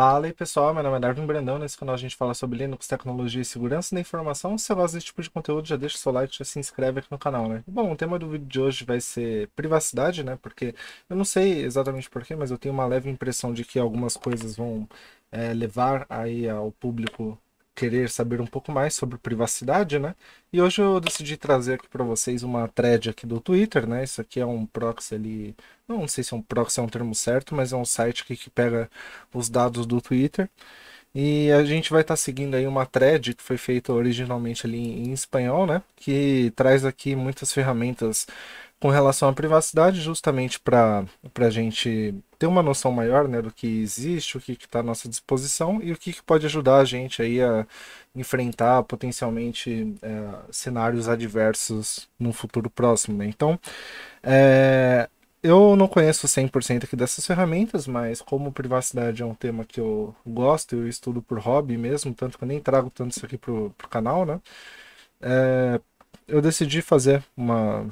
Fala aí pessoal, meu nome é Darwin Brandão, nesse canal a gente fala sobre Linux, tecnologia e segurança da informação. Se você gosta desse tipo de conteúdo, já deixa o seu like, já se inscreve aqui no canal, né? Bom, o tema do vídeo de hoje vai ser privacidade, né? Porque eu não sei exatamente porquê, mas eu tenho uma leve impressão de que algumas coisas vão é, levar aí ao público querer saber um pouco mais sobre privacidade, né? E hoje eu decidi trazer aqui para vocês uma thread aqui do Twitter, né? Isso aqui é um proxy ali, não sei se é um proxy é um termo certo, mas é um site aqui que pega os dados do Twitter. E a gente vai estar tá seguindo aí uma thread que foi feita originalmente ali em espanhol, né? Que traz aqui muitas ferramentas com relação à privacidade, justamente para a gente ter uma noção maior né, do que existe, o que está à nossa disposição e o que, que, pode ajudar a gente aí a enfrentar potencialmente é, cenários adversos no futuro próximo. Né? Então, é, eu não conheço 100% aqui dessas ferramentas, mas como privacidade é um tema que eu gosto, eu estudo por hobby mesmo, tanto que eu nem trago tanto isso aqui para o canal, né? É, eu decidi fazer uma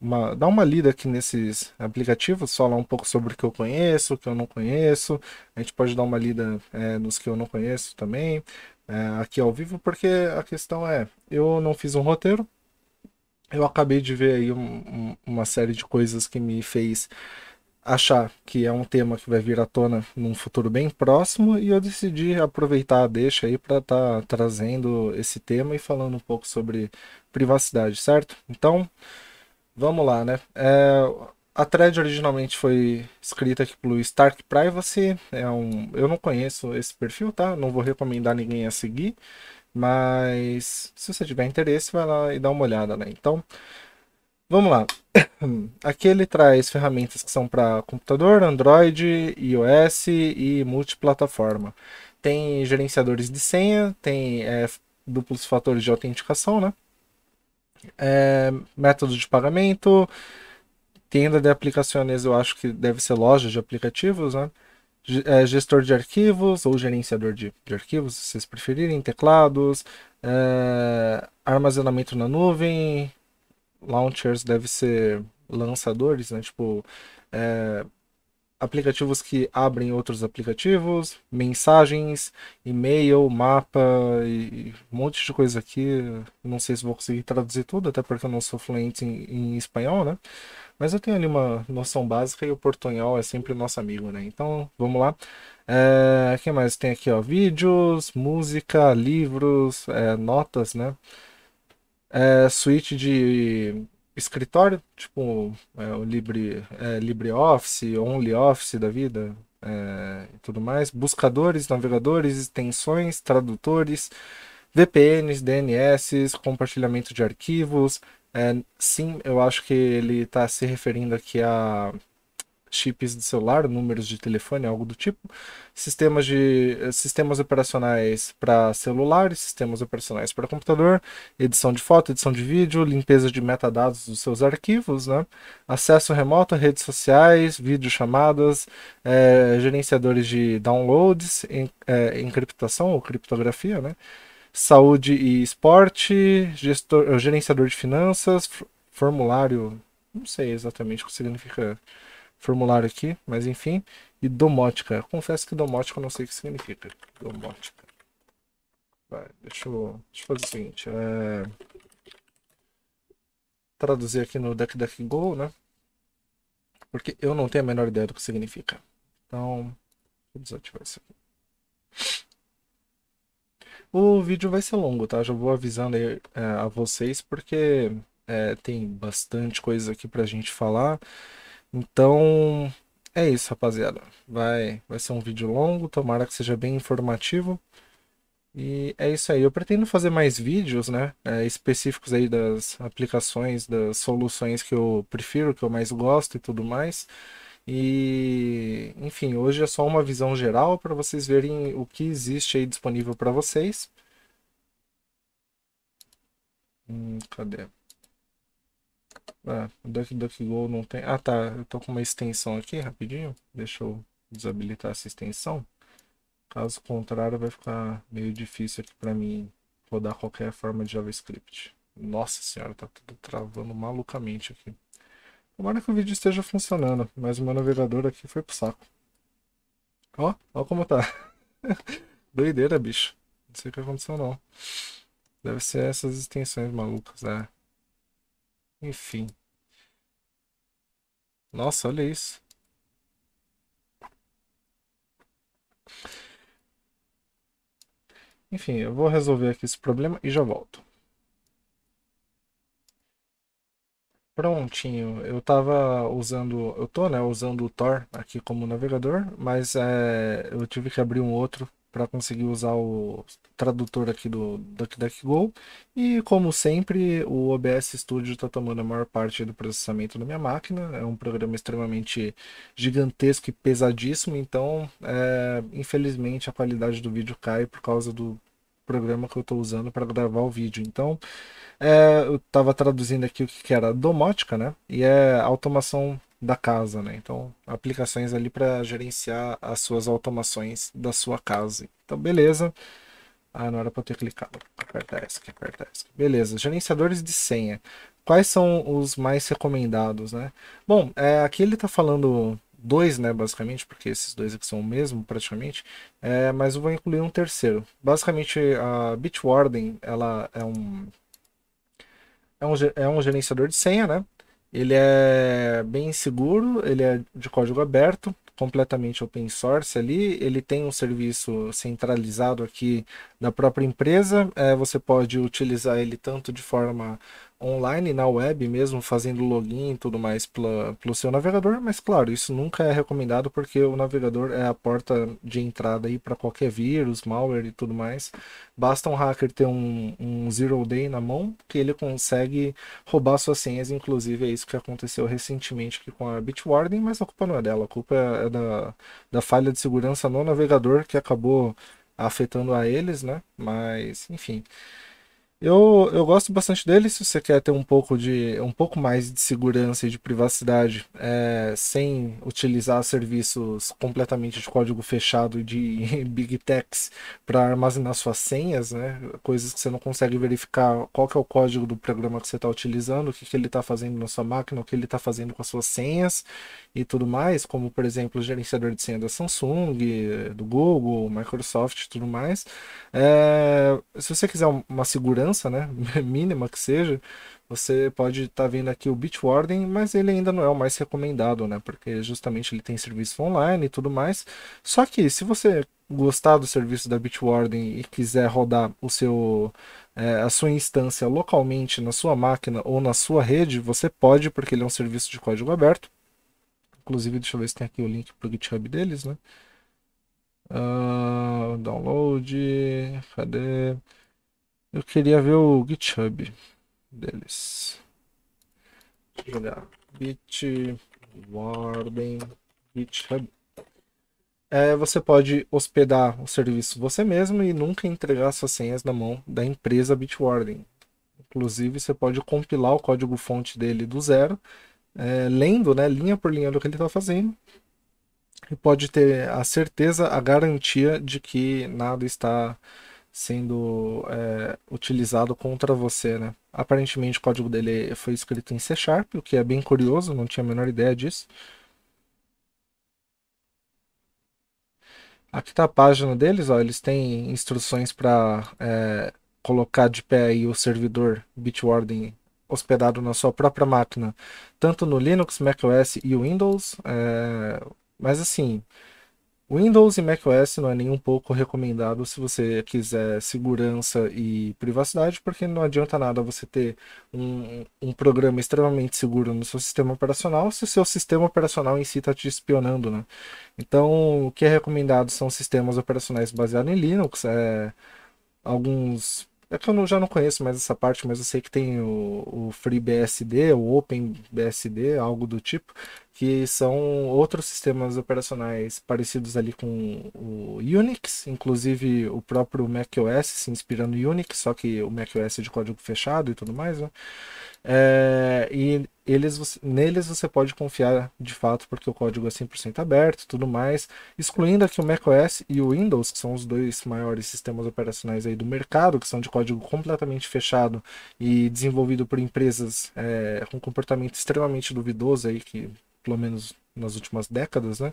uma, dar uma lida aqui nesses aplicativos, falar um pouco sobre o que eu conheço, o que eu não conheço. A gente pode dar uma lida é, nos que eu não conheço também, é, aqui ao vivo, porque a questão é: eu não fiz um roteiro, eu acabei de ver aí um, um, uma série de coisas que me fez achar que é um tema que vai vir à tona num futuro bem próximo e eu decidi aproveitar a deixa aí para estar tá trazendo esse tema e falando um pouco sobre privacidade, certo? Então. Vamos lá, né? É, a thread originalmente foi escrita aqui pelo Stark Privacy. É um, eu não conheço esse perfil, tá? Não vou recomendar ninguém a seguir. Mas se você tiver interesse, vai lá e dá uma olhada, né? Então, vamos lá. Aqui ele traz ferramentas que são para computador, Android, iOS e multiplataforma. Tem gerenciadores de senha, tem é, duplos fatores de autenticação, né? É, método de pagamento, tenda de aplicações, eu acho que deve ser loja de aplicativos, né? É, gestor de arquivos ou gerenciador de, de arquivos, se vocês preferirem, teclados, é, armazenamento na nuvem, launchers deve ser lançadores, né? Tipo, é, aplicativos que abrem outros aplicativos, mensagens, e-mail, mapa e um monte de coisa aqui. Não sei se vou conseguir traduzir tudo, até porque eu não sou fluente em, em espanhol, né? Mas eu tenho ali uma noção básica e o portunhol é sempre nosso amigo, né? Então, vamos lá. É, que mais tem aqui, ó? Vídeos, música, livros, é, notas, né? É, suíte de escritório, tipo é, o Libre, é, LibreOffice, OnlyOffice da vida é, e tudo mais, buscadores, navegadores, extensões, tradutores, VPNs, DNS, compartilhamento de arquivos. É, sim, eu acho que ele está se referindo aqui a chips de celular, números de telefone, algo do tipo, sistemas de eh, sistemas operacionais para celular, sistemas operacionais para computador, edição de foto, edição de vídeo, limpeza de metadados dos seus arquivos, né? acesso remoto, redes sociais, videochamadas, é, gerenciadores de downloads, é, encriptação ou criptografia, né? saúde e esporte, gestor, gerenciador de finanças, formulário, não sei exatamente o que significa formulário aqui, mas enfim. E domótica. Confesso que domótica eu não sei o que significa. Domótica. Vai, deixa, eu, deixa eu fazer o seguinte. É... Traduzir aqui no DuckDuckGo, né? Porque eu não tenho a menor ideia do que significa. Então, vou desativar isso aqui. O vídeo vai ser longo, tá? Já vou avisando aí, é, a vocês, porque é, tem bastante coisa aqui pra gente falar. Então, é isso, rapaziada. Vai, vai ser um vídeo longo, tomara que seja bem informativo. E é isso aí. Eu pretendo fazer mais vídeos, né? É, específicos aí das aplicações, das soluções que eu prefiro, que eu mais gosto e tudo mais. E, enfim, hoje é só uma visão geral para vocês verem o que existe aí disponível para vocês. Hum, cadê? Ah, é, DuckDuckGo não tem. Ah, tá. Eu tô com uma extensão aqui, rapidinho. Deixa eu desabilitar essa extensão. Caso contrário, vai ficar meio difícil aqui para mim rodar qualquer forma de JavaScript. Nossa senhora, tá tudo travando malucamente aqui. Tomara que o vídeo esteja funcionando, mas o meu navegador aqui foi pro saco. Ó, ó como tá. Doideira, bicho. Não sei o que aconteceu, não. Deve ser essas extensões malucas, né? Enfim. Nossa, olha isso. Enfim, eu vou resolver aqui esse problema e já volto. Prontinho, eu estava usando, eu tô né, usando o Tor aqui como navegador, mas é, eu tive que abrir um outro para conseguir usar o tradutor aqui do DuckDuckGo. E como sempre, o OBS Studio está tomando a maior parte do processamento da minha máquina. É um programa extremamente gigantesco e pesadíssimo, então é, infelizmente a qualidade do vídeo cai por causa do programa que eu estou usando para gravar o vídeo. Então, é, eu estava traduzindo aqui o que era domótica, né? E é automação da casa, né? Então, aplicações ali para gerenciar as suas automações da sua casa. Então, beleza. Ah, não era para ter clicado. Aperta ESC, aperta ESC. Beleza, gerenciadores de senha. Quais são os mais recomendados, né? Bom, é, aqui ele está falando dois, né, basicamente, porque esses dois aqui são o mesmo, praticamente, é, mas eu vou incluir um terceiro. Basicamente, a Bitwarden, ela é um, é um, é um gerenciador de senha, né? Ele é bem seguro, ele é de código aberto, completamente open source ali. Ele tem um serviço centralizado aqui da própria empresa. É, você pode utilizar ele tanto de forma online, na web mesmo, fazendo login e tudo mais pelo seu navegador, mas claro, isso nunca é recomendado porque o navegador é a porta de entrada aí para qualquer vírus, malware e tudo mais. Basta um hacker ter um, um zero day na mão que ele consegue roubar suas senhas, inclusive é isso que aconteceu recentemente aqui com a Bitwarden, mas a culpa não é dela, a culpa é, é da, da falha de segurança no navegador que acabou afetando a eles, né? Mas, enfim. Eu, eu gosto bastante dele se você quer ter um pouco de um pouco mais de segurança e de privacidade, é, sem utilizar serviços completamente de código fechado de big techs para armazenar suas senhas, né? Coisas que você não consegue verificar qual que é o código do programa que você está utilizando, o que, que ele está fazendo na sua máquina, o que ele está fazendo com as suas senhas e tudo mais, como por exemplo o gerenciador de senha da Samsung, do Google, Microsoft, tudo mais. É, se você quiser uma segurança mudança, né? Mínima que seja, você pode estar tá vendo aqui o Bitwarden, mas ele ainda não é o mais recomendado, né? Porque justamente ele tem serviço online e tudo mais. Só que se você gostar do serviço da Bitwarden e quiser rodar o seu é, a sua instância localmente na sua máquina ou na sua rede, você pode, porque ele é um serviço de código aberto. Inclusive, deixa eu ver se tem aqui o link para o GitHub deles, né? Uh, download, cadê? Eu queria ver o GitHub deles. Deixa eu olhar. Git Warden GitHub. É, você pode hospedar o serviço você mesmo e nunca entregar suas senhas na mão da empresa Bitwarden. Inclusive, você pode compilar o código-fonte dele do zero, é, lendo né, linha por linha do que ele está fazendo, e pode ter a certeza, a garantia de que nada está sendo é, utilizado contra você, né? Aparentemente o código dele foi escrito em C Sharp, o que é bem curioso, não tinha a menor ideia disso. Aqui está a página deles, ó, eles têm instruções para é, colocar de pé aí o servidor Bitwarden hospedado na sua própria máquina, tanto no Linux, macOS e Windows, é, mas assim, Windows e macOS não é nem um pouco recomendado se você quiser segurança e privacidade, porque não adianta nada você ter um, um programa extremamente seguro no seu sistema operacional se o seu sistema operacional em si está te espionando, né? Então, o que é recomendado são sistemas operacionais baseados em Linux, é, alguns... É que eu não, já não conheço mais essa parte, mas eu sei que tem o, o FreeBSD, o OpenBSD, algo do tipo, que são outros sistemas operacionais parecidos ali com o Unix, inclusive o próprio macOS se inspirando no Unix, só que o macOS é de código fechado e tudo mais, né? É, e eles, neles você pode confiar de fato porque o código é 100% aberto tudo mais, excluindo aqui o macOS e o Windows, que são os dois maiores sistemas operacionais aí do mercado, que são de código completamente fechado e desenvolvido por empresas é, com comportamento extremamente duvidoso aí, que pelo menos nas últimas décadas, né?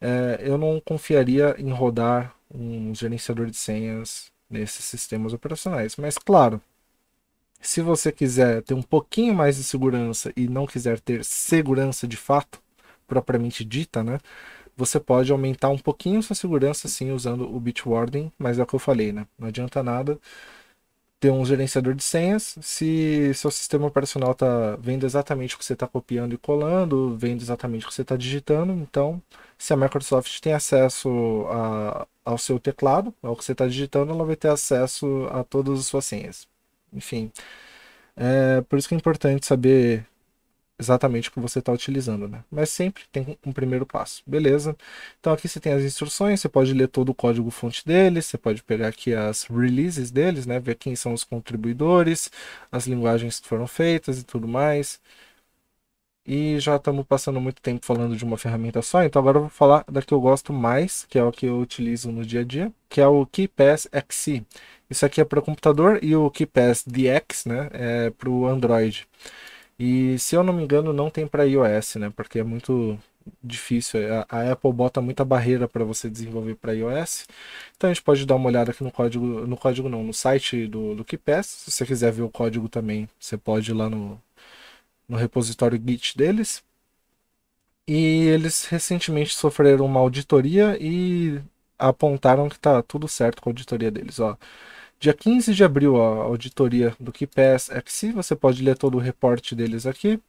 É, eu não confiaria em rodar um gerenciador de senhas nesses sistemas operacionais. Mas claro, se você quiser ter um pouquinho mais de segurança e não quiser ter segurança de fato, propriamente dita, né? Você pode aumentar um pouquinho sua segurança sim usando o Bitwarden, mas é o que eu falei, né? Não adianta nada ter um gerenciador de senhas, se seu sistema operacional está vendo exatamente o que você está copiando e colando, vendo exatamente o que você está digitando. Então, se a Microsoft tem acesso a, ao seu teclado, ao que você está digitando, ela vai ter acesso a todas as suas senhas. Enfim, é por isso que é importante saber exatamente o que você está utilizando, né? Mas sempre tem um primeiro passo, beleza? Então aqui você tem as instruções, você pode ler todo o código fonte deles, você pode pegar aqui as releases deles, né? Ver quem são os contribuidores, as linguagens que foram feitas e tudo mais. E já estamos passando muito tempo falando de uma ferramenta só, então agora eu vou falar da que eu gosto mais, que é o que eu utilizo no dia a dia, que é o KeyPass XC. Isso aqui é para o computador e o KeyPass DX, né? É para o Android. E se eu não me engano, não tem para iOS, né? Porque é muito difícil. É, a, a Apple bota muita barreira para você desenvolver para iOS. Então a gente pode dar uma olhada aqui no código, no código não, no site do, do KeePass. Se você quiser ver o código também, você pode ir lá no, no repositório Git deles. E eles recentemente sofreram uma auditoria e apontaram que tá tudo certo com a auditoria deles, ó. Dia 15 de abril, a auditoria do KeePass XC. Você pode ler todo o reporte deles aqui.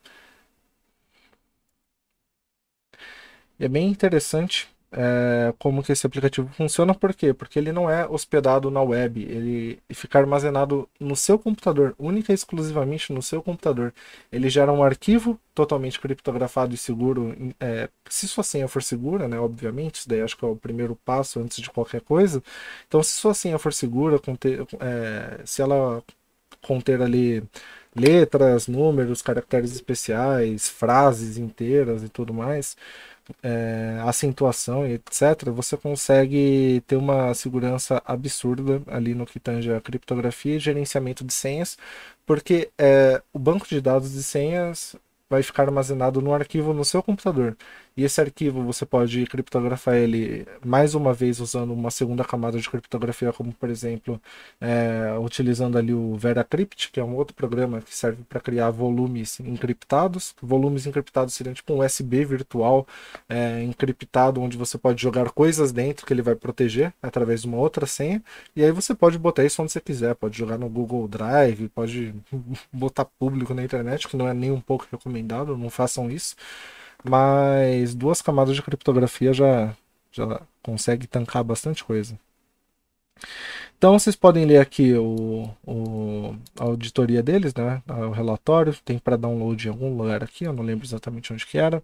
E é bem interessante é, como que esse aplicativo funciona, por quê? Porque ele não é hospedado na web, ele fica armazenado no seu computador, única e exclusivamente no seu computador. Ele gera um arquivo totalmente criptografado e seguro, é, se sua senha for segura, né, obviamente, isso daí acho que é o primeiro passo antes de qualquer coisa. Então, se sua senha for segura, conter, é, se ela conter ali letras, números, caracteres especiais, frases inteiras e tudo mais, é, acentuação e etc., você consegue ter uma segurança absurda ali no que tange a criptografia e gerenciamento de senhas, porque é, o banco de dados de senhas vai ficar armazenado no arquivo no seu computador. E esse arquivo você pode criptografar ele mais uma vez usando uma segunda camada de criptografia, como por exemplo, é, utilizando ali o VeraCrypt, que é um outro programa que serve para criar volumes encriptados. Volumes encriptados seriam tipo um USB virtual é, encriptado, onde você pode jogar coisas dentro que ele vai proteger através de uma outra senha. E aí você pode botar isso onde você quiser, pode jogar no Google Drive, pode botar público na internet, que não é nem um pouco recomendado, não façam isso. Mas duas camadas de criptografia já, já consegue tancar bastante coisa. Então vocês podem ler aqui o, o, a auditoria deles, né? Ah, o relatório, tem para download em algum lugar aqui, eu não lembro exatamente onde que era.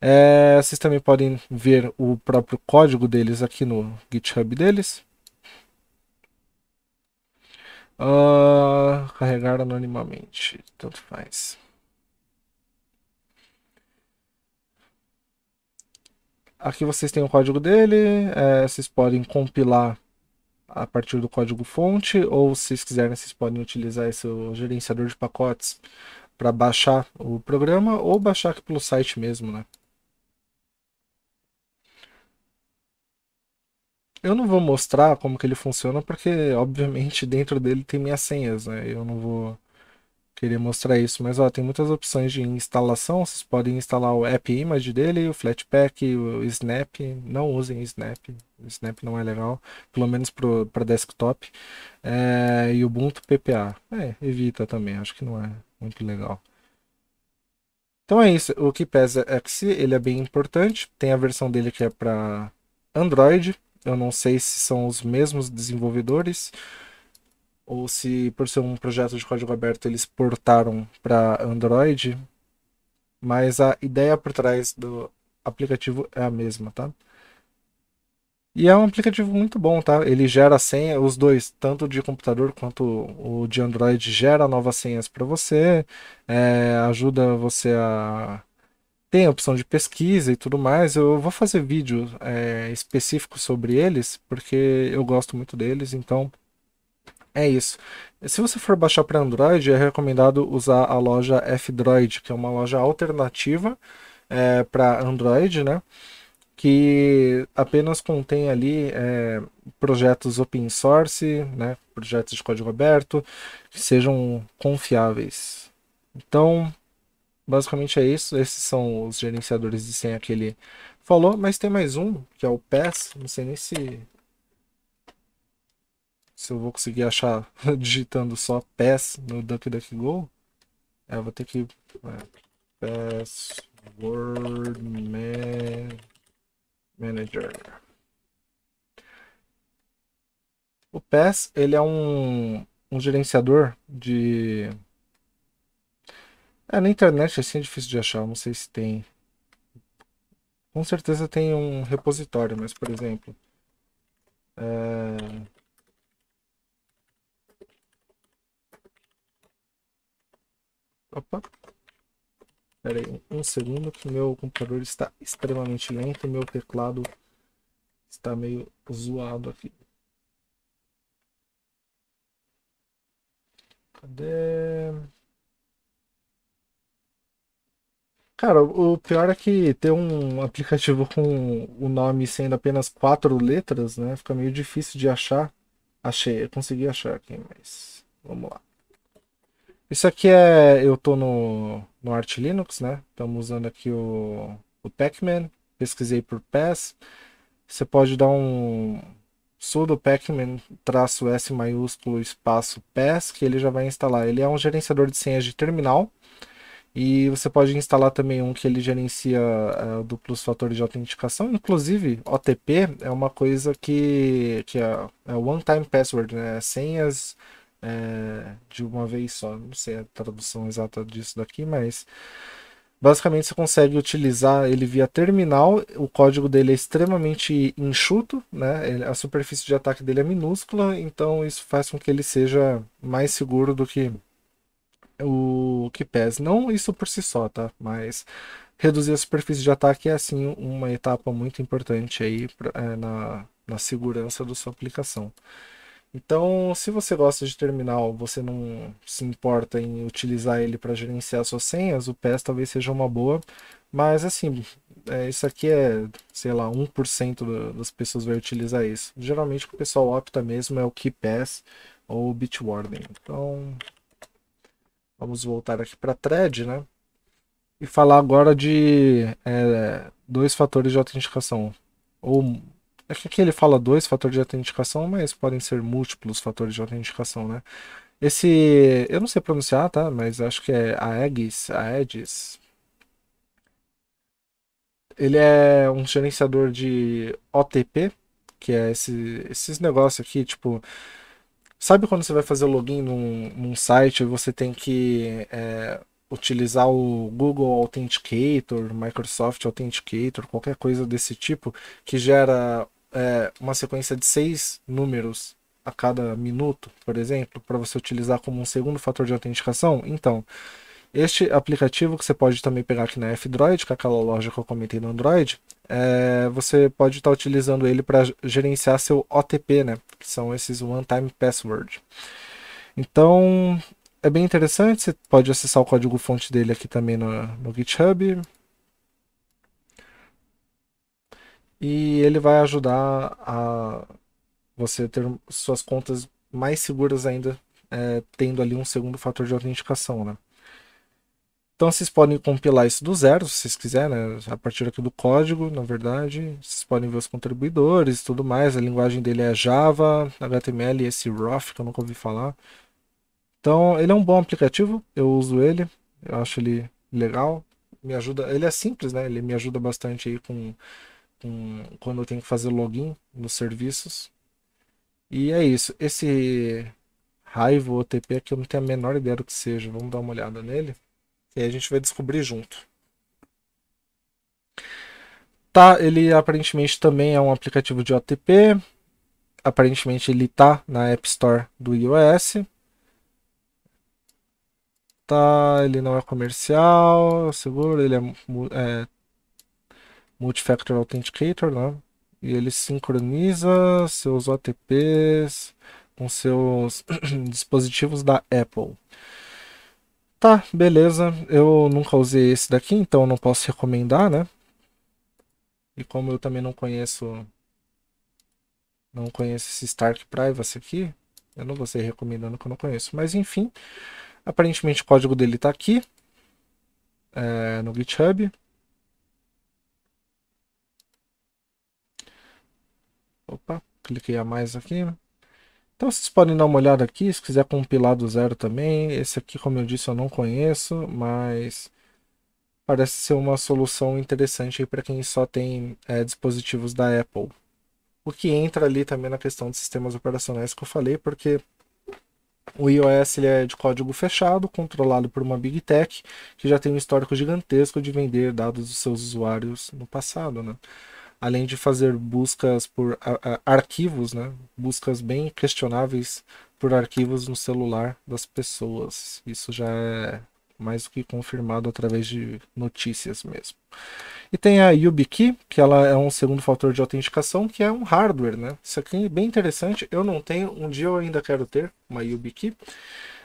É, vocês também podem ver o próprio código deles aqui no GitHub deles. Uh, carregar anonimamente, tanto faz. Aqui vocês têm o código dele, é, vocês podem compilar a partir do código fonte, ou se vocês quiserem, vocês podem utilizar esse gerenciador de pacotes para baixar o programa, ou baixar aqui pelo site mesmo, né? Eu não vou mostrar como que ele funciona, porque obviamente dentro dele tem minhas senhas, né? Eu não vou Queria mostrar isso, mas ó, tem muitas opções de instalação. Vocês podem instalar o App Image dele, o Flatpak, o Snap. Não usem Snap, o Snap não é legal, pelo menos para desktop. É, e Ubuntu PPA. É, evita também, acho que não é muito legal. Então é isso, o KeePass XC, ele é bem importante. Tem a versão dele que é para Android. Eu não sei se são os mesmos desenvolvedores ou se por ser um projeto de código aberto eles portaram para Android, mas a ideia por trás do aplicativo é a mesma, tá? E é um aplicativo muito bom, tá? Ele gera senha, os dois, tanto de computador quanto o de Android, gera novas senhas para você, é, ajuda você a tem a opção de pesquisa e tudo mais. Eu vou fazer vídeo é, específico sobre eles, porque eu gosto muito deles, então é isso. Se você for baixar para Android, é recomendado usar a loja F-Droid, que é uma loja alternativa é, para Android, né? que apenas contém ali é, projetos open source, né, projetos de código aberto, que sejam confiáveis. Então, basicamente é isso. Esses são os gerenciadores de senha que ele falou, mas tem mais um, que é o PES, não sei nem se se eu vou conseguir achar digitando só PES no DuckDuckGo, é, eu vou ter que. É, password man, Manager. O PES ele é um, um gerenciador de. É, na internet é assim é difícil de achar, não sei se tem. Com certeza tem um repositório, mas por exemplo. É... Opa. Pera aí, um segundo que meu computador está extremamente lento e meu teclado está meio zoado aqui. Cadê? Cara, o pior é que ter um aplicativo com o nome sendo apenas quatro letras, né? Fica meio difícil de achar. Achei, eu consegui achar aqui, mas vamos lá. Isso aqui é. Eu tô no, no Arch Linux, né? Estamos usando aqui o, o Pacman. Pesquisei por PES. Você pode dar um sudo pacman traço s maiúsculo espaço PES que ele já vai instalar. Ele é um gerenciador de senhas de terminal. E você pode instalar também um que ele gerencia uh, eh, duplos fatores de autenticação. Inclusive, OTP é uma coisa que, que é, é One Time Password, né? Senhas é, de uma vez só. Não sei a tradução exata disso daqui, mas basicamente você consegue utilizar ele via terminal. O código dele é extremamente enxuto, né? A superfície de ataque dele é minúscula, então isso faz com que ele seja mais seguro do que o que PES. Não isso por si só, tá? Mas reduzir a superfície de ataque é assim uma etapa muito importante aí pra, é, na, na segurança da sua aplicação. Então, se você gosta de terminal, você não se importa em utilizar ele para gerenciar suas senhas, o PES talvez seja uma boa. Mas, assim, é, isso aqui é, sei lá, 1% das pessoas vai utilizar isso. Geralmente o pessoal opta mesmo é o KeyPass ou o Bitwarden. Então, vamos voltar aqui para thread, né? E falar agora de é, dois fatores de autenticação. Ou é que aqui ele fala dois fatores de autenticação, mas podem ser múltiplos fatores de autenticação, né? Esse, eu não sei pronunciar, tá? Mas acho que é Aegis, Aegis. Ele é um gerenciador de OTP, que é esse, esses negócios aqui, tipo... Sabe quando você vai fazer o login num, num site e você tem que é, utilizar o Google Authenticator, Microsoft Authenticator, qualquer coisa desse tipo, que gera é, uma sequência de seis números a cada minuto, por exemplo, para você utilizar como um segundo fator de autenticação, então este aplicativo que você pode também pegar aqui na F-Droid, que é aquela loja que eu comentei no Android, é, você pode estar tá utilizando ele para gerenciar seu OTP, né? Que são esses One Time Password. Então é bem interessante, você pode acessar o código fonte dele aqui também no, no GitHub, e ele vai ajudar a você ter suas contas mais seguras ainda, é, tendo ali um segundo fator de autenticação, né? Então vocês podem compilar isso do zero, se vocês quiserem, né? a partir aqui do código, na verdade, vocês podem ver os contribuidores e tudo mais, a linguagem dele é Java, HTML e esse Roth que eu nunca ouvi falar. Então ele é um bom aplicativo, eu uso ele, eu acho ele legal, me ajuda, ele é simples, né? Ele me ajuda bastante aí com com, quando eu tenho que fazer login nos serviços. E é isso. Esse Raivo OTP aqui eu não tenho a menor ideia do que seja. Vamos dar uma olhada nele. E a gente vai descobrir junto. Tá, ele aparentemente também é um aplicativo de OTP. Aparentemente ele tá na App Store do iOS. Tá, ele não é comercial, seguro, ele é, é Multifactor Authenticator, né? E ele sincroniza seus OTPs com seus dispositivos da Apple. Tá, beleza. Eu nunca usei esse daqui, então não posso recomendar, né? E como eu também não conheço não conheço esse Stark Privacy aqui, eu não vou ser recomendando que eu não conheço. Mas enfim, aparentemente o código dele está aqui é, no GitHub. Opa, cliquei a mais aqui. Então vocês podem dar uma olhada aqui, se quiser compilar do zero também. Esse aqui, como eu disse, eu não conheço, mas parece ser uma solução interessante para quem só tem é, dispositivos da Apple. O que entra ali também na questão dos sistemas operacionais que eu falei, porque o iOS ele é de código fechado, controlado por uma Big Tech, que já tem um histórico gigantesco de vender dados dos seus usuários no passado, né? além de fazer buscas por arquivos, né? Buscas bem questionáveis por arquivos no celular das pessoas. Isso já é mais do que confirmado através de notícias mesmo. E tem a YubiKey, que ela é um segundo fator de autenticação, que é um hardware, né? Isso aqui é bem interessante, eu não tenho, um dia eu ainda quero ter uma YubiKey.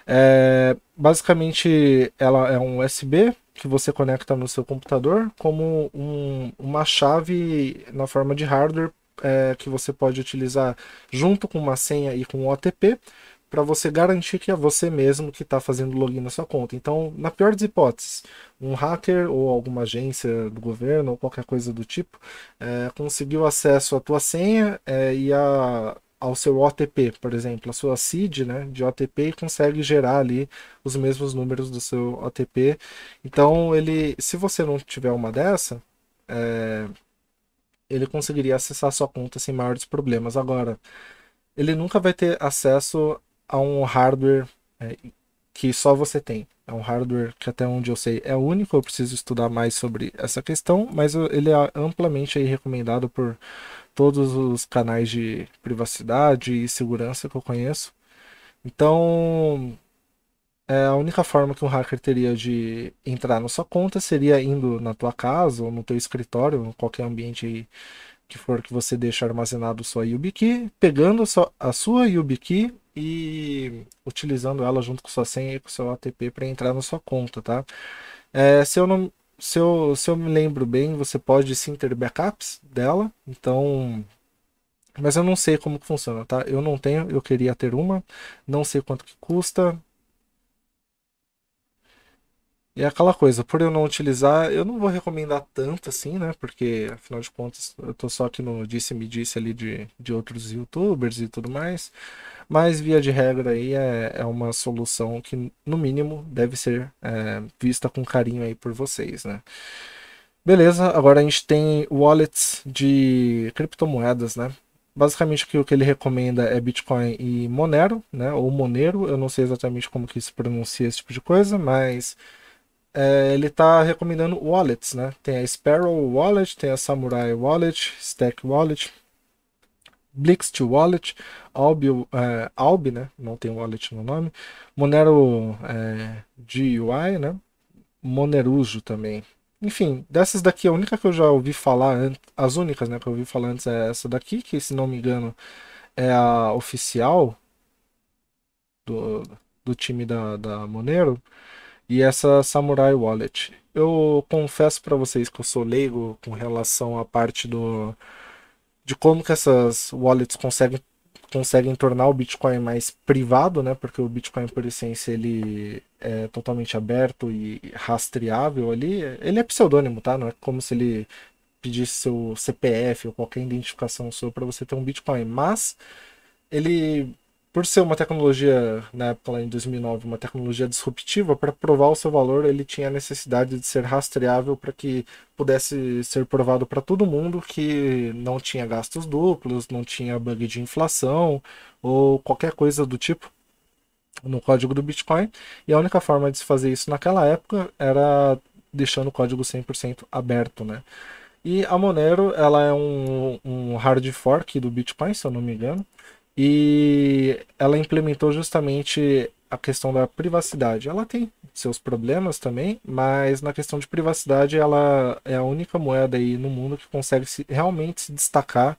É, basicamente, ela é um USB que você conecta no seu computador, como um, uma chave na forma de hardware é, que você pode utilizar junto com uma senha e com o OTP para você garantir que é você mesmo que está fazendo login na sua conta. Então, na pior das hipóteses, um hacker ou alguma agência do governo ou qualquer coisa do tipo é, conseguiu acesso à tua senha é, e a ao seu OTP, por exemplo, a sua seed né, de OTP consegue gerar ali os mesmos números do seu OTP. Então ele, se você não tiver uma dessa, é, ele conseguiria acessar sua conta sem maiores problemas. Agora, ele nunca vai ter acesso a um hardware é, que só você tem. É um hardware que até onde eu sei é único. Eu preciso estudar mais sobre essa questão, mas ele é amplamente recomendado por todos os canais de privacidade e segurança que eu conheço. Então, é, a única forma que um hacker teria de entrar na sua conta seria indo na tua casa ou no teu escritório, em qualquer ambiente que for que você deixa armazenado sua YubiKey, pegando a sua YubiKey e utilizando ela junto com sua senha e com seu ATP para entrar na sua conta, tá? É, se eu não se eu, se eu me lembro bem, você pode sim ter backups dela, então. Mas eu não sei como que funciona, tá? Eu não tenho, eu queria ter uma, não sei quanto que custa. E é aquela coisa, por eu não utilizar, eu não vou recomendar tanto assim, né? Porque, afinal de contas, eu tô só aqui no disse-me-disse -disse ali de, de outros youtubers e tudo mais. Mas, via de regra, aí é, é uma solução que, no mínimo, deve ser é, vista com carinho aí por vocês, né? Beleza, agora a gente tem wallets de criptomoedas, né? Basicamente aqui o que ele recomenda é Bitcoin e Monero, né? Ou Monero, eu não sei exatamente como que se pronuncia esse tipo de coisa, mas é, ele está recomendando wallets, né? Tem a Sparrow Wallet, tem a Samurai Wallet, Stack Wallet, Blixt Wallet, Albi, é, Albi, né? Não tem wallet no nome. Monero é, GUI, né? Monerujo também. Enfim, dessas daqui, a única que eu já ouvi falar, as únicas né, que eu ouvi falar antes é essa daqui, que se não me engano é a oficial do, do time da, da Monero, e essa Samurai Wallet. Eu confesso para vocês que eu sou leigo com relação à parte do, de como que essas wallets conseguem conseguem tornar o Bitcoin mais privado, né? Porque o Bitcoin por essência ele é totalmente aberto e rastreável ali. Ele é pseudônimo, tá? Não é como se ele pedisse seu CPF ou qualquer identificação sua para você ter um Bitcoin, mas ele por ser uma tecnologia, na época lá em 2009, uma tecnologia disruptiva, para provar o seu valor, ele tinha a necessidade de ser rastreável para que pudesse ser provado para todo mundo que não tinha gastos duplos, não tinha bug de inflação ou qualquer coisa do tipo no código do Bitcoin. E a única forma de se fazer isso naquela época era deixando o código 100% aberto, né? E a Monero, ela é um, um hard fork do Bitcoin, se eu não me engano e ela implementou justamente a questão da privacidade. Ela tem seus problemas também, mas na questão de privacidade ela é a única moeda aí no mundo que consegue se, realmente se destacar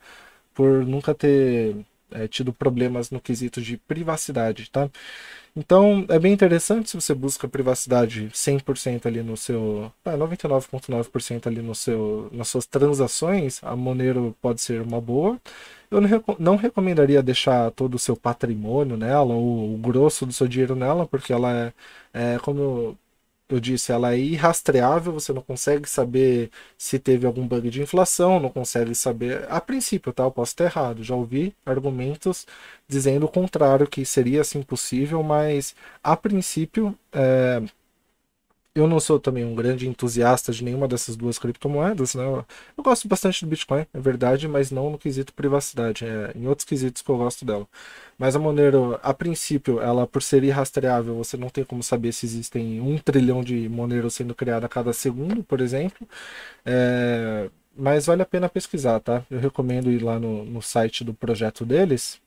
por nunca ter é, tido problemas no quesito de privacidade, tá? Então, é bem interessante se você busca privacidade 100% ali no seu... 99,9% tá, ali no seu, nas suas transações, a Monero pode ser uma boa. Eu não, não recomendaria deixar todo o seu patrimônio nela, ou o grosso do seu dinheiro nela, porque ela é, é como eu disse, ela é irrastreável, você não consegue saber se teve algum bug de inflação, não consegue saber. A princípio, tá? Eu posso estar errado. Já ouvi argumentos dizendo o contrário, que seria assim possível, mas a princípio. É eu não sou também um grande entusiasta de nenhuma dessas duas criptomoedas, né? Eu, eu gosto bastante do Bitcoin, é verdade, mas não no quesito privacidade, é em outros quesitos que eu gosto dela. Mas a Monero, a princípio, ela por ser irrastreável, você não tem como saber se existem um trilhão de Monero sendo criado a cada segundo, por exemplo. É, mas vale a pena pesquisar, tá? Eu recomendo ir lá no, no site do projeto deles.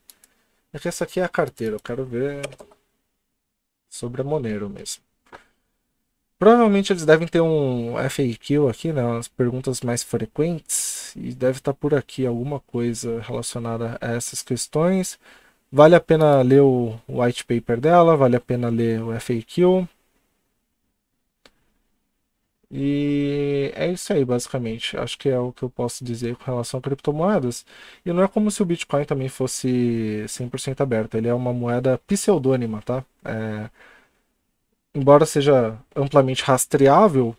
É que essa aqui é a carteira, eu quero ver sobre a Monero mesmo. Provavelmente eles devem ter um FAQ aqui, né? As perguntas mais frequentes. E deve estar tá por aqui alguma coisa relacionada a essas questões. Vale a pena ler o white paper dela, vale a pena ler o FAQ. E é isso aí, basicamente. Acho que é o que eu posso dizer com relação a criptomoedas. E não é como se o Bitcoin também fosse 100% aberto. Ele é uma moeda pseudônima, tá? É embora seja amplamente rastreável,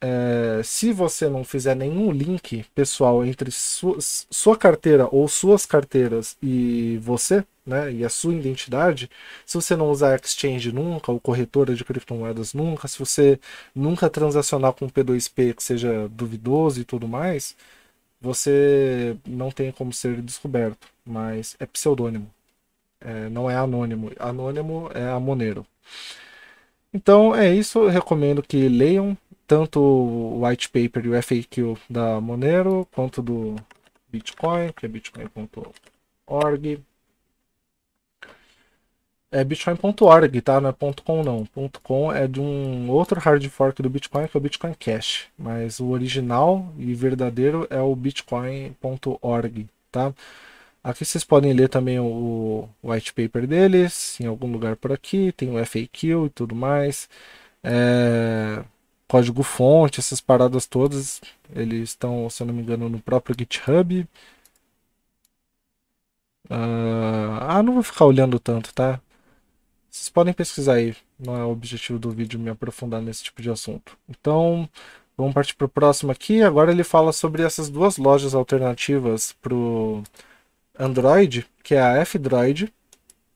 é, se você não fizer nenhum link pessoal entre sua carteira ou suas carteiras e você, né, e a sua identidade, se você não usar exchange nunca, ou corretora de criptomoedas nunca, se você nunca transacionar com P2P que seja duvidoso e tudo mais, você não tem como ser descoberto, mas é pseudônimo, é, não é anônimo. Anônimo é a Monero. Então é isso, eu recomendo que leiam tanto o white paper e o FAQ da Monero, quanto do Bitcoin, que é bitcoin.org. É bitcoin.org, tá? Não é .com não. .com é de um outro hard fork do Bitcoin, que é o Bitcoin Cash. Mas o original e verdadeiro é o bitcoin.org, tá? Aqui vocês podem ler também o white paper deles, em algum lugar por aqui, tem o FAQ e tudo mais. É, código fonte, essas paradas todas, eles estão, se eu não me engano, no próprio GitHub. Ah, ah, não vou ficar olhando tanto, tá? Vocês podem pesquisar aí, não é o objetivo do vídeo me aprofundar nesse tipo de assunto. Então, vamos partir para o próximo aqui. Agora ele fala sobre essas duas lojas alternativas para o Android, que é a F-Droid,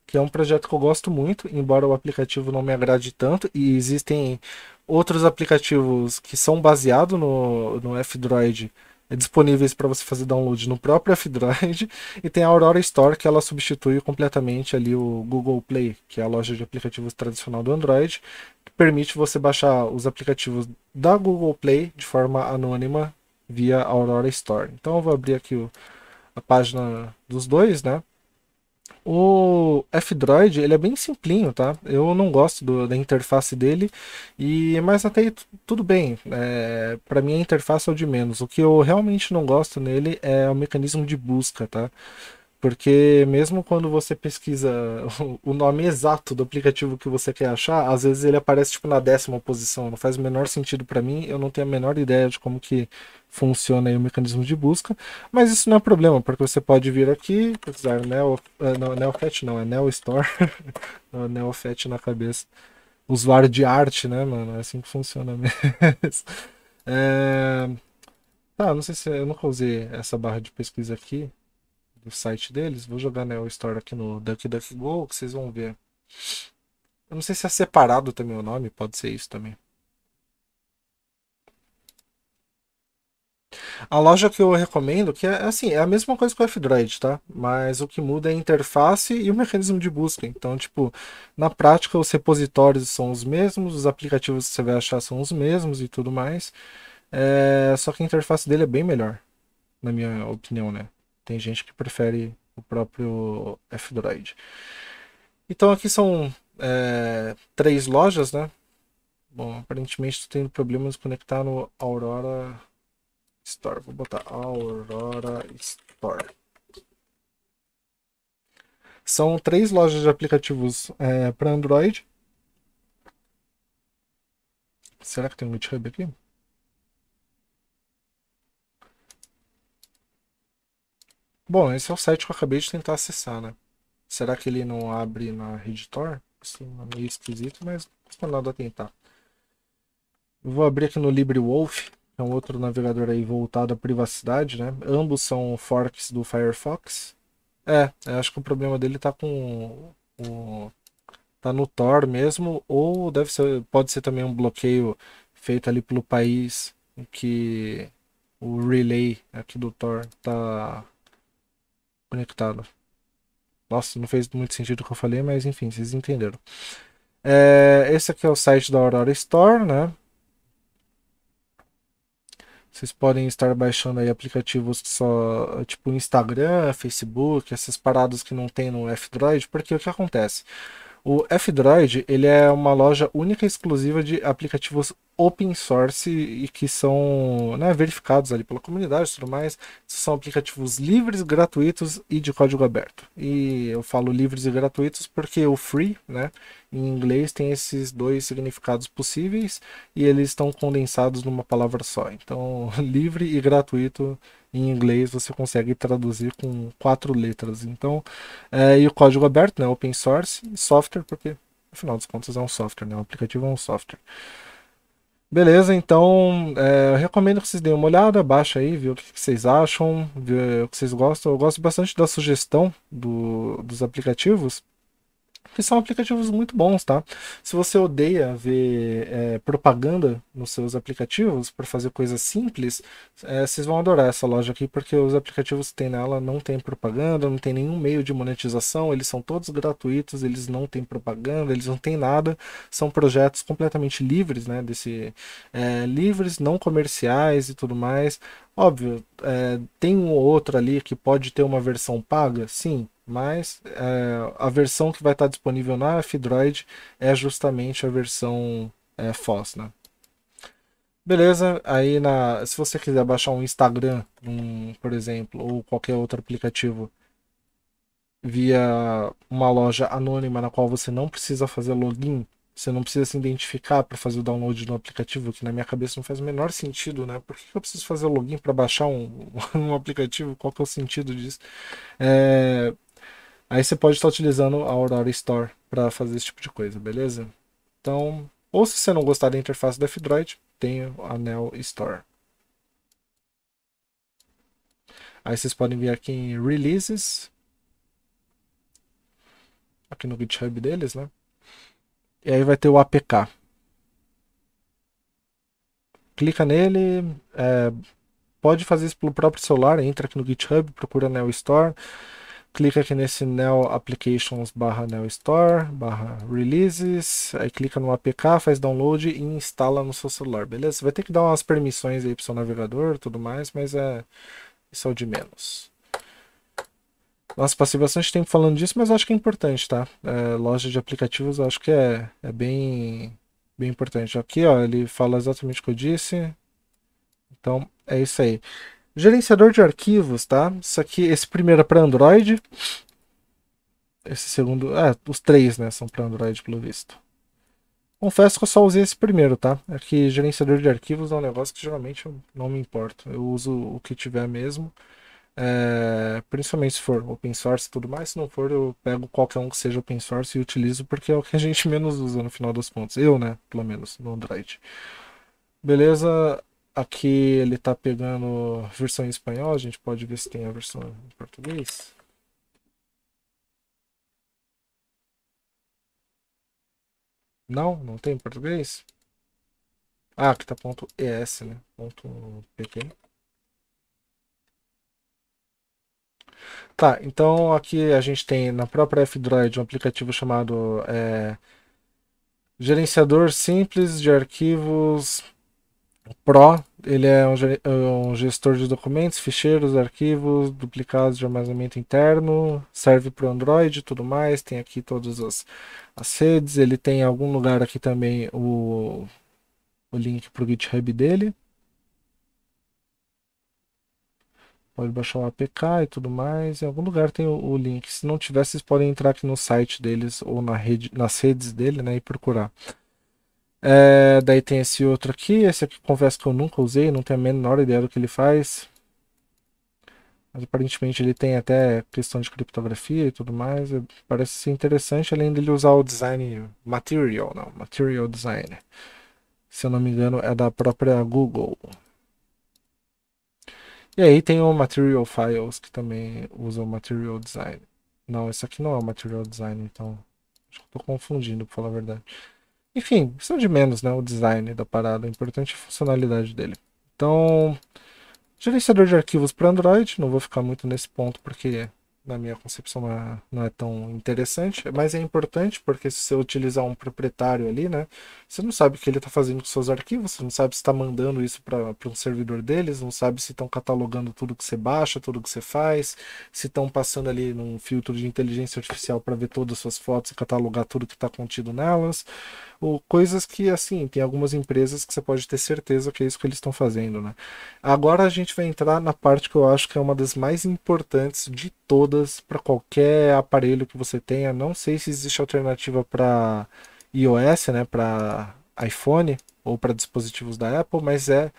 que é um projeto que eu gosto muito, embora o aplicativo não me agrade tanto, e existem outros aplicativos que são baseados no, no F-Droid é disponíveis para você fazer download no próprio F-Droid, e tem a Aurora Store, que ela substitui completamente ali o Google Play, que é a loja de aplicativos tradicional do Android, que permite você baixar os aplicativos da Google Play de forma anônima via Aurora Store. Então eu vou abrir aqui o a página dos dois, né? O F-Droid, ele é bem simplinho, tá? Eu não gosto do, da interface dele, e mas até aí, tudo bem. É, para mim a interface é o de menos. O que eu realmente não gosto nele é o mecanismo de busca, tá? Porque mesmo quando você pesquisa o nome exato do aplicativo que você quer achar, às vezes ele aparece tipo na décima posição, não faz o menor sentido para mim, eu não tenho a menor ideia de como que funciona o mecanismo de busca, mas isso não é problema, porque você pode vir aqui, usar Neo, ah, não, Neofet não, é Neo Store, Neofet na cabeça, usuário de arte, né mano, é assim que funciona mesmo. é... Tá, ah, não sei se eu nunca usei essa barra de pesquisa aqui, do site deles. Vou jogar né, o Store aqui no DuckDuckGo, que vocês vão ver. Eu não sei se é separado também o nome, pode ser isso também. A loja que eu recomendo, que é assim, é a mesma coisa que o F-Droid, tá? Mas o que muda é a interface e o mecanismo de busca. Então, tipo, na prática os repositórios são os mesmos, os aplicativos que você vai achar são os mesmos e tudo mais. É... Só que a interface dele é bem melhor, na minha opinião, né? Tem gente que prefere o próprio F-Droid. Então aqui são é, três lojas, né? Bom, aparentemente estou tendo problemas conectar no Aurora Store. Vou botar Aurora Store. São três lojas de aplicativos é, para Android. Será que tem um GitHub aqui? Bom, esse é o site que eu acabei de tentar acessar, né? Será que ele não abre na rede tor Assim, é meio esquisito, mas não custa nada a tentar. Eu vou abrir aqui no LibreWolf, que é um outro navegador aí voltado à privacidade, né? Ambos são forks do Firefox. É, acho que o problema dele tá com o tá no Tor mesmo ou deve ser, pode ser também um bloqueio feito ali pelo país em que o relay aqui do Tor tá conectado. Nossa, não fez muito sentido o que eu falei, mas enfim, vocês entenderam. É, esse aqui é o site da Aurora Store, né? Vocês podem estar baixando aí aplicativos que só, tipo Instagram, Facebook, essas paradas que não tem no F-Droid, porque o que acontece? O F-Droid ele é uma loja única e exclusiva de aplicativos open source e que são né, verificados ali pela comunidade e tudo mais. São aplicativos livres, gratuitos e de código aberto. E eu falo livres e gratuitos porque o free, né, em inglês, tem esses dois significados possíveis e eles estão condensados numa palavra só. Então, livre e gratuito em inglês você consegue traduzir com quatro letras. Então, é, e o código aberto, né, open source, software, porque afinal dos contos é um software, né, um aplicativo é um software. Beleza, então é, eu recomendo que vocês deem uma olhada, baixa aí, viu o que, vocês acham, o que vocês gostam. Eu gosto bastante da sugestão do, dos aplicativos, que são aplicativos muito bons, tá? Se você odeia ver é, propaganda nos seus aplicativos para fazer coisas simples, é, vocês vão adorar essa loja aqui, porque os aplicativos que tem nela não tem propaganda, não tem nenhum meio de monetização, eles são todos gratuitos, eles não têm propaganda, eles não têm nada, são projetos completamente livres, né? Desse, é, livres, não comerciais e tudo mais. Óbvio, é, tem um ou outro ali que pode ter uma versão paga, sim, mas é, a versão que vai estar disponível na F-Droid é justamente a versão é, FOSS, né? Beleza, aí na, se você quiser baixar um Instagram, um, por exemplo, ou qualquer outro aplicativo via uma loja anônima na qual você não precisa fazer login, você não precisa se identificar para fazer o download do aplicativo, que na minha cabeça não faz o menor sentido, né? Por que eu preciso fazer login para baixar um, um aplicativo? Qual que é o sentido disso? É, Aí você pode estar utilizando a Aurora Store para fazer esse tipo de coisa, beleza? Então, ou se você não gostar da interface do F-Droid, tem o Anel Store. Aí vocês podem vir aqui em Releases, aqui no GitHub deles, né? E aí vai ter o APK. Clica nele, é, pode fazer isso pelo próprio celular, entra aqui no GitHub, procura Anel Store clica aqui nesse Neo Applications barra Neo Store, barra Releases, aí clica no APK, faz download e instala no seu celular, beleza? Você vai ter que dar umas permissões aí pro seu navegador tudo mais, mas é isso é o de menos. Nossa, passei bastante tempo falando disso, mas acho que é importante, tá? É, loja de aplicativos acho que é, é bem, bem importante. Aqui, ó, ele fala exatamente o que eu disse. Então, é isso aí. Gerenciador de arquivos, tá? Isso aqui, esse primeiro é para Android. Esse segundo, ah, os três, né, são para Android, pelo visto. Confesso que eu só usei esse primeiro, tá? É que gerenciador de arquivos é um negócio que geralmente eu não me importo. Eu uso o que tiver mesmo. É, principalmente se for open source e tudo mais. Se não for, eu pego qualquer um que seja open source e utilizo, porque é o que a gente menos usa no final dos pontos. Eu, né? Pelo menos, no Android. Beleza? Aqui ele tá pegando versão em espanhol, a gente pode ver se tem a versão em português. Não, não tem em português. Ah, aqui tá ponto .es, né? Ponto pt. Tá, então aqui a gente tem na própria F-Droid um aplicativo chamado é, Gerenciador Simples de Arquivos o Pro ele é um, gestor de documentos, ficheiros, arquivos, duplicados de armazenamento interno, serve para o Android e tudo mais. Tem aqui todas as, as redes. Ele tem em algum lugar aqui também o, o link para o GitHub dele. Pode baixar o APK e tudo mais. Em algum lugar tem o, o link. Se não tiver, vocês podem entrar aqui no site deles ou na rede, nas redes dele né, e procurar. É, daí tem esse outro aqui, esse aqui confesso que eu nunca usei, não tenho a menor ideia do que ele faz. Mas aparentemente ele tem até questão de criptografia e tudo mais, é, parece ser interessante, além dele usar o design material, não, material design. Se eu não me engano é da própria Google. E aí tem o Material Files, que também usa o Material Design. Não, esse aqui não é o Material Design, então acho que estou confundindo, para falar a verdade. Enfim, isso é de menos, né? O design da parada, é importante a funcionalidade dele. Então, gerenciador de arquivos para Android, não vou ficar muito nesse ponto porque na minha concepção não é, não é, tão interessante, mas é importante porque se você utilizar um proprietário ali, né, você não sabe o que ele está fazendo com seus arquivos, você não sabe se está mandando isso para um servidor deles, não sabe se estão catalogando tudo que você baixa, tudo que você faz, se estão passando ali num filtro de inteligência artificial para ver todas as suas fotos e catalogar tudo que está contido nelas ou tipo, coisas que, assim, tem algumas empresas que você pode ter certeza que é isso que eles estão fazendo, né? Agora a gente vai entrar na parte que eu acho que é uma das mais importantes de todas para qualquer aparelho que você tenha. Não sei se existe alternativa para iOS, né, para iPhone ou para dispositivos da Apple, mas é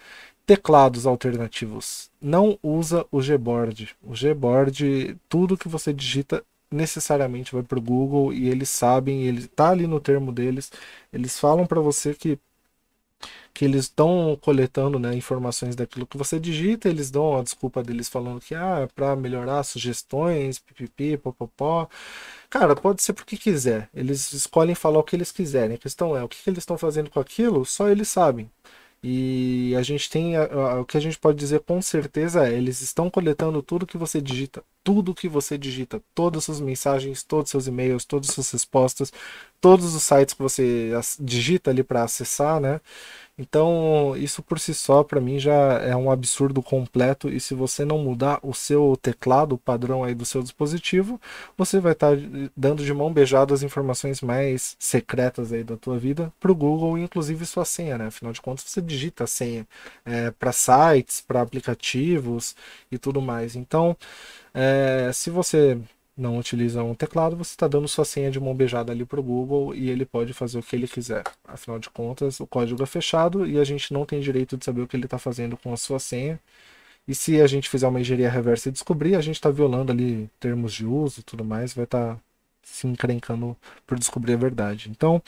teclados alternativos. Não usa o Gboard. O Gboard, tudo que você digita necessariamente vai para o Google e eles sabem, ele tá ali no termo deles, eles falam para você que que eles estão coletando né, informações daquilo que você digita, eles dão a desculpa deles falando que ah, é para melhorar sugestões, pipipi, popopó. Cara, pode ser porque quiser. Eles escolhem falar o que eles quiserem. A questão é, o que, que eles estão fazendo com aquilo, só eles sabem. E a gente tem a, a, o que a gente pode dizer com certeza é, eles estão coletando tudo que você digita, tudo que você digita, todas suas mensagens, todos seus e-mails, todas suas respostas, todos os sites que você digita ali para acessar, né? Então, isso por si só, para mim, já é um absurdo completo. E se você não mudar o seu teclado, o padrão aí do seu dispositivo, você vai estar tá dando de mão beijada as informações mais secretas aí da tua vida para o Google, inclusive sua senha, né? Afinal de contas, você digita a senha é, para sites, para aplicativos e tudo mais. Então, é, se você não utiliza um teclado, você está dando sua senha de mão beijada ali para o Google e ele pode fazer o que ele quiser. Afinal de contas, o código é fechado e a gente não tem direito de saber o que ele está fazendo com a sua senha. E se a gente fizer uma engenharia reversa e descobrir, a gente está violando ali termos de uso e tudo mais, vai estar tá se encrencando por descobrir a verdade. Então,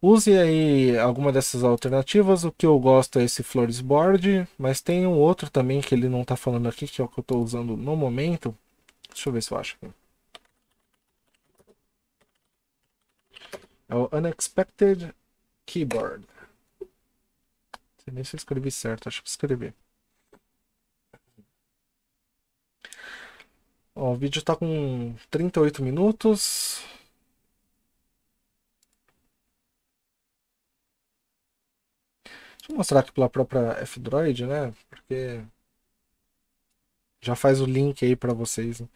use aí alguma dessas alternativas. O que eu gosto é esse Flores Board, mas tem um outro também que ele não está falando aqui, que é o que eu estou usando no momento, Deixa eu ver se eu acho aqui. É o Unexpected Keyboard. Não sei nem se eu escrevi certo, acho que escrevi. Ó, o vídeo tá com 38 minutos. Deixa eu mostrar aqui pela própria F-Droid, né? Porque já faz o link aí para vocês. Né?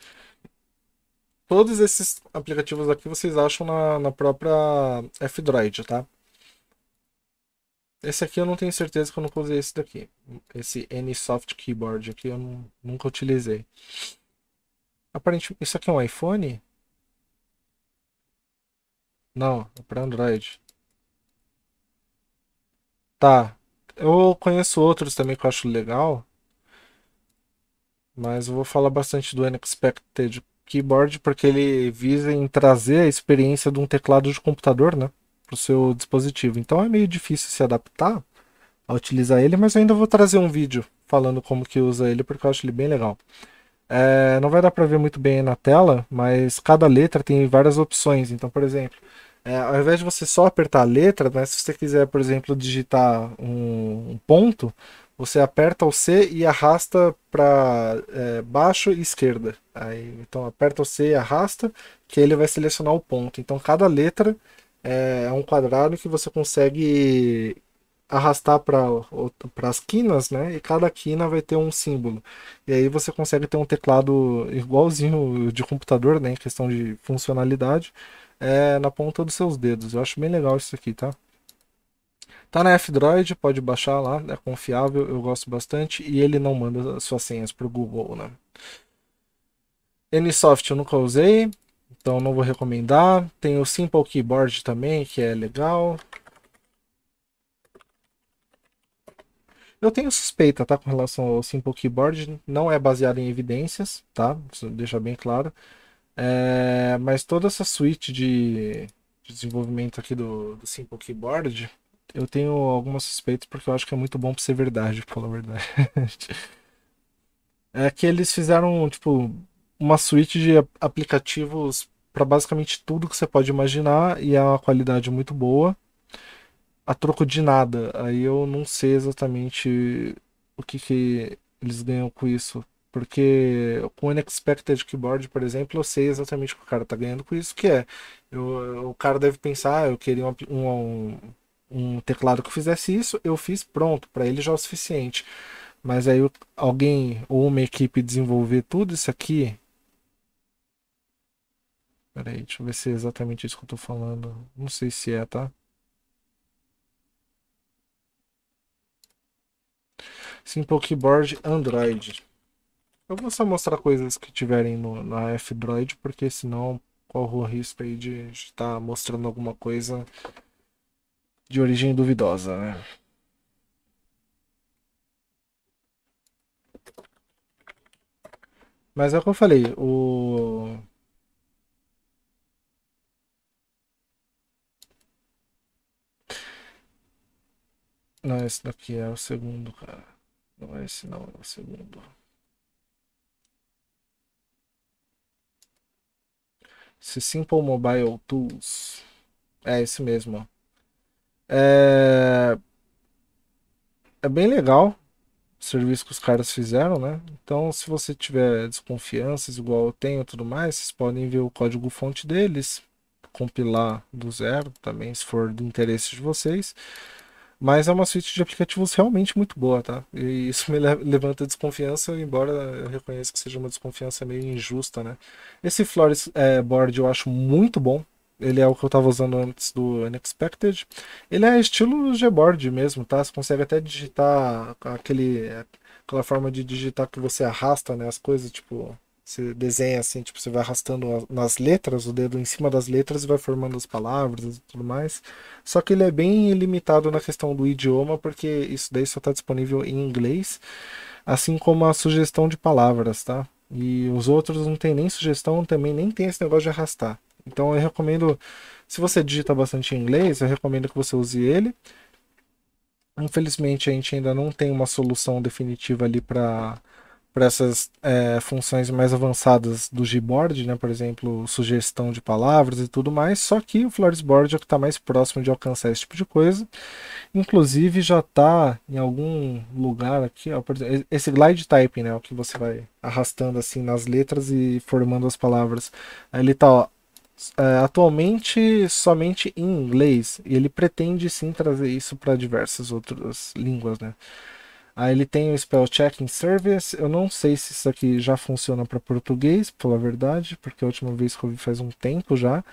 Todos esses aplicativos aqui vocês acham na, na própria F-Droid, tá? Esse aqui eu não tenho certeza que eu nunca usei esse daqui. Esse soft Keyboard aqui eu não, nunca utilizei. Aparentemente, isso aqui é um iPhone? Não, é para Android. Tá. Eu conheço outros também que eu acho legal. Mas eu vou falar bastante do Unexpected Keyboard porque ele visa em trazer a experiência de um teclado de computador, né, para o seu dispositivo. Então é meio difícil se adaptar a utilizar ele, mas eu ainda vou trazer um vídeo falando como que usa ele porque eu acho ele bem legal. É, não vai dar para ver muito bem na tela, mas cada letra tem várias opções. Então, por exemplo, é, ao invés de você só apertar a letra, né, se você quiser, por exemplo, digitar um, um ponto, você aperta o C e arrasta para é, baixo e esquerda. Aí, então aperta o C e arrasta, que ele vai selecionar o ponto. Então cada letra é, é um quadrado que você consegue arrastar para as quinas, né? E cada quina vai ter um símbolo. E aí você consegue ter um teclado igualzinho de computador, né? Em questão de funcionalidade, é, na ponta dos seus dedos. Eu acho bem legal isso aqui, tá? Tá na F-Droid, pode baixar lá, é confiável, eu gosto bastante. E ele não manda suas senhas pro Google, né? Nsoft eu nunca usei, então não vou recomendar. Tem o Simple Keyboard também, que é legal. Eu tenho suspeita, tá, com relação ao Simple Keyboard, não é baseado em evidências, tá? Isso deixa bem claro. É, mas toda essa suite de desenvolvimento aqui do, do Simple Keyboard, eu tenho algumas suspeitas porque eu acho que é muito bom pra ser verdade, para falar a verdade. é que eles fizeram, tipo, uma suite de aplicativos para basicamente tudo que você pode imaginar e é uma qualidade muito boa a troco de nada. Aí eu não sei exatamente o que, que eles ganham com isso. Porque com o Unexpected Keyboard, por exemplo, eu sei exatamente o que o cara tá ganhando com isso, que é. Eu, o cara deve pensar, ah, eu queria um, um, um teclado que fizesse isso, eu fiz pronto, para ele já é o suficiente. Mas aí alguém ou uma equipe desenvolver tudo isso aqui. Pera aí, deixa eu ver se é exatamente isso que eu estou falando. Não sei se é, tá? Simple Keyboard Android. Eu vou só mostrar coisas que tiverem no, na F-Droid, porque senão corro o risco aí de estar mostrando alguma coisa de origem duvidosa, né? Mas é o que eu falei, o. Não, esse daqui é o segundo, cara. Não é esse não, é o segundo. Se Simple Mobile Tools. É esse mesmo, ó. É, é bem legal o serviço que os caras fizeram, né? Então, se você tiver desconfianças, igual eu tenho tudo mais, vocês podem ver o código fonte deles, compilar do zero também, se for do interesse de vocês. Mas é uma suíte de aplicativos realmente muito boa, tá? E isso me levanta desconfiança, embora eu reconheça que seja uma desconfiança meio injusta, né? Esse Flores é, Board eu acho muito bom ele é o que eu estava usando antes do Unexpected. Ele é estilo Gboard mesmo, tá? Você consegue até digitar aquele, aquela forma de digitar que você arrasta né, as coisas, tipo, você desenha assim, tipo, você vai arrastando nas letras, o dedo em cima das letras e vai formando as palavras e tudo mais. Só que ele é bem limitado na questão do idioma, porque isso daí só está disponível em inglês, assim como a sugestão de palavras, tá? E os outros não tem nem sugestão, também nem tem esse negócio de arrastar. Então eu recomendo, se você digita bastante em inglês, eu recomendo que você use ele. Infelizmente a gente ainda não tem uma solução definitiva ali para para essas é, funções mais avançadas do Gboard, né? por exemplo, sugestão de palavras e tudo mais, só que o Floresboard é o que está mais próximo de alcançar esse tipo de coisa. Inclusive já está em algum lugar aqui, ó, exemplo, esse glide typing, né? o que você vai arrastando assim nas letras e formando as palavras. Aí ele está uh, atualmente somente em inglês. E ele pretende sim trazer isso para diversas outras línguas, né? Aí ele tem o Spell Checking Service. Eu não sei se isso aqui já funciona para português, pela verdade, porque a última vez que eu vi faz um tempo já.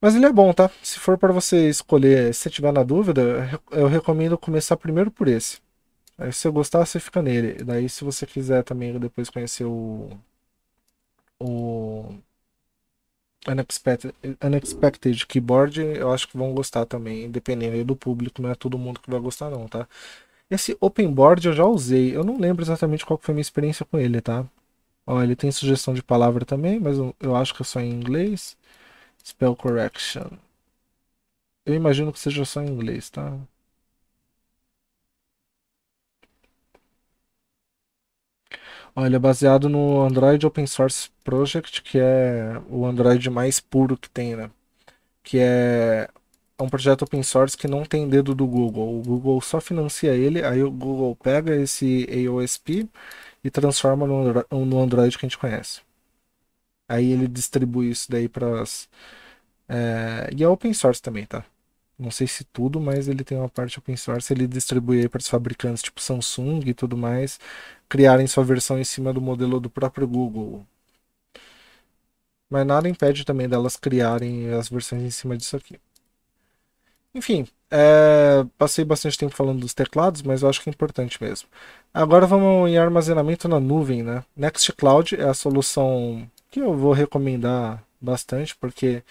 Mas ele é bom, tá? Se for para você escolher, se você tiver na dúvida, eu recomendo começar primeiro por esse. Aí se você gostar, você fica nele. Daí se você quiser também depois conhecer o o Unexpected, Unexpected Keyboard, eu acho que vão gostar também, dependendo do público, não é todo mundo que vai gostar não, tá? Esse Open Board eu já usei, eu não lembro exatamente qual foi a minha experiência com ele, tá? Ó, ele tem sugestão de palavra também, mas eu, eu acho que é só em inglês. Spell Correction. Eu imagino que seja só em inglês, tá? Olha, ele é baseado no Android Open Source Project, que é o Android mais puro que tem, né? Que é, é um projeto open source que não tem dedo do Google. O Google só financia ele, aí o Google pega esse AOSP e transforma no Android que a gente conhece. Aí ele distribui isso daí para as. É... Eh, e é open source também, tá? não sei se tudo, mas ele tem uma parte open source, ele distribui para os fabricantes tipo Samsung e tudo mais, criarem sua versão em cima do modelo do próprio Google. Mas nada impede também delas criarem as versões em cima disso aqui. Enfim, é, passei bastante tempo falando dos teclados, mas eu acho que é importante mesmo. Agora vamos em armazenamento na nuvem, né? Nextcloud é a solução que eu vou recomendar bastante, porque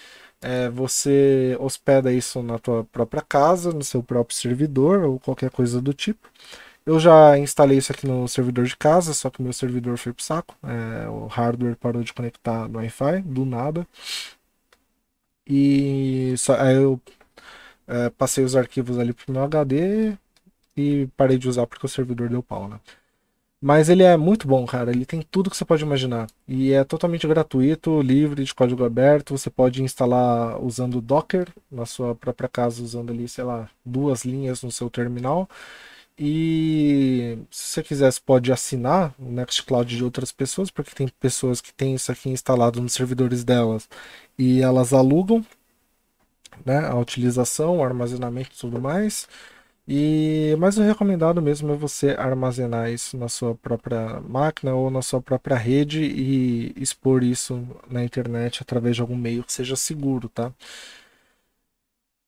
é, você hospeda isso na tua própria casa, no seu próprio servidor ou qualquer coisa do tipo. Eu já instalei isso aqui no servidor de casa, só que o meu servidor foi pro saco. É, o hardware parou de conectar no Wi-Fi, do nada. E só, aí eu é, passei os arquivos ali pro meu HD e parei de usar porque o servidor deu pau, né? Mas ele é muito bom, cara. Ele tem tudo que você pode imaginar. E é totalmente gratuito, livre, de código aberto. Você pode instalar usando Docker na sua própria casa, usando ali, sei lá, duas linhas no seu terminal. E se você quiser, você pode assinar o Nextcloud de outras pessoas, porque tem pessoas que têm isso aqui instalado nos servidores delas e elas alugam né, a utilização, o armazenamento e tudo mais. E mas o recomendado mesmo é você armazenar isso na sua própria máquina ou na sua própria rede e expor isso na internet através de algum meio que seja seguro, tá?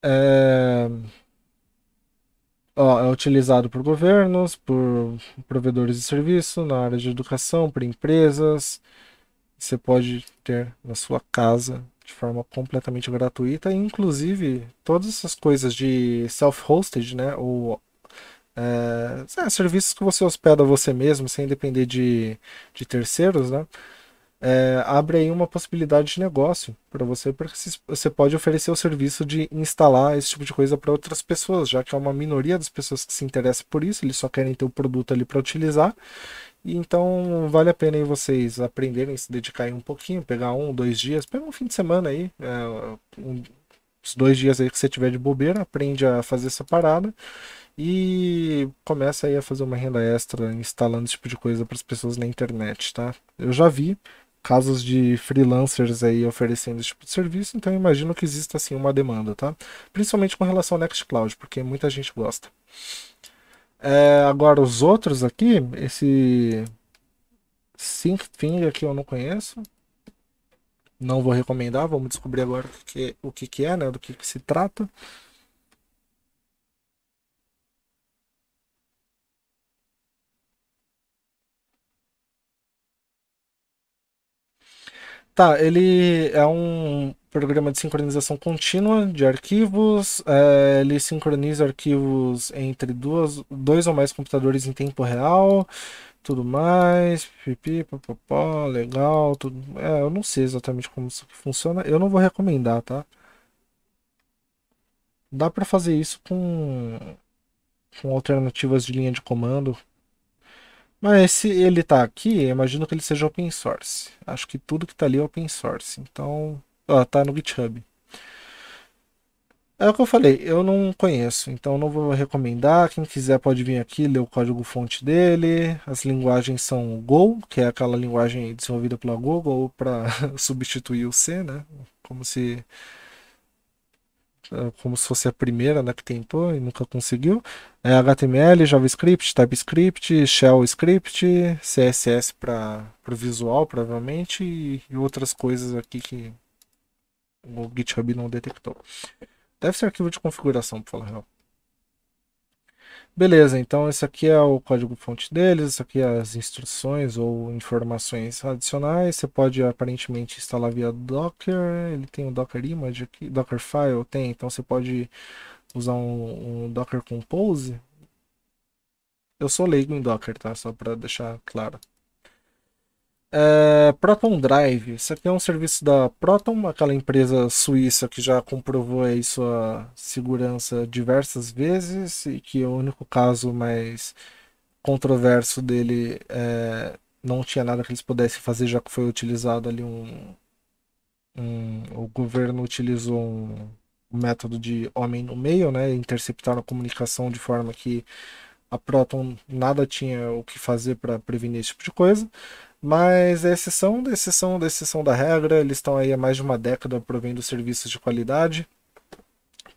É, ó, é utilizado por governos, por provedores de serviço, na área de educação, por empresas. Você pode ter na sua casa de forma completamente gratuita. E, inclusive, todas essas coisas de self-hosted, né? Ou é, é, serviços que você hospeda você mesmo, sem depender de, de terceiros, né? É, abre aí uma possibilidade de negócio para você, porque você pode oferecer o serviço de instalar esse tipo de coisa para outras pessoas, já que é uma minoria das pessoas que se interessa por isso, eles só querem ter o produto ali para utilizar. E então vale a pena aí vocês aprenderem, se dedicarem um pouquinho, pegar um, dois dias, pega um fim de semana aí, é, um, os dois dias aí que você tiver de bobeira, aprende a fazer essa parada e começa aí a fazer uma renda extra instalando esse tipo de coisa para as pessoas na internet, tá? Eu já vi casos de freelancers aí oferecendo esse tipo de serviço, então imagino que exista assim uma demanda, tá? Principalmente com relação ao Nextcloud, porque muita gente gosta. É, agora os outros aqui, esse Sync Finger que eu não conheço. Não vou recomendar, vamos descobrir agora o que, o que, que é, né? Do que, que se trata. Tá, ele é um programa de sincronização contínua de arquivos. É, ele sincroniza arquivos entre duas, dois ou mais computadores em tempo real. Tudo mais. Pipi, papapó, legal. Tudo. É, eu não sei exatamente como isso funciona. Eu não vou recomendar, tá? Dá para fazer isso com, com alternativas de linha de comando. Mas se ele está aqui, imagino que ele seja open source. Acho que tudo que está ali é open source. Então, Ó, tá no GitHub. É o que eu falei, eu não conheço, então não vou recomendar. Quem quiser pode vir aqui ler o código fonte dele. As linguagens são Go, que é aquela linguagem desenvolvida pela Google para substituir o C, né? Como se é, como se fosse a primeira né, que tentou e nunca conseguiu. É HTML, JavaScript, TypeScript, Shell Script, CSS para o visual, provavelmente, e, e outras coisas aqui que o GitHub não detectou. Deve ser arquivo de configuração, para falar real. Beleza, então esse aqui é o código-fonte deles, isso aqui é as instruções ou informações adicionais. Você pode aparentemente instalar via Docker, ele tem um Docker Image aqui, Dockerfile tem, então você pode usar um, um Docker Compose. Eu sou leigo em Docker, tá? Só para deixar claro. É, Proton Drive, isso aqui é um serviço da Proton, aquela empresa suíça que já comprovou aí sua segurança diversas vezes e que o único caso mais controverso dele é, não tinha nada que eles pudessem fazer, já que foi utilizado ali um. um o governo utilizou um, método de homem no meio, né? Interceptaram a comunicação de forma que a Proton nada tinha o que fazer para prevenir esse tipo de coisa. Mas é exceção da exceção da exceção da regra. Eles estão aí há mais de uma década provendo serviços de qualidade.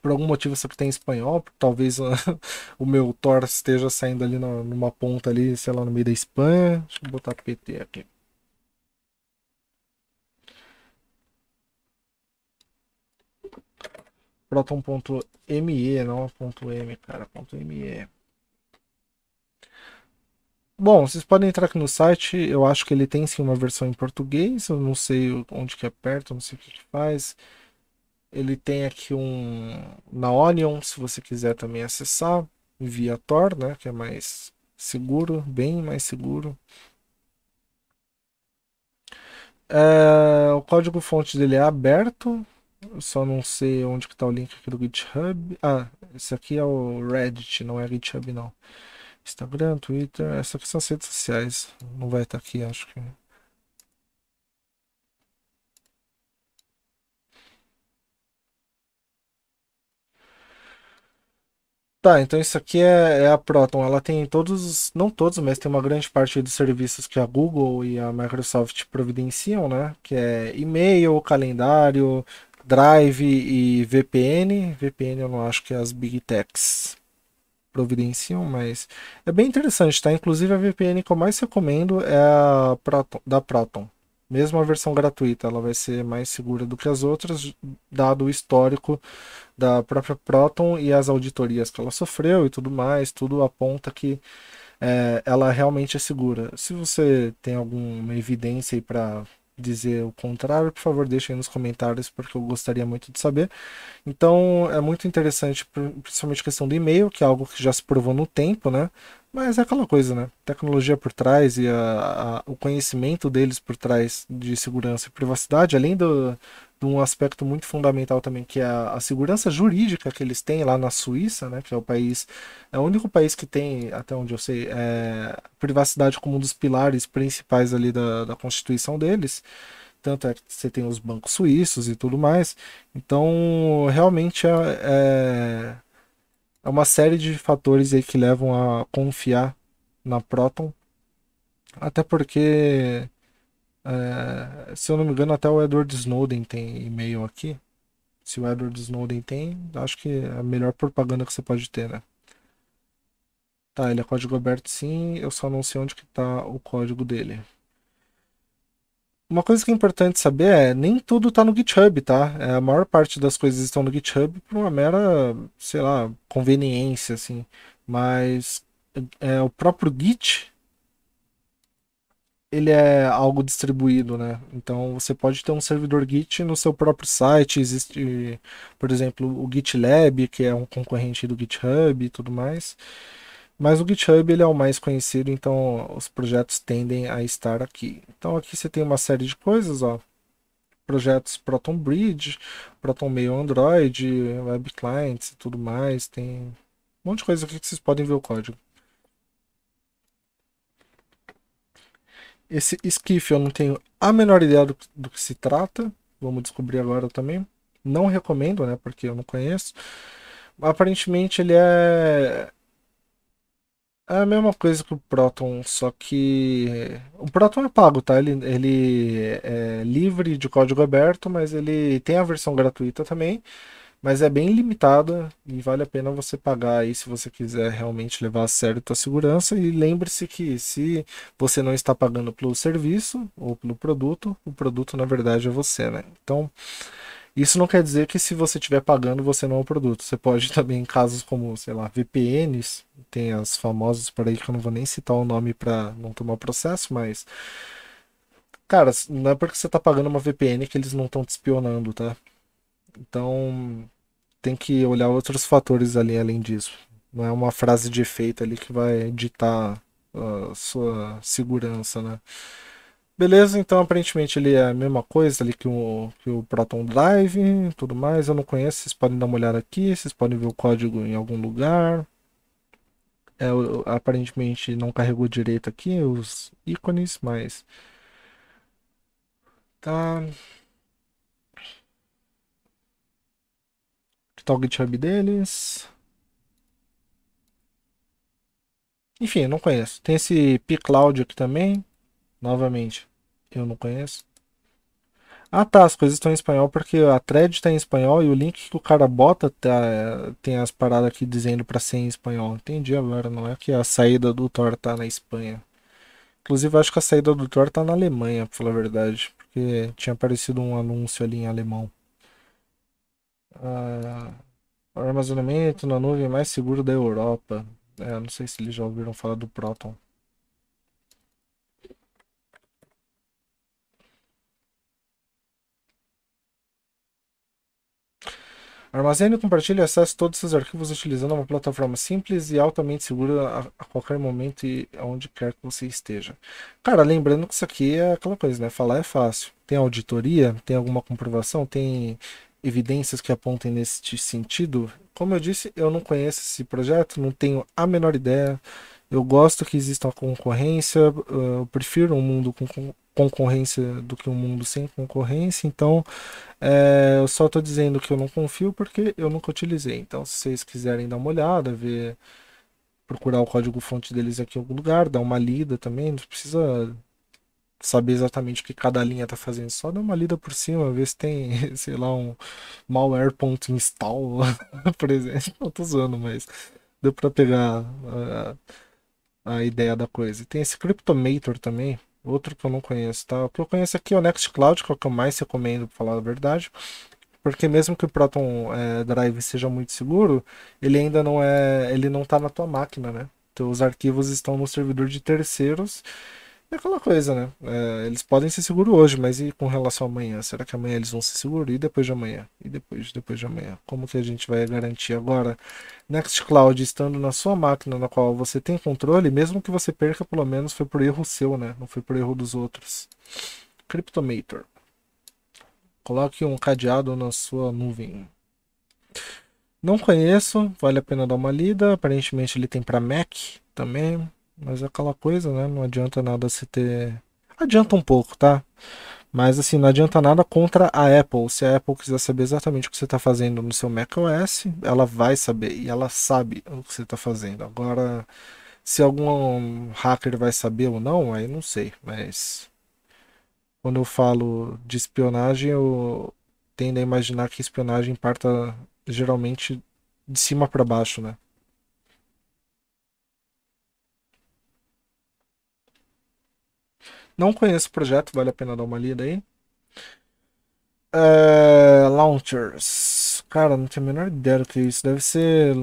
Por algum motivo isso aqui tem espanhol, talvez o meu Thor esteja saindo ali numa ponta ali, sei lá, no meio da Espanha. Deixa eu botar PT aqui. Proton.me, não é .m, cara, é .me. Bom, vocês podem entrar aqui no site, eu acho que ele tem sim uma versão em português, eu não sei onde que é perto, não sei o que, que faz. Ele tem aqui um na Onion, se você quiser também acessar, via Tor, né, que é mais seguro, bem mais seguro. É, o código fonte dele é aberto, eu só não sei onde que está o link aqui do GitHub. Ah, esse aqui é o Reddit, não é GitHub não. Instagram, Twitter, essa são das redes sociais não vai estar aqui, acho que. Tá, então isso aqui é, é, a Proton. Ela tem todos, não todos, mas tem uma grande parte dos serviços que a Google e a Microsoft providenciam, né? Que é e-mail, calendário, Drive e VPN. VPN eu não acho que é as Big Techs providenciam, mas é bem interessante, tá? Inclusive a VPN que eu mais recomendo é a Proton, da Proton. Mesmo a versão gratuita, ela vai ser mais segura do que as outras, dado o histórico da própria Proton e as auditorias que ela sofreu e tudo mais, tudo aponta que é, ela realmente é segura. Se você tem alguma evidência aí para dizer o contrário, por favor, deixem nos comentários, porque eu gostaria muito de saber. Então, é muito interessante, principalmente a questão do e-mail, que é algo que já se provou no tempo, né? Mas é aquela coisa, né? Tecnologia por trás e a, a, o conhecimento deles por trás de segurança e privacidade, além do, de um aspecto muito fundamental também, que é a, a, segurança jurídica que eles têm lá na Suíça, né, que é o país, é o único país que tem, até onde eu sei, é, privacidade como um dos pilares principais ali da, da Constituição deles. Tanto é que você tem os bancos suíços e tudo mais. Então, realmente é, é, é uma série de fatores aí que levam a confiar na Proton. Até porque é, se eu não me engano, até o Edward Snowden tem e-mail aqui. Se o Edward Snowden tem, acho que é a melhor propaganda que você pode ter, né? Tá, ele é código aberto sim, eu só não sei onde que tá o código dele. Uma coisa que é importante saber é, nem tudo está no GitHub, tá? É, a maior parte das coisas estão no GitHub por uma mera, sei lá, conveniência, assim. Mas é, o próprio Git ele é algo distribuído, né? Então você pode ter um servidor Git no seu próprio site, existe, por exemplo, o GitLab, que é um concorrente do GitHub e tudo mais. Mas o GitHub ele é o mais conhecido, então os projetos tendem a estar aqui. Então aqui você tem uma série de coisas, ó. Projetos Proton Bridge, Proton Mail Android, Web Clients e tudo mais. Tem um monte de coisa aqui que vocês podem ver o código. Esse esquife eu não tenho a menor ideia do, do que se trata. Vamos descobrir agora também. Não recomendo, né? Porque eu não conheço. Aparentemente ele é é a mesma coisa que o Proton, só que o Proton é pago, tá? Ele, ele é livre de código aberto, mas ele tem a versão gratuita também. Mas é bem limitada e vale a pena você pagar aí se você quiser realmente levar a sério a segurança. E lembre-se que se você não está pagando pelo serviço ou pelo produto, o produto na verdade é você, né? Então, isso não quer dizer que se você estiver pagando você não é o produto. Você pode também em casos como, sei lá, VPNs, tem as famosas por aí que eu não vou nem citar o nome para não tomar processo, mas cara, não é porque você tá pagando uma VPN que eles não estão te espionando, tá? Então tem que olhar outros fatores ali além disso. Não é uma frase de efeito ali que vai ditar a sua segurança, né? Beleza, então aparentemente ele é a mesma coisa ali que o, que o Proton Drive e tudo mais. Eu não conheço, vocês podem dar uma olhada aqui, vocês podem ver o código em algum lugar. É, aparentemente não carregou direito aqui os ícones, mas... Tá... o GitHub deles. Enfim, não conheço. Tem esse pCloud aqui também. Novamente, eu não conheço. Ah tá, as coisas estão em espanhol porque a thread está em espanhol e o link que o cara bota tá, tem as paradas aqui dizendo para ser em espanhol. Entendi agora, não é que a saída do Thor tá na Espanha. Inclusive acho que a saída do Thor tá na Alemanha, pra falar a verdade, porque tinha aparecido um anúncio ali em alemão ah, o armazenamento na nuvem é mais seguro da Europa. É, não sei se eles já ouviram falar do Proton. Armazene e compartilhe e a todos esses arquivos utilizando uma plataforma simples e altamente segura a, qualquer momento e aonde quer que você esteja. Cara, lembrando que isso aqui é aquela coisa, né? Falar é fácil. Tem auditoria, tem alguma comprovação, tem evidências que apontem neste sentido? Como eu disse, eu não conheço esse projeto, não tenho a menor ideia. Eu gosto que exista uma concorrência, eh, eu prefiro um mundo com concorrência do que um mundo sem concorrência, então é, eu só estou dizendo que eu não confio porque eu nunca utilizei. Então, se vocês quiserem dar uma olhada, ver procurar o código fonte deles aqui em algum lugar, dar uma lida também, não precisa saber exatamente o que cada linha está fazendo. Só dá uma lida por cima, ver se tem, sei lá, um malware.install, por exemplo. Não tô zoando, mas deu para pegar a, a, ideia da coisa. E tem esse Cryptomator também, outro que eu não conheço, tá? O que eu conheço aqui é o Nextcloud, que é o que eu mais recomendo, para falar a verdade. Porque mesmo que o Proton é, Drive seja muito seguro, ele ainda não é, ele não tá na tua máquina, né? Teus arquivos estão no servidor de terceiros é aquela coisa, né? É, eles podem ser seguros hoje, mas e com relação a amanhã? Será que amanhã eles vão ser seguros? E depois de amanhã? E depois, depois de amanhã? Como que a gente vai garantir agora? Nextcloud estando na sua máquina na qual você tem controle, mesmo que você perca, pelo menos foi por erro seu, né? Não foi por erro dos outros. Cryptomator. Coloque um cadeado na sua nuvem. Não conheço, vale a pena dar uma lida. Aparentemente ele tem para Mac também. Mas é aquela coisa, né? Não adianta nada se ter. Adianta um pouco, tá? Mas assim, não adianta nada contra a Apple. Se a Apple quiser saber exatamente o que você está fazendo no seu macOS, ela vai saber e ela sabe o que você está fazendo. Agora, se algum hacker vai saber ou não, aí não sei. Mas quando eu falo de espionagem, eu tendo a imaginar que espionagem parta geralmente de cima para baixo, né? Não conheço o projeto, vale a pena dar uma lida aí. É, launchers. Cara, não tenho a menor ideia do que é isso. Deve ser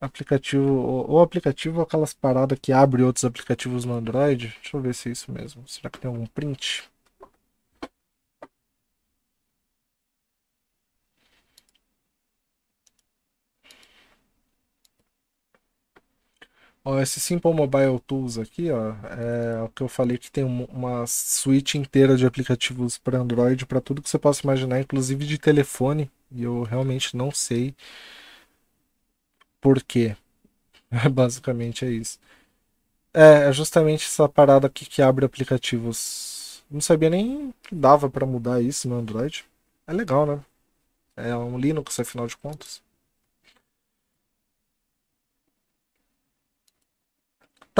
aplicativo, ou, ou aplicativo ou aquelas paradas que abre outros aplicativos no Android. Deixa eu ver se é isso mesmo. Será que tem algum print? Ó, esse Simple Mobile Tools aqui, ó, é o que eu falei que tem uma suite inteira de aplicativos para Android, para tudo que você possa imaginar, inclusive de telefone. E eu realmente não sei por quê. Basicamente é isso. É, é justamente essa parada aqui que abre aplicativos. Não sabia nem que dava para mudar isso no Android. É legal, né? É um Linux, afinal de contas.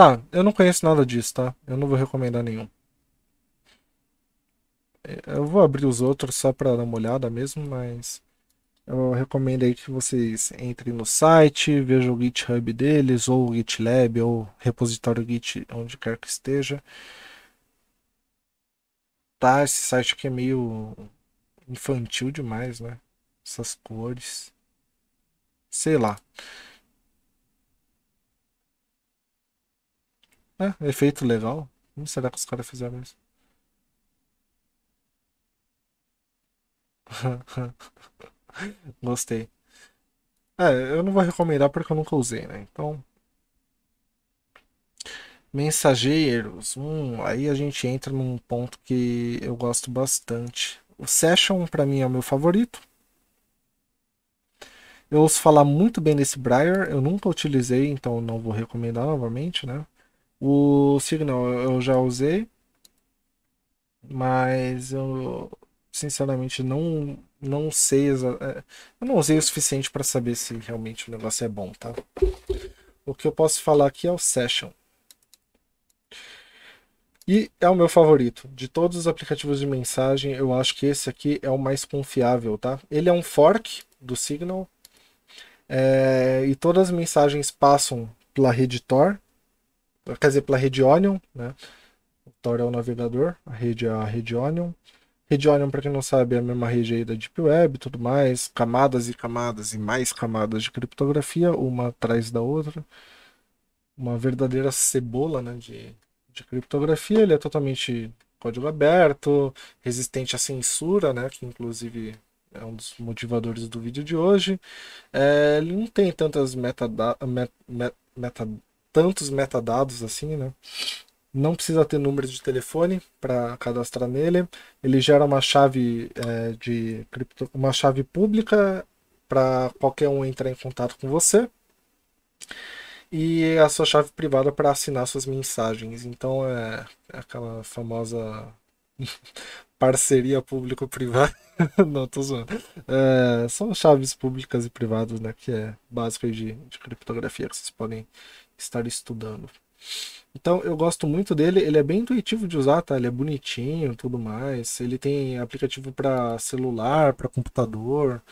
Tá, eu não conheço nada disso, tá? Eu não vou recomendar nenhum. É, eu vou abrir os outros só para dar uma olhada mesmo, mas eu recomendo aí que vocês entrem no site, vejam o GitHub deles, ou o GitLab, ou repositório Git, onde quer que esteja. Tá, esse site aqui é meio infantil demais, né? Essas cores. Sei lá. É, efeito legal. Não será que os caras fizeram isso? Gostei. É, eu não vou recomendar porque eu nunca usei, né? Então. Mensageiros. Hum, aí a gente entra num ponto que eu gosto bastante. O Session, para mim, é o meu favorito. Eu ouço falar muito bem desse Briar. Eu nunca utilizei, então não vou recomendar novamente, né? O Signal eu já usei, mas eu sinceramente não não sei é, eu não usei o suficiente para saber se realmente o negócio é bom, tá? O que eu posso falar aqui é o Session. E é o meu favorito. De todos os aplicativos de mensagem, eu acho que esse aqui é o mais confiável, tá? Ele é um fork do Signal, é, e todas as mensagens passam pela rede Tor quer dizer, pela rede Onion, né? O Tor é o navegador, a rede é a rede Onion. Rede Onion, para quem não sabe, é a mesma rede aí da Deep Web e tudo mais, camadas e camadas e mais camadas de criptografia, uma atrás da outra. Uma verdadeira cebola, né, de, de criptografia, ele é totalmente código aberto, resistente à censura, né, que inclusive é um dos motivadores do vídeo de hoje. É, ele não tem tantas metadata, Met, met, meta, tantos metadados assim, né? Não precisa ter número de telefone para cadastrar nele. Ele gera uma chave é, de cripto, uma chave pública para qualquer um entrar em contato com você e a sua chave privada para assinar suas mensagens. Então é, é aquela famosa parceria público-privada. Não, tô zoando. É, são chaves públicas e privadas, né? Que é básico de, de criptografia que vocês podem estar estudando. Então eu gosto muito dele, ele é bem intuitivo de usar, tá? Ele é bonitinho, tudo mais. Ele tem aplicativo para celular, para computador.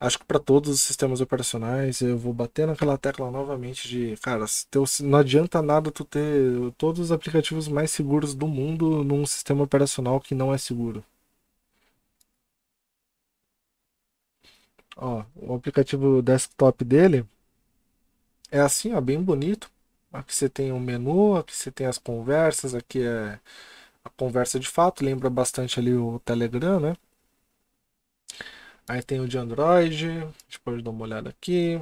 Acho que para todos os sistemas operacionais, eu vou bater naquela tecla novamente de, cara, teu, não adianta nada tu ter todos os aplicativos mais seguros do mundo num sistema operacional que não é seguro. Ó, o aplicativo desktop dele é assim, ó, bem bonito. Aqui você tem o um menu, aqui você tem as conversas, aqui é a conversa de fato, lembra bastante ali o Telegram, né? Aí tem o de Android, a gente pode dar uma olhada aqui.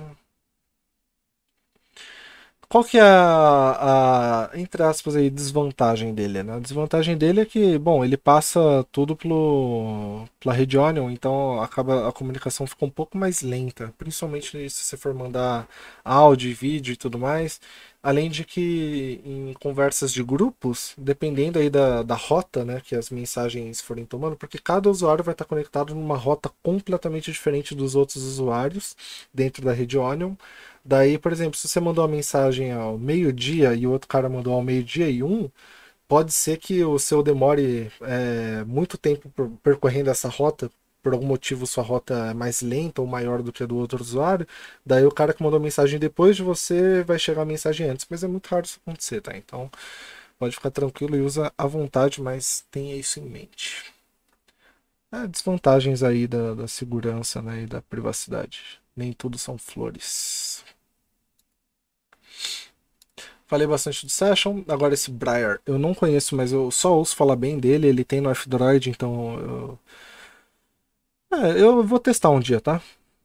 Qual que é a, a, entre aspas, aí, desvantagem dele? Né? A desvantagem dele é que, bom, ele passa tudo pelo, pela rede Onion, então acaba a comunicação fica um pouco mais lenta, principalmente se você for mandar áudio, vídeo e tudo mais. Além de que em conversas de grupos, dependendo aí da, da rota né, que as mensagens forem tomando, porque cada usuário vai estar conectado numa rota completamente diferente dos outros usuários dentro da rede Onion. Daí, por exemplo, se você mandou uma mensagem ao meio-dia e o outro cara mandou ao meio-dia e um, pode ser que o seu demore é, muito tempo percorrendo essa rota por algum motivo sua rota é mais lenta ou maior do que a do outro usuário, daí o cara que mandou mensagem depois de você vai chegar a mensagem antes, mas é muito raro isso acontecer, tá? Então pode ficar tranquilo e usa à vontade, mas tenha isso em mente. É, desvantagens aí da, da segurança né, e da privacidade. Nem tudo são flores. Falei bastante do Session. Agora esse Briar, eu não conheço, mas eu só ouço falar bem dele. Ele tem no F-Droid, então eu é, eu vou testar um dia, tá?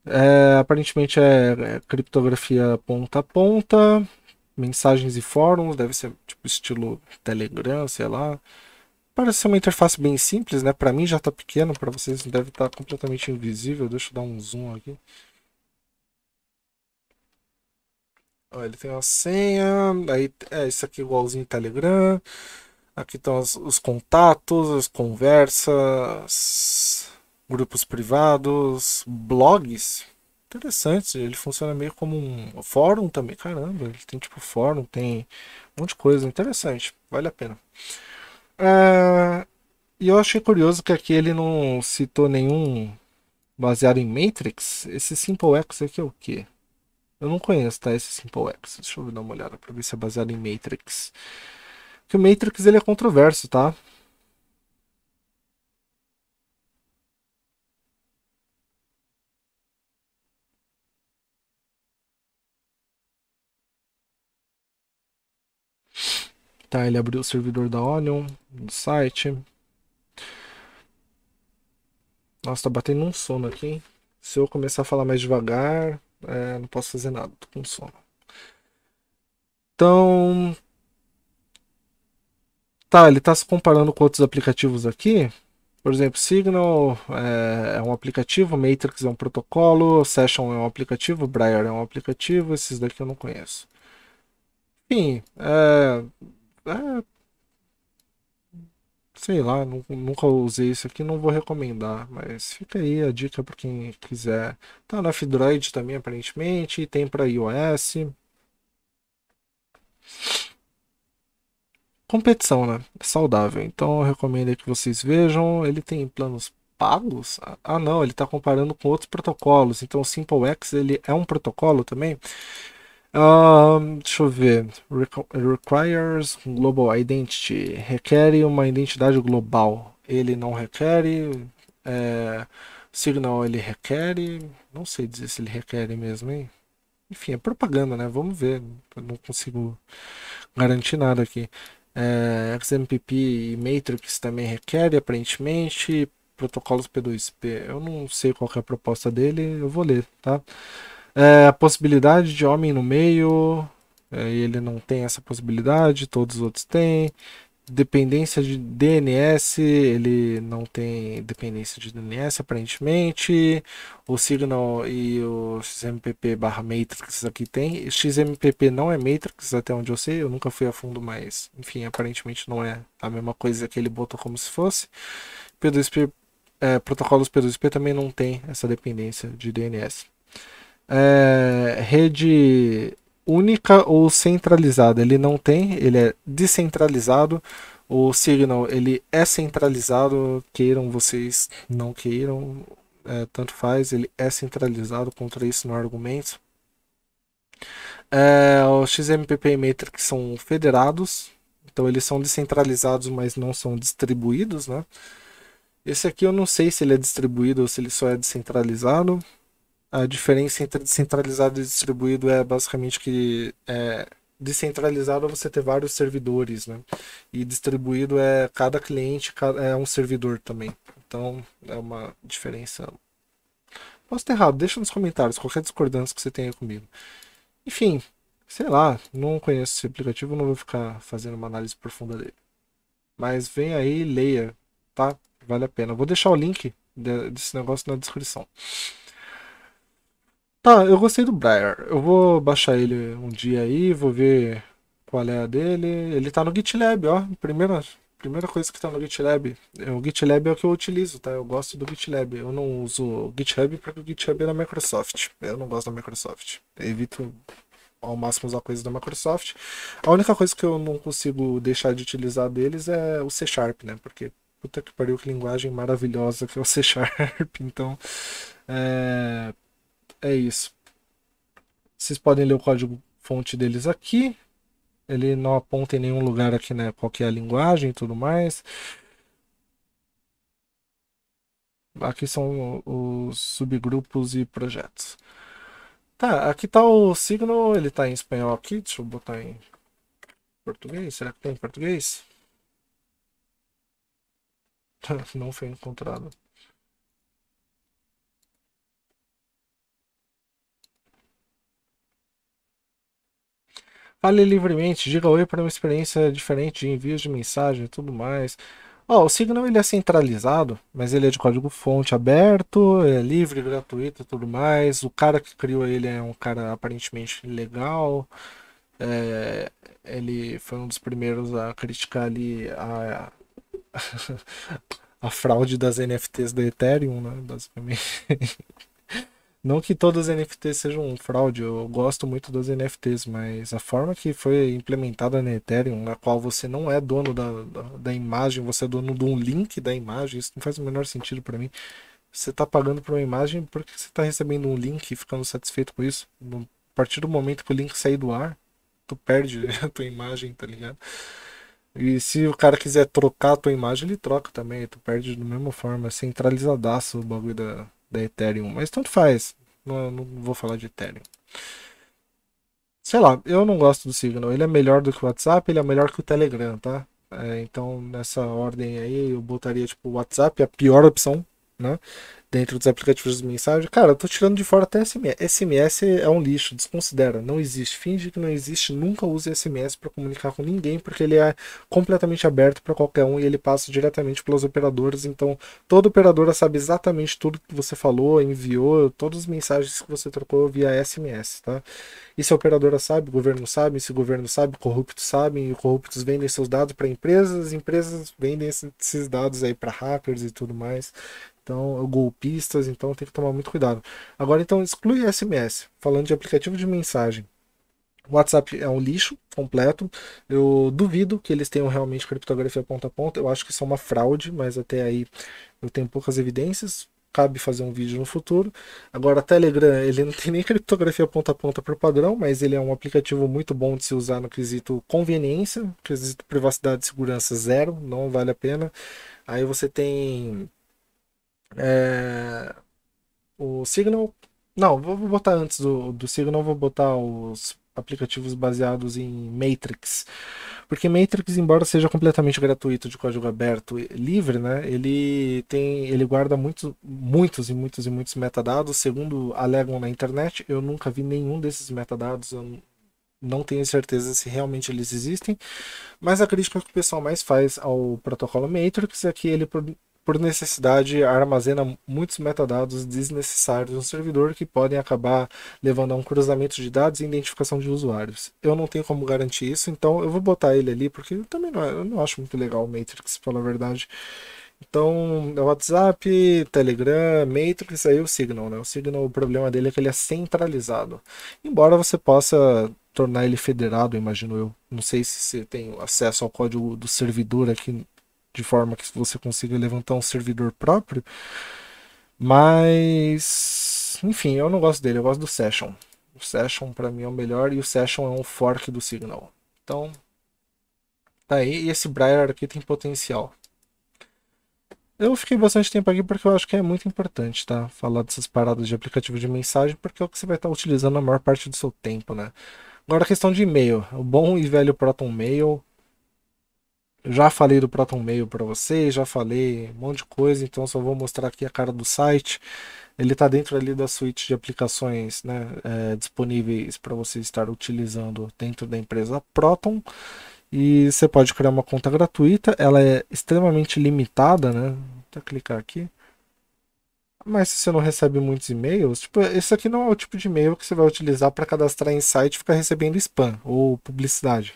É, aparentemente é, é, criptografia ponta a ponta, mensagens e fóruns, deve ser tipo estilo Telegram, sei lá. Parece ser uma interface bem simples, né? Para mim já tá pequeno, para vocês deve estar tá completamente invisível. Deixa eu dar um zoom aqui. Ó, ele tem uma senha, aí é isso aqui igualzinho Telegram. Aqui estão os, os contatos, as conversas, grupos privados, blogs. Interessante, ele funciona meio como um fórum também. Caramba, ele tem tipo fórum, tem um monte de coisa. Interessante, vale a pena. É... E eu achei curioso que aqui ele não citou nenhum baseado em Matrix. Esse Simple X aqui é o quê? Eu não conheço, tá? Esse Simple X. Deixa eu dar uma olhada pra ver se é baseado em Matrix. Porque o Matrix ele é controverso, tá? Tá, ele abriu o servidor da Onion no site. Nossa, tá batendo um sono aqui. Se eu começar a falar mais devagar, é, não posso fazer nada, tô com sono. Então. Tá, ele tá se comparando com outros aplicativos aqui. Por exemplo, Signal é, é um aplicativo, Matrix é um protocolo, Session é um aplicativo, Briar é um aplicativo, esses daqui eu não conheço. Enfim, é, é... Sei lá, nunca usei isso aqui, não vou recomendar, mas fica aí a dica para quem quiser. Tá no F-Droid também, aparentemente, tem para iOS. Competição, né? É saudável. Então eu recomendo que vocês vejam. Ele tem planos pagos? Ah, não, ele está comparando com outros protocolos. Então o SimpleX ele é um protocolo também. Ah, deixa eu ver. Requires global identity. Requer uma identidade global. Ele não requer. É, signal ele requer. Não sei dizer se ele requer mesmo, hein? Enfim, é propaganda, né? Vamos ver. Eu não consigo garantir nada aqui. É, XMPP e Matrix também requer, aparentemente. Protocolos P2P. Eu não sei qual é a proposta dele. Eu vou ler, tá? É, a possibilidade de homem no meio, é, ele não tem essa possibilidade, todos os outros têm. Dependência de DNS, ele não tem dependência de DNS aparentemente. O Signal e o XMPP barra Matrix aqui tem. XMPP não é Matrix, até onde eu sei, eu nunca fui a fundo, mas enfim, aparentemente não é a mesma coisa que ele botou como se fosse. P2P, é, protocolos P2P também não tem essa dependência de DNS é, rede única ou centralizada. Ele não tem, ele é descentralizado. O Signal ele é centralizado, queiram vocês, não queiram, é, tanto faz. Ele é centralizado, contra isso no argumento. É, o XMPP e Matrix são federados, então eles são descentralizados, mas não são distribuídos, né? Esse aqui eu não sei se ele é distribuído ou se ele só é descentralizado. A diferença entre descentralizado e distribuído é basicamente que é, descentralizado é você ter vários servidores, né? E distribuído é cada cliente é um servidor também. Então é uma diferença. Posso ter errado, deixa nos comentários qualquer discordância que você tenha comigo. Enfim, sei lá, não conheço esse aplicativo, não vou ficar fazendo uma análise profunda dele. Mas vem aí e leia, tá? Vale a pena. Vou deixar o link desse negócio na descrição. Tá, eu gostei do Briar. Eu vou baixar ele um dia aí, vou ver qual é a dele. Ele tá no GitLab, ó. Primeira, primeira coisa que tá no GitLab. É, o GitLab é o que eu utilizo, tá? Eu gosto do GitLab. Eu não uso o GitHub porque o GitHub é da Microsoft. Eu não gosto da Microsoft. Eu evito ao máximo usar coisas da Microsoft. A única coisa que eu não consigo deixar de utilizar deles é o C Sharp, né? Porque puta que pariu, que linguagem maravilhosa que é o C Sharp. Então, é, é isso. Vocês podem ler o código fonte deles aqui. Ele não aponta em nenhum lugar aqui, né? Qual é a linguagem e tudo mais. Aqui são os subgrupos e projetos. Tá, aqui tá o signo, ele tá em espanhol aqui. Deixa eu botar em português. Será que tem em português? não foi encontrado. Fale livremente, diga oi para uma experiência diferente de envios de mensagem e tudo mais. Ó, o Signal ele é centralizado, mas ele é de código fonte aberto, é livre, gratuito e tudo mais. O cara que criou ele é um cara aparentemente legal. É, ele foi um dos primeiros a criticar ali a, a, a fraude das NFTs da Ethereum, né? Basicamente. Não que todas as NFTs sejam um fraude, eu gosto muito das NFTs, mas a forma que foi implementada na Ethereum, na qual você não é dono da, da, da imagem, você é dono de um link da imagem, isso não faz o menor sentido para mim. Você está pagando por uma imagem porque você está recebendo um link e ficando satisfeito com isso. A partir do momento que o link sair do ar, tu perde a tua imagem, tá ligado? E se o cara quiser trocar a tua imagem, ele troca também. Tu perde da mesma forma, centralizadaço o bagulho da, da Ethereum. Mas tanto faz. Não, não vou falar de Ethereum. Sei lá, eu não gosto do Signal. Ele é melhor do que o WhatsApp, ele é melhor que o Telegram, tá? É, então, nessa ordem aí, eu botaria, tipo, o WhatsApp, a pior opção, né? dentro dos aplicativos de mensagem. Cara, eu tô tirando de fora até SMS. SMS é um lixo, desconsidera, não existe. Finge que não existe, nunca use SMS para comunicar com ninguém, porque ele é completamente aberto para qualquer um e ele passa diretamente pelas operadoras. Então, toda operadora sabe exatamente tudo que você falou, enviou, todas as mensagens que você trocou via SMS, tá? E se a operadora sabe, o governo sabe, se o governo sabe, corruptos sabem, e corruptos vendem seus dados para empresas, empresas vendem esses dados aí para hackers e tudo mais. Então, golpistas, então tem que tomar muito cuidado. Agora, então, exclui SMS, falando de aplicativo de mensagem. WhatsApp é um lixo completo. Eu duvido que eles tenham realmente criptografia ponta a ponta. Eu acho que isso é uma fraude, mas até aí eu tenho poucas evidências. Cabe fazer um vídeo no futuro. Agora, Telegram, ele não tem nem criptografia ponta a ponta por padrão, mas ele é um aplicativo muito bom de se usar no quesito conveniência, quesito privacidade e segurança zero, não vale a pena. Aí você tem é, o Signal. Não, vou botar antes do, do Signal, vou botar os aplicativos baseados em Matrix. Porque Matrix, embora seja completamente gratuito de código aberto e livre, né, ele tem ele guarda muitos muitos e muitos e muitos metadados, segundo alegam na internet. Eu nunca vi nenhum desses metadados, eu não tenho certeza se realmente eles existem, mas a crítica que o pessoal mais faz ao protocolo Matrix é que ele por necessidade, armazena muitos metadados desnecessários no servidor que podem acabar levando a um cruzamento de dados e identificação de usuários. Eu não tenho como garantir isso, então eu vou botar ele ali, porque eu também não, eu não acho muito legal o Matrix, pela verdade. Então, é WhatsApp, Telegram, Matrix, aí o Signal, né? O Signal, o problema dele é que ele é centralizado. Embora você possa tornar ele federado, imagino eu. Não sei se você tem acesso ao código do servidor aqui de forma que você consiga levantar um servidor próprio. Mas, enfim, eu não gosto dele, eu gosto do Session. O Session para mim é o melhor e o Session é um fork do Signal. Então, tá aí. E esse Briar aqui tem potencial. Eu fiquei bastante tempo aqui porque eu acho que é muito importante, tá? Falar dessas paradas de aplicativo de mensagem, porque é o que você vai estar utilizando a maior parte do seu tempo, né? Agora a questão de e-mail. O bom e velho Proton Mail já falei do Proton Mail para vocês, já falei um monte de coisa, então só vou mostrar aqui a cara do site. Ele está dentro ali da suíte de aplicações né, é, disponíveis para você estar utilizando dentro da empresa Proton. E você pode criar uma conta gratuita, ela é extremamente limitada, né? Vou até clicar aqui mas se você não recebe muitos e-mails, tipo, esse aqui não é o tipo de e-mail que você vai utilizar para cadastrar em site e ficar recebendo spam ou publicidade.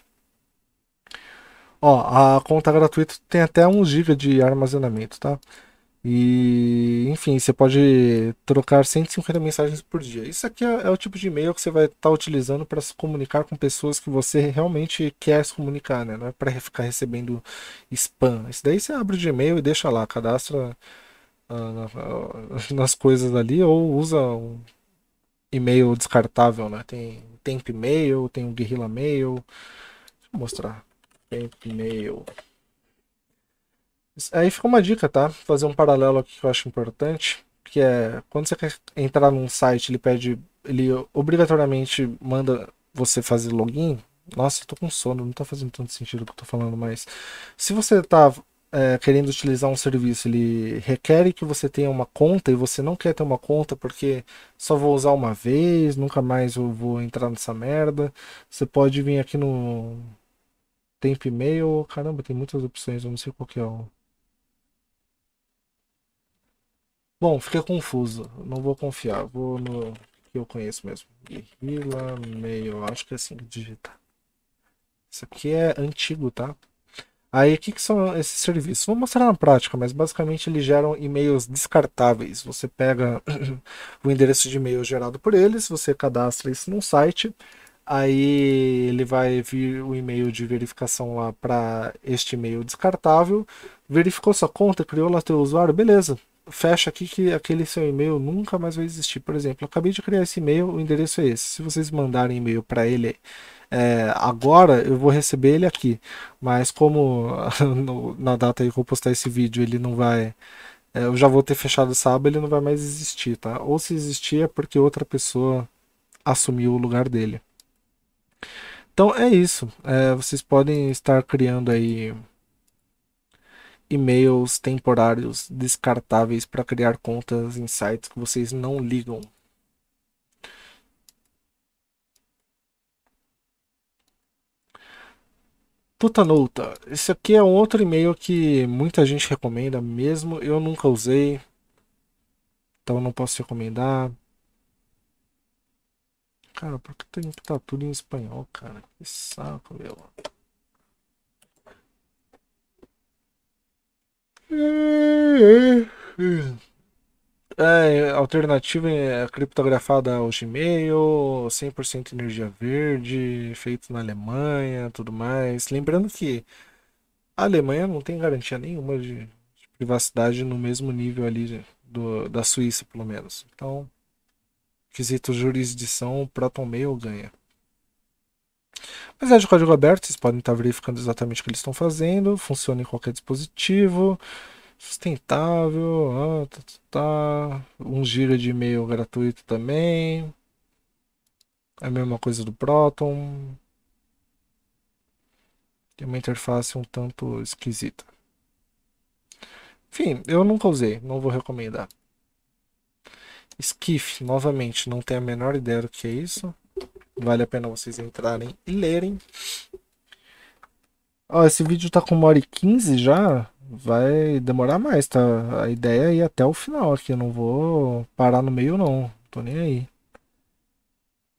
Ó, a conta gratuita tem até 1 GB de armazenamento, tá? E, enfim, você pode trocar 150 mensagens por dia. Isso aqui é, é o tipo de e-mail que você vai estar tá utilizando para se comunicar com pessoas que você realmente quer se comunicar, né? Não é para ficar recebendo spam. Isso daí você abre o e-mail e deixa lá, cadastra uh, nas coisas ali ou usa um e-mail descartável, né? Tem Temp e-mail, tem o Guerrilla Mail. Deixa eu mostrar. Mail. Aí fica uma dica, tá? Fazer um paralelo aqui que eu acho importante, que é quando você quer entrar num site, ele pede, ele obrigatoriamente manda você fazer login. Nossa, eu tô com sono, não tá fazendo tanto sentido o que eu tô falando, mas se você tá é, querendo utilizar um serviço, ele requer que você tenha uma conta e você não quer ter uma conta porque só vou usar uma vez, nunca mais eu vou entrar nessa merda. Você pode vir aqui no e mail caramba, tem muitas opções, eu não sei qual que é o. Bom, fica confuso, não vou confiar, vou no que eu conheço mesmo. Guerrilla Mail, acho que é assim, digita. Isso aqui é antigo, tá? Aí, o que, que são esses serviços? Vou mostrar na prática, mas basicamente eles geram e-mails descartáveis. Você pega o endereço de e-mail gerado por eles, você cadastra isso num site aí ele vai vir o e-mail de verificação lá para este e-mail descartável, verificou sua conta, criou lá teu usuário, beleza. Fecha aqui que aquele seu e-mail nunca mais vai existir. Por exemplo, acabei de criar esse e-mail, o endereço é esse. Se vocês mandarem e-mail para ele é, agora, eu vou receber ele aqui. Mas como no, na data aí que eu postar esse vídeo, ele não vai é, eu já vou ter fechado essa ele não vai mais existir, tá? Ou se existir é porque outra pessoa assumiu o lugar dele. Então é isso. É, vocês podem estar criando aí e-mails temporários descartáveis para criar contas em sites que vocês não ligam. nota, esse aqui é um outro e-mail que muita gente recomenda mesmo, eu nunca usei, então não posso recomendar. Cara, por que tem que tá tudo em espanhol, cara? Que saco, meu. É, alternativa é criptografada ao Gmail, 100% energia verde, feito na Alemanha, tudo mais. Lembrando que a Alemanha não tem garantia nenhuma de, de privacidade no mesmo nível ali do, da Suíça, pelo menos. Então, quesito jurisdição, o ProtonMail ganha. Mas é de código aberto, vocês podem estar tá verificando exatamente o que eles estão fazendo, funciona em qualquer dispositivo, sustentável, ah, tá, tá, 1 tá. de e-mail gratuito também, é a mesma coisa do Proton, tem uma interface um tanto esquisita. Enfim, eu nunca usei, não vou recomendar. Skiff, novamente, não tenho a menor ideia do que é isso. Vale a pena vocês entrarem e lerem. Ó, esse vídeo tá com uma hora e 15 já. Vai demorar mais, tá? A ideia é ir até o final aqui. Eu não vou parar no meio, não. Tô nem aí.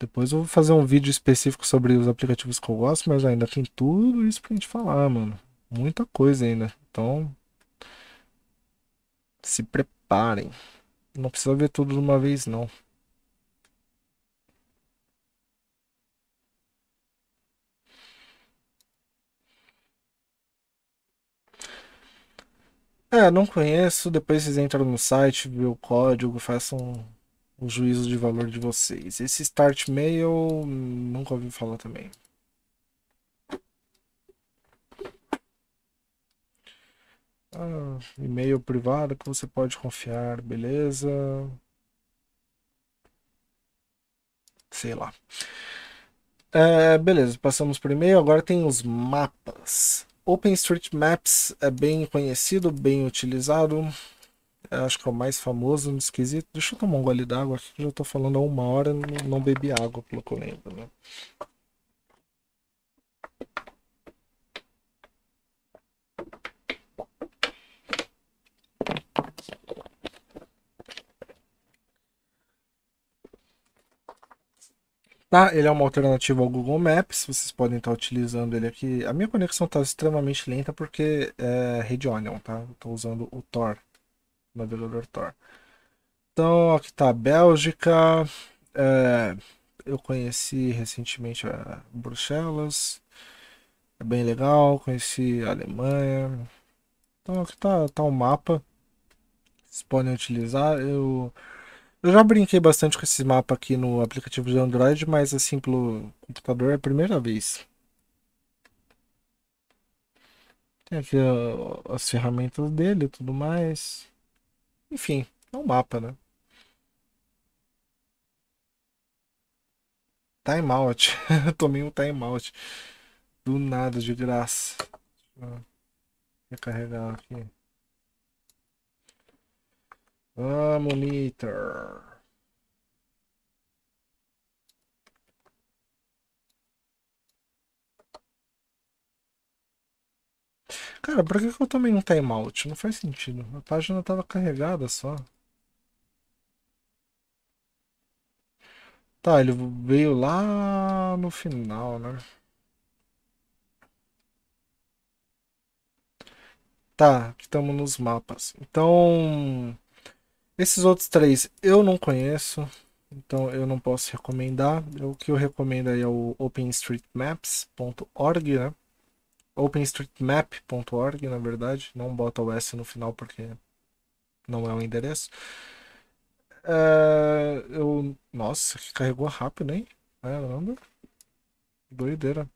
Depois eu vou fazer um vídeo específico sobre os aplicativos que eu gosto, mas ainda tem tudo isso pra gente falar, mano. Muita coisa ainda. Então, se preparem. Não precisa ver tudo de uma vez, não. É, não conheço. Depois vocês entram no site, vê o código, façam o juízo de valor de vocês. Esse Start Mail, hum, nunca ouvi falar também. Ah, e-mail privado que você pode confiar, beleza? Sei lá. É, beleza, passamos por e-mail. Agora tem os mapas. OpenStreetMaps é bem conhecido, bem utilizado. É, acho que é o mais famoso, esquisito. Deixa eu tomar um gole d'água aqui, que já estou falando há uma hora, não, não bebi água, pelo que eu lembro, né? Tá? Ele é uma alternativa ao Google Maps, vocês podem estar utilizando ele aqui. A minha conexão está extremamente lenta porque é rede Onion, tá? Estou usando o Tor, o navegador Tor. Então, aqui está a Bélgica. É, eu conheci recentemente a Bruxelas. É bem legal. Conheci a Alemanha. Então, aqui está tá o mapa. Vocês podem utilizar. Eu eu já brinquei bastante com esse mapa aqui no aplicativo de Android, mas assim, pelo computador é a primeira vez. Tem aqui as ferramentas dele e tudo mais. Enfim, é um mapa, né? Timeout. Tomei um timeout. Do nada, de graça. Deixa eu recarregar aqui. Vamos, Mitter. Cara, por que, que eu tomei um timeout? Não faz sentido. A página estava carregada só. Tá, ele veio lá no final, né? Tá, estamos nos mapas. Então, esses outros três eu não conheço, então eu não posso recomendar. O que eu recomendo aí é o openstreetmaps.org, né? openstreetmap.org, na verdade. Não bota o S no final porque não é o endereço. É, eu... Nossa, que carregou rápido, hein? Caramba. Doideira.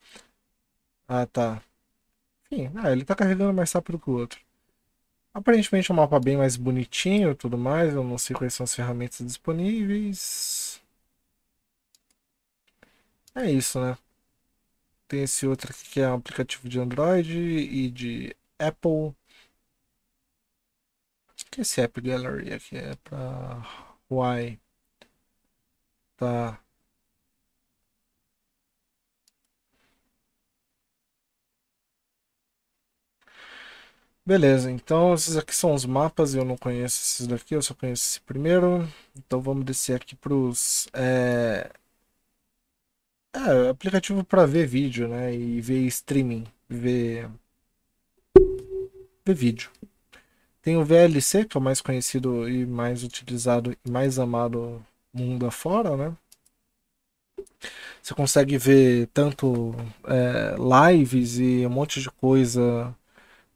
Ah, tá. Enfim, ah, ele tá carregando mais rápido que o outro. Aparentemente é um mapa bem mais bonitinho e tudo mais. Eu não sei quais são as ferramentas disponíveis. É isso, né? Tem esse outro aqui que é um aplicativo de Android e de Apple. O que é esse App Gallery aqui? É para Huawei. Tá. Beleza, então esses aqui são os mapas, eu não conheço esses daqui, eu só conheço esse primeiro. Então vamos descer aqui para os... É... é... aplicativo para ver vídeo, né? E ver streaming, ver... ver vídeo. Tem o VLC, que é o mais conhecido e mais utilizado e mais amado mundo afora, né? Você consegue ver tanto é, lives e um monte de coisa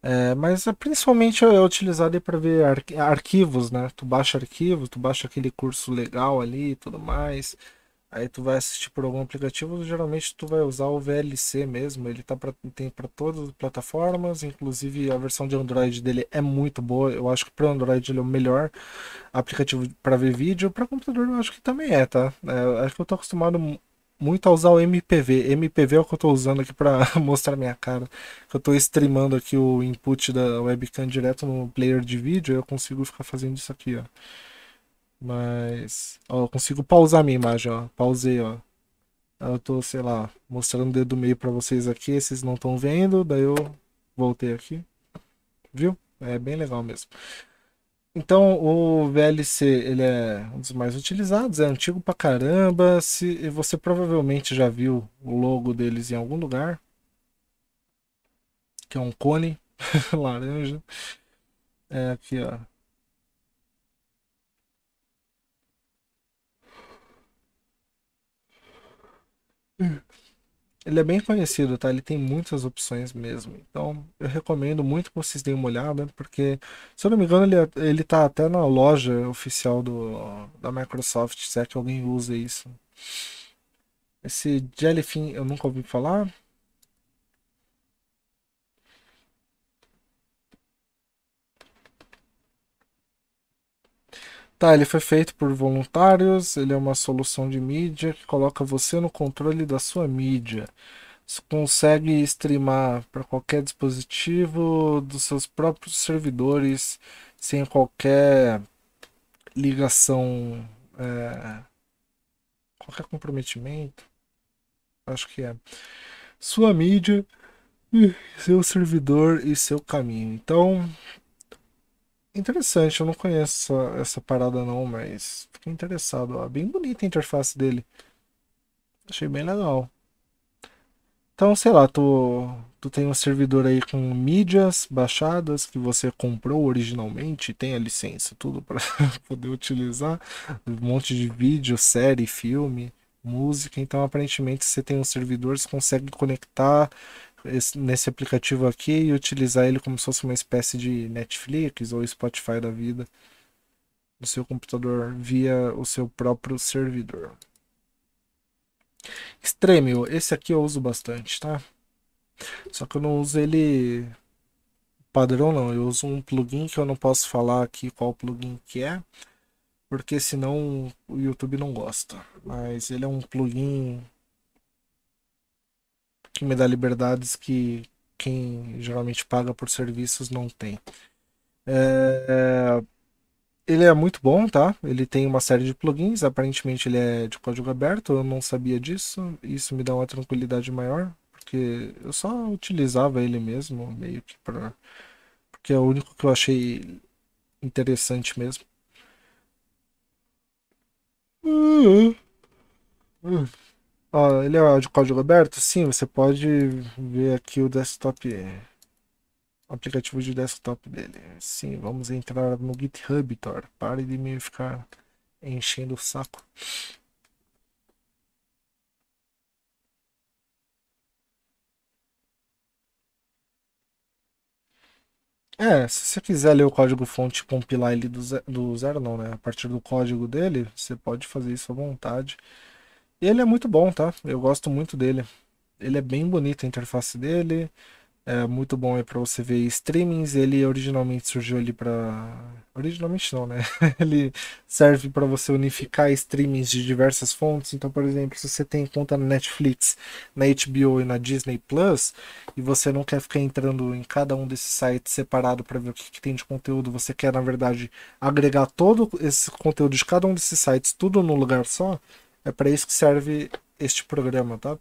é, mas é principalmente é utilizado para ver ar arquivos, né? Tu baixa arquivos, tu baixa aquele curso legal ali e tudo mais. Aí tu vai assistir por algum aplicativo, geralmente tu vai usar o VLC mesmo, ele tá pra, tem para todas as plataformas, inclusive a versão de Android dele é muito boa, eu acho que para Android ele é o melhor aplicativo para ver vídeo, para computador eu acho que também é, tá? É, acho que eu tô acostumado muito a usar o MPV. MPV é o que eu estou usando aqui para mostrar minha cara. Eu estou streamando aqui o input da webcam direto no player de vídeo, eu consigo ficar fazendo isso aqui, ó. Mas, ó, eu consigo pausar minha imagem, ó. Pausei, ó. Eu estou sei lá, mostrando o dedo meio para vocês aqui, vocês não estão vendo, daí eu voltei aqui. Viu? É bem legal mesmo. Então o VLC ele é um dos mais utilizados, é antigo pra caramba. Se você provavelmente já viu o logo deles em algum lugar, que é um cone laranja. É aqui, ó. Hum. Ele é bem conhecido, tá? Ele tem muitas opções mesmo. Então, eu recomendo muito que vocês deem uma olhada, porque, se eu não me engano, ele, é, ele tá até na loja oficial do, da Microsoft, se é que alguém usa isso. Esse Jellyfin eu nunca ouvi falar. Tá, ele foi feito por voluntários, ele é uma solução de mídia que coloca você no controle da sua mídia. Você consegue streamar para qualquer dispositivo dos seus próprios servidores sem qualquer ligação, é, qualquer comprometimento. Acho que é. Sua mídia, eh, seu servidor e seu caminho. Então, Interessante, eu não conheço essa, parada não, mas fiquei interessado. Ó. Bem bonita a interface dele. Achei bem legal. Então, sei lá, tu, tu tem um servidor aí com mídias baixadas que você comprou originalmente, tem a licença, tudo para poder utilizar. Um monte de vídeo, série, filme, música. Então, aparentemente, você tem um servidor, você consegue conectar esse, nesse aplicativo aqui e utilizar ele como se fosse uma espécie de Netflix ou Spotify da vida no seu computador via o seu próprio servidor. Extreme, esse aqui eu uso bastante, tá? Só que eu não uso ele padrão não, eu uso um plugin que eu não posso falar aqui qual plugin que é, porque senão o YouTube não gosta. Mas ele é um plugin que me dá liberdades que quem geralmente paga por serviços não tem. É, ele é muito bom, tá? Ele tem uma série de plugins, aparentemente ele é de código aberto, eu não sabia disso, isso me dá uma tranquilidade maior, porque eu só utilizava ele mesmo, meio que para porque é o único que eu achei interessante mesmo. Hum, hum. Ó, ele é de código aberto? Sim, você pode ver aqui o desktop, o aplicativo de desktop dele. Sim, vamos entrar no GitHub, Thor. Pare de me ficar enchendo o saco. É, se você quiser ler o código fonte e compilar ele do zero, do zero, não, né? A partir do código dele, você pode fazer isso à vontade. Ele é muito bom, tá? Eu gosto muito dele. Ele é bem bonito a interface dele. É muito bom aí para você ver streamings. Ele originalmente surgiu ali para originalmente não, né? Ele serve para você unificar streamings de diversas fontes. Então, por exemplo, se você tem conta na Netflix, na HBO e na Disney Plus, e você não quer ficar entrando em cada um desses sites separado para ver o que, que, tem de conteúdo, você quer na verdade agregar todo esse conteúdo de cada um desses sites tudo num lugar só. É para isso que serve este programa, tá?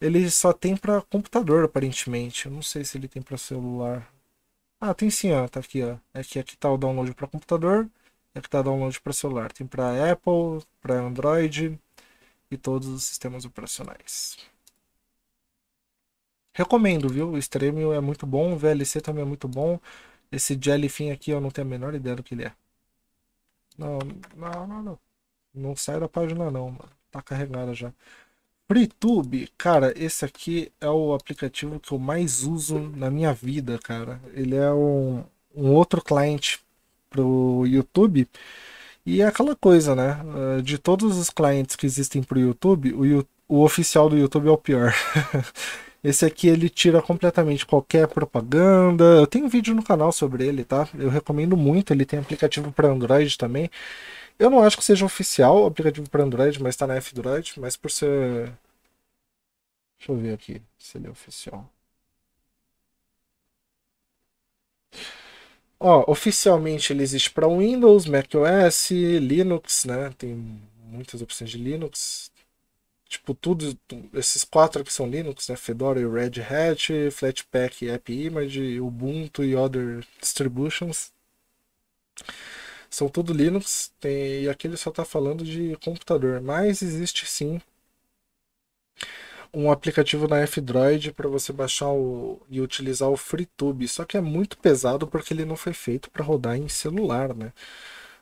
Ele só tem para computador, aparentemente. Eu não sei se ele tem para celular. Ah, tem sim, ó. Tá aqui, ó. É que aqui tá o download para computador. E aqui tá o download para celular. Tem para Apple, para Android e todos os sistemas operacionais. Recomendo, viu? O Extreme é muito bom, o VLC também é muito bom. Esse Jellyfin aqui eu não tenho a menor ideia do que ele é. Não, não, não, não. Não sai da página não, mano tá carregada já. FreeTube, cara, esse aqui é o aplicativo que eu mais uso na minha vida, cara. Ele é um, um outro cliente pro YouTube. E é aquela coisa, né? Ah, de todos os clientes que existem pro YouTube, o, o oficial do YouTube é o pior. Esse aqui ele tira completamente qualquer propaganda. Eu tenho um vídeo no canal sobre ele, tá? Eu recomendo muito. Ele tem aplicativo para Android também. Eu não acho que seja oficial o aplicativo para Android, mas está na F-Droid, mas por ser... Deixa eu ver aqui se ele é oficial. Ó, oficialmente ele existe para Windows, macOS, Linux, né? Tem muitas opções de Linux. Tipo, tudo, esses quatro aqui são Linux, né? Fedora e Red Hat, Flatpak e AppImage, Ubuntu e Other Distributions são tudo Linux, tem, e aqui ele só está falando de computador, mas existe sim um aplicativo na F-Droid para você baixar o, e utilizar o FreeTube, só que é muito pesado porque ele não foi feito para rodar em celular, né?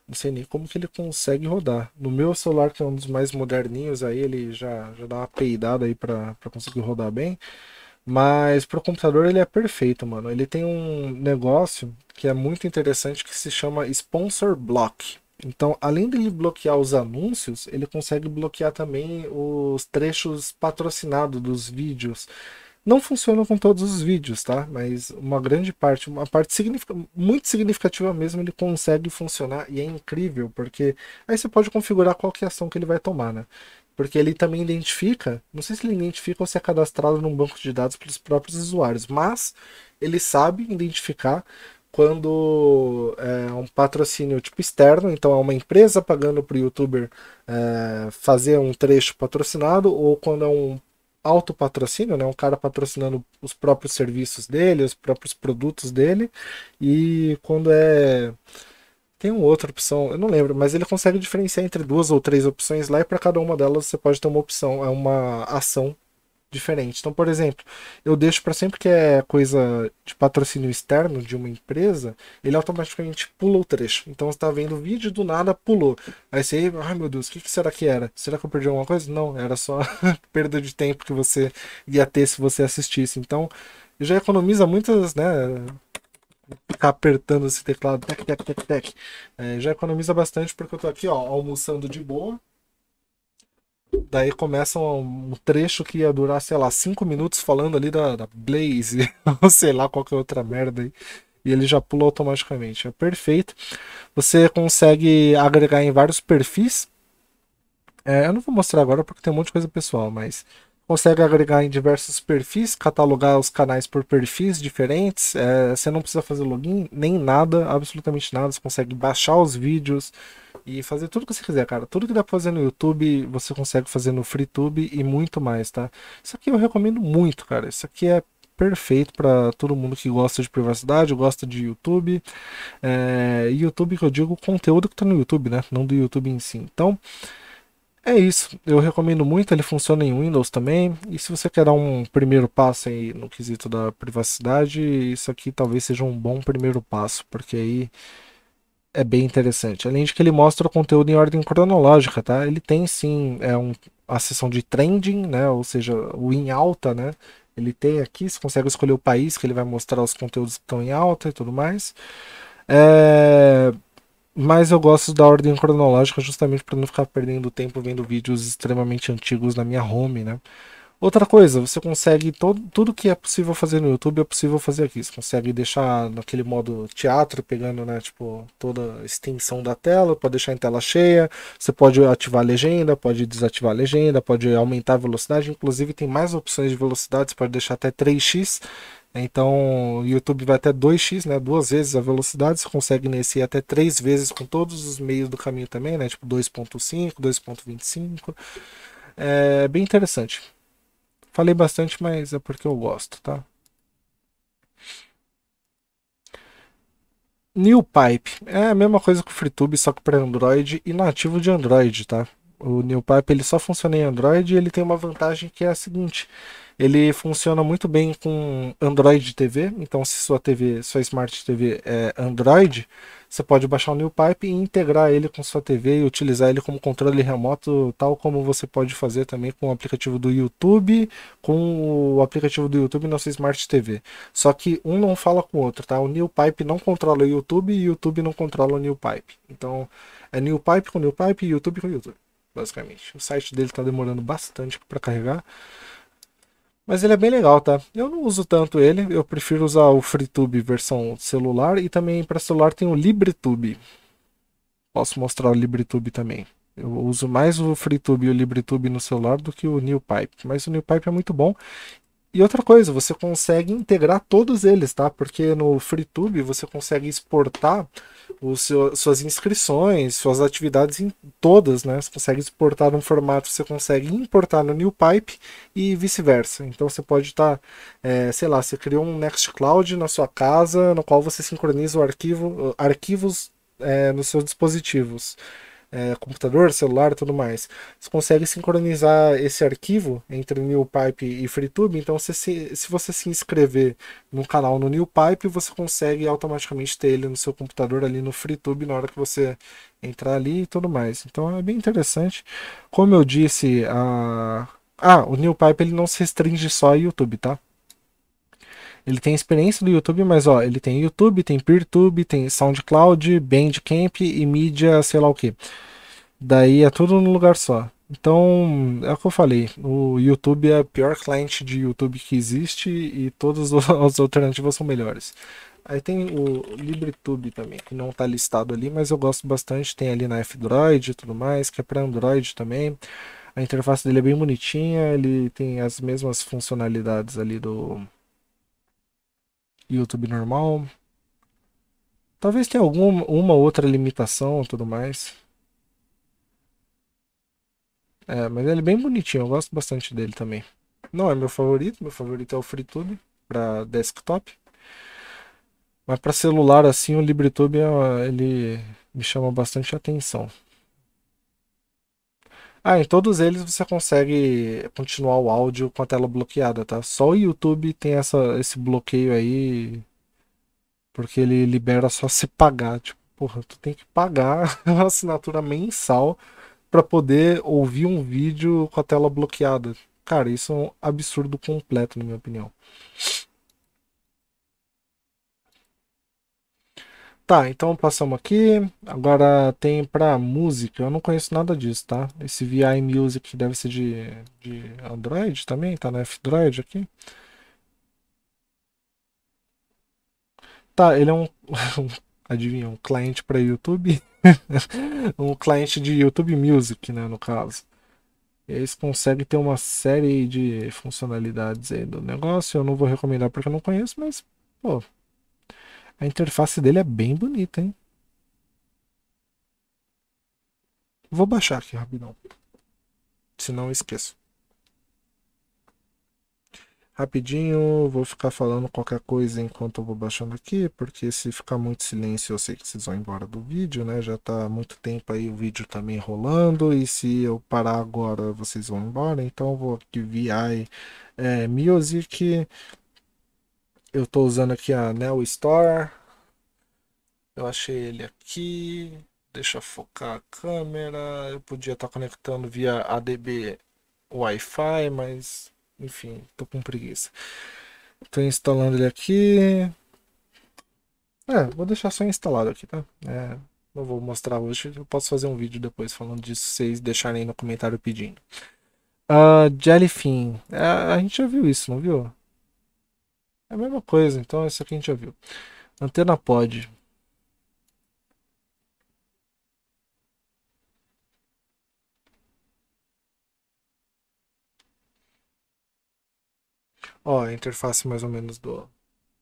Não sei nem como que ele consegue rodar. No meu celular, que é um dos mais moderninhos, aí ele já, já dá uma peidada aí para conseguir rodar bem. Mas pro computador ele é perfeito, mano. Ele tem um negócio que é muito interessante que se chama Sponsor Block. Então, além dele bloquear os anúncios, ele consegue bloquear também os trechos patrocinados dos vídeos. Não funciona com todos os vídeos, tá? Mas uma grande parte, uma parte muito significativa mesmo, ele consegue funcionar e é incrível, porque aí você pode configurar qual ação que ele vai tomar, né? Porque ele também identifica, não sei se ele identifica ou se é cadastrado num banco de dados pelos próprios usuários, mas ele sabe identificar quando é um patrocínio tipo externo, então é uma empresa pagando para o youtuber é, fazer um trecho patrocinado, ou quando é um autopatrocínio, né? Um cara patrocinando os próprios serviços dele, os próprios produtos dele, e quando é tem uma outra opção, eu não lembro, mas ele consegue diferenciar entre duas ou três opções lá e para cada uma delas você pode ter uma opção, é uma ação diferente. Então, por exemplo, eu deixo para sempre que é coisa de patrocínio externo de uma empresa, ele automaticamente pula o trecho. Então, você tá vendo o vídeo do nada pulou. Aí você, ai meu Deus, o que, que será que era? Será que eu perdi alguma coisa? Não, era só perda de tempo que você ia ter se você assistisse. Então, já economiza muitas, né, ficar apertando esse teclado, tec, tec, tec, tec. É, já economiza bastante porque eu tô aqui, ó, almoçando de boa. Daí começa um trecho que ia durar, sei lá, 5 minutos falando ali da, da Blaze, ou sei lá, qualquer é outra merda aí. E ele já pula automaticamente. É perfeito. Você consegue agregar em vários perfis. É, eu não vou mostrar agora porque tem um monte de coisa pessoal, mas consegue agregar em diversos perfis, catalogar os canais por perfis diferentes. É, você não precisa fazer login nem nada, absolutamente nada. Você consegue baixar os vídeos e fazer tudo que você quiser, cara. Tudo que dá pra fazer no YouTube, você consegue fazer no FreeTube e muito mais, tá? Isso aqui eu recomendo muito, cara. Isso aqui é perfeito para todo mundo que gosta de privacidade, gosta de YouTube. É, YouTube que eu digo, conteúdo que tá no YouTube, né? Não do YouTube em si. Então é isso. Eu recomendo muito, ele funciona em Windows também. E se você quer dar um primeiro passo aí no quesito da privacidade, isso aqui talvez seja um bom primeiro passo, porque aí é bem interessante. Além de que ele mostra o conteúdo em ordem cronológica, tá? Ele tem sim é um, a seção de trending, né? Ou seja, o em alta, né? Ele tem aqui, você consegue escolher o país que ele vai mostrar os conteúdos que estão em alta e tudo mais. É mas eu gosto da ordem cronológica justamente para não ficar perdendo tempo vendo vídeos extremamente antigos na minha home, né? Outra coisa, você consegue todo, tudo que é possível fazer no YouTube é possível fazer aqui. Você consegue deixar naquele modo teatro, pegando né, tipo, toda a extensão da tela, pode deixar em tela cheia, você pode ativar a legenda, pode desativar a legenda, pode aumentar a velocidade, inclusive tem mais opções de velocidade, você pode deixar até 3x. Então, o YouTube vai até 2x, né? Duas vezes a velocidade. Você consegue nesse até três vezes com todos os meios do caminho também, né? Tipo 2.5, 2.25. É bem interessante. Falei bastante, mas é porque eu gosto, tá? New Pipe é a mesma coisa que o FreeTube, só que para Android e nativo de Android, tá? O NewPipe ele só funciona em Android e ele tem uma vantagem que é a seguinte: ele funciona muito bem com Android TV. Então, se sua TV, sua Smart TV é Android, você pode baixar o NewPipe e integrar ele com sua TV e utilizar ele como controle remoto, tal como você pode fazer também com o aplicativo do YouTube, com o aplicativo do YouTube na sua Smart TV. Só que um não fala com o outro, tá? O NewPipe não controla o YouTube e o YouTube não controla o NewPipe. Então, é NewPipe com NewPipe e YouTube com YouTube basicamente. O site dele está demorando bastante para carregar. Mas ele é bem legal, tá? Eu não uso tanto ele, eu prefiro usar o FreeTube versão celular e também para celular tem o LibreTube. Posso mostrar o LibreTube também. Eu uso mais o FreeTube e o LibreTube no celular do que o NewPipe, mas o NewPipe é muito bom. E outra coisa, você consegue integrar todos eles, tá? Porque no FreeTube você consegue exportar os seu, suas inscrições, suas atividades em todas, né? Você consegue exportar num formato, você consegue importar no NewPipe e vice-versa. Então você pode estar, tá, é, sei lá, você criou um Nextcloud na sua casa, no qual você sincroniza o arquivo, arquivos é, nos seus dispositivos é, computador, celular tudo mais. Você consegue sincronizar esse arquivo entre NewPipe e FreeTube, então se, se você se inscrever no canal no NewPipe, você consegue automaticamente ter ele no seu computador ali no FreeTube na hora que você entrar ali e tudo mais. Então é bem interessante. Como eu disse, a... ah, o NewPipe ele não se restringe só a YouTube, tá? Ele tem experiência do YouTube, mas ó, ele tem YouTube, tem PeerTube, tem SoundCloud, Bandcamp e mídia, sei lá o que. Daí é tudo num lugar só. Então, é o que eu falei, o YouTube é a pior cliente de YouTube que existe e todas as alternativas são melhores. Aí tem o LibreTube também, que não está listado ali, mas eu gosto bastante. Tem ali na F-Droid e tudo mais, que é para Android também. A interface dele é bem bonitinha, ele tem as mesmas funcionalidades ali do, YouTube normal. Talvez tenha alguma uma outra limitação tudo mais. É, mas ele é bem bonitinho, eu gosto bastante dele também. Não é meu favorito, meu favorito é o FreeTube para desktop. Mas para celular assim, o LibreTube é ele me chama bastante atenção. Ah, em todos eles você consegue continuar o áudio com a tela bloqueada, tá? Só o YouTube tem essa, esse bloqueio aí, porque ele libera só se pagar. Tipo, porra, tu tem que pagar uma assinatura mensal para poder ouvir um vídeo com a tela bloqueada. Cara, isso é um absurdo completo, na minha opinião. Tá, então passamos aqui. Agora tem pra música. Eu não conheço nada disso, tá? Esse VI Music deve ser de, de Android também. Tá na F-Droid aqui. Tá, ele é um. adivinha, um cliente para YouTube. um cliente de YouTube Music, né? No caso. eles conseguem ter uma série de funcionalidades aí do negócio. Eu não vou recomendar porque eu não conheço, mas, pô, a interface dele é bem bonita, hein? Vou baixar aqui rapidão. Senão não esqueço. Rapidinho, vou ficar falando qualquer coisa enquanto eu vou baixando aqui, porque se ficar muito silêncio eu sei que vocês vão embora do vídeo, né? Já tá muito tempo aí o vídeo também rolando, e se eu parar agora vocês vão embora, então eu vou aqui VI é, Music, eu estou usando aqui a Neo Store. Eu achei ele aqui. Deixa eu focar a câmera. Eu podia estar tá conectando via ADB Wi-Fi, mas enfim, estou com preguiça. Estou instalando ele aqui. É, vou deixar só instalado aqui, tá? É, não vou mostrar hoje. Eu posso fazer um vídeo depois falando disso, vocês deixarem aí no comentário pedindo. Uh, Jellyfin. É, a gente já viu isso, não viu? É a mesma coisa, então esse aqui a gente já viu. Antena pod. Ó, a interface mais ou menos do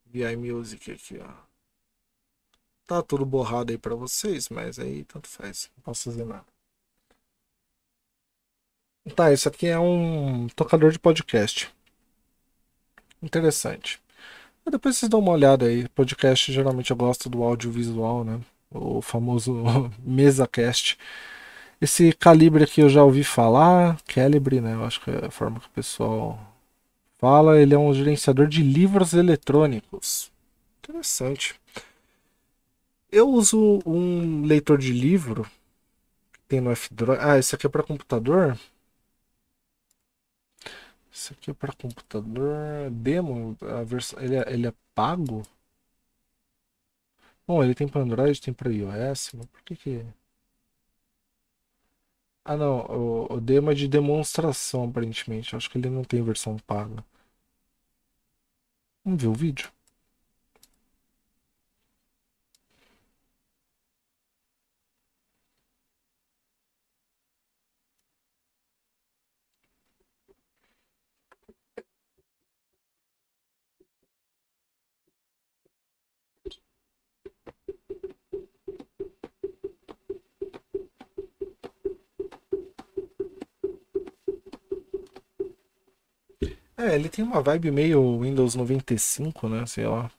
VI Music aqui, ó. Tá tudo borrado aí pra vocês, mas aí tanto faz, não posso fazer nada. Tá, isso aqui é um tocador de podcast. Interessante. É, depois vocês dão uma olhada aí. Podcast geralmente eu gosto do audiovisual, né? O famoso mesa cast. Esse calibre aqui eu já ouvi falar, calibre, né? Eu acho que é a forma que o pessoal fala. Ele é um gerenciador de livros eletrônicos. Interessante. Eu uso um leitor de livro que tem no F-Droid. Ah, esse aqui é para computador. Isso aqui é para computador. Demo, a versão, ele, é, ele é pago? Bom, ele tem para Android, tem para iOS, mas por que que... Ah não, o, o demo é de demonstração aparentemente, acho que ele não tem versão paga. Vamos ver o vídeo. É, ele tem uma vibe meio Windows 95, né? Sei lá.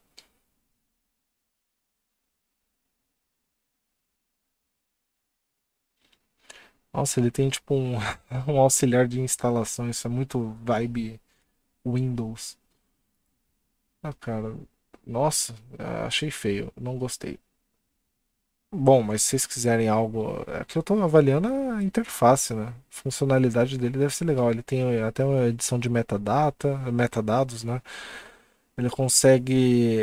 Nossa, ele tem tipo um, um auxiliar de instalação. Isso é muito vibe Windows. Ah, cara. Nossa, é, achei feio. Não gostei. Bom, mas se vocês quiserem algo. É que eu estou avaliando a interface, né? A funcionalidade dele deve ser legal. Ele tem eh, até uma edição de metadata, metadados, né? Ele consegue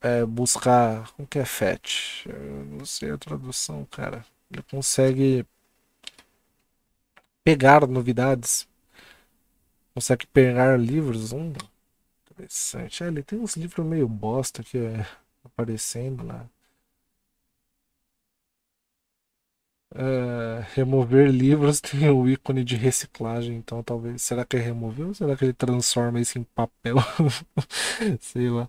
é, buscar. Como que é fetch Eu não sei a tradução, cara. Ele consegue pegar novidades. Consegue pegar livros. Hum, interessante. É, ele tem uns livros meio bosta que é, aparecendo, né? é, remover livros tem o ícone de reciclagem, então talvez. Será que ele removeu? será que ele transforma isso em papel? Sei lá.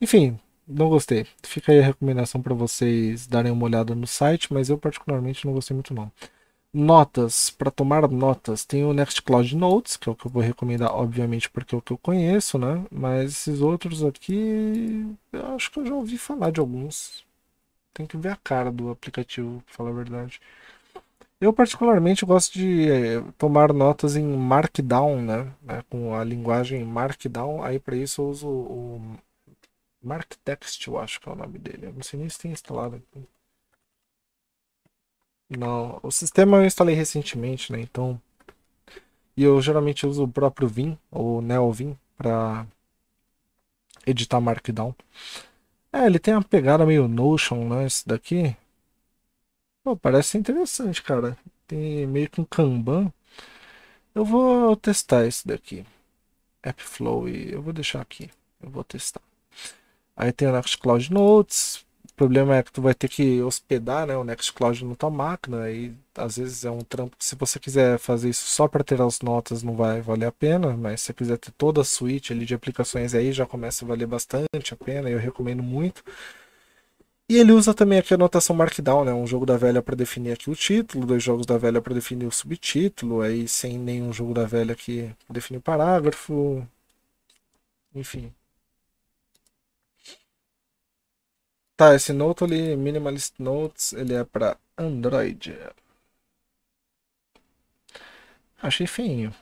Enfim, não gostei. Fica aí a recomendação para vocês darem uma olhada no site, mas eu particularmente não gostei muito não. Notas, para tomar notas, tem o Nextcloud Notes, que é o que eu vou recomendar, obviamente, porque é o que eu conheço, né? Mas esses outros aqui, eu acho que eu já ouvi falar de alguns tem que ver a cara do aplicativo, pra falar a verdade. Eu particularmente gosto de é, tomar notas em Markdown, né? né? Com a linguagem Markdown, aí para isso eu uso o Marktext, eu acho que é o nome dele. Eu não sei nem se tem instalado. Não, o sistema eu instalei recentemente, né? Então, e eu geralmente uso o próprio Vim ou NeoVim para editar Markdown. É, ele tem uma pegada meio Notion, né? Esse daqui. Pô, parece interessante, cara. Tem meio que um Kanban. Eu vou testar esse daqui. AppFlow e eu vou deixar aqui. Eu vou testar. Aí tem o Next Cloud Notes problema é que tu vai ter que hospedar né, o Nextcloud na tua máquina e às vezes é um trampo que se você quiser fazer isso só para ter as notas não vai valer a pena, mas se você quiser ter toda a suite ali de aplicações aí já começa a valer bastante a pena, eu recomendo muito. E ele usa também aqui a notação Markdown, né? Um jogo da velha para definir aqui o título, dois jogos da velha para definir o subtítulo, aí sem nenhum jogo da velha que define o parágrafo. Enfim, Tá, esse Note ali, Minimalist Notes, ele é para Android. Achei feinho.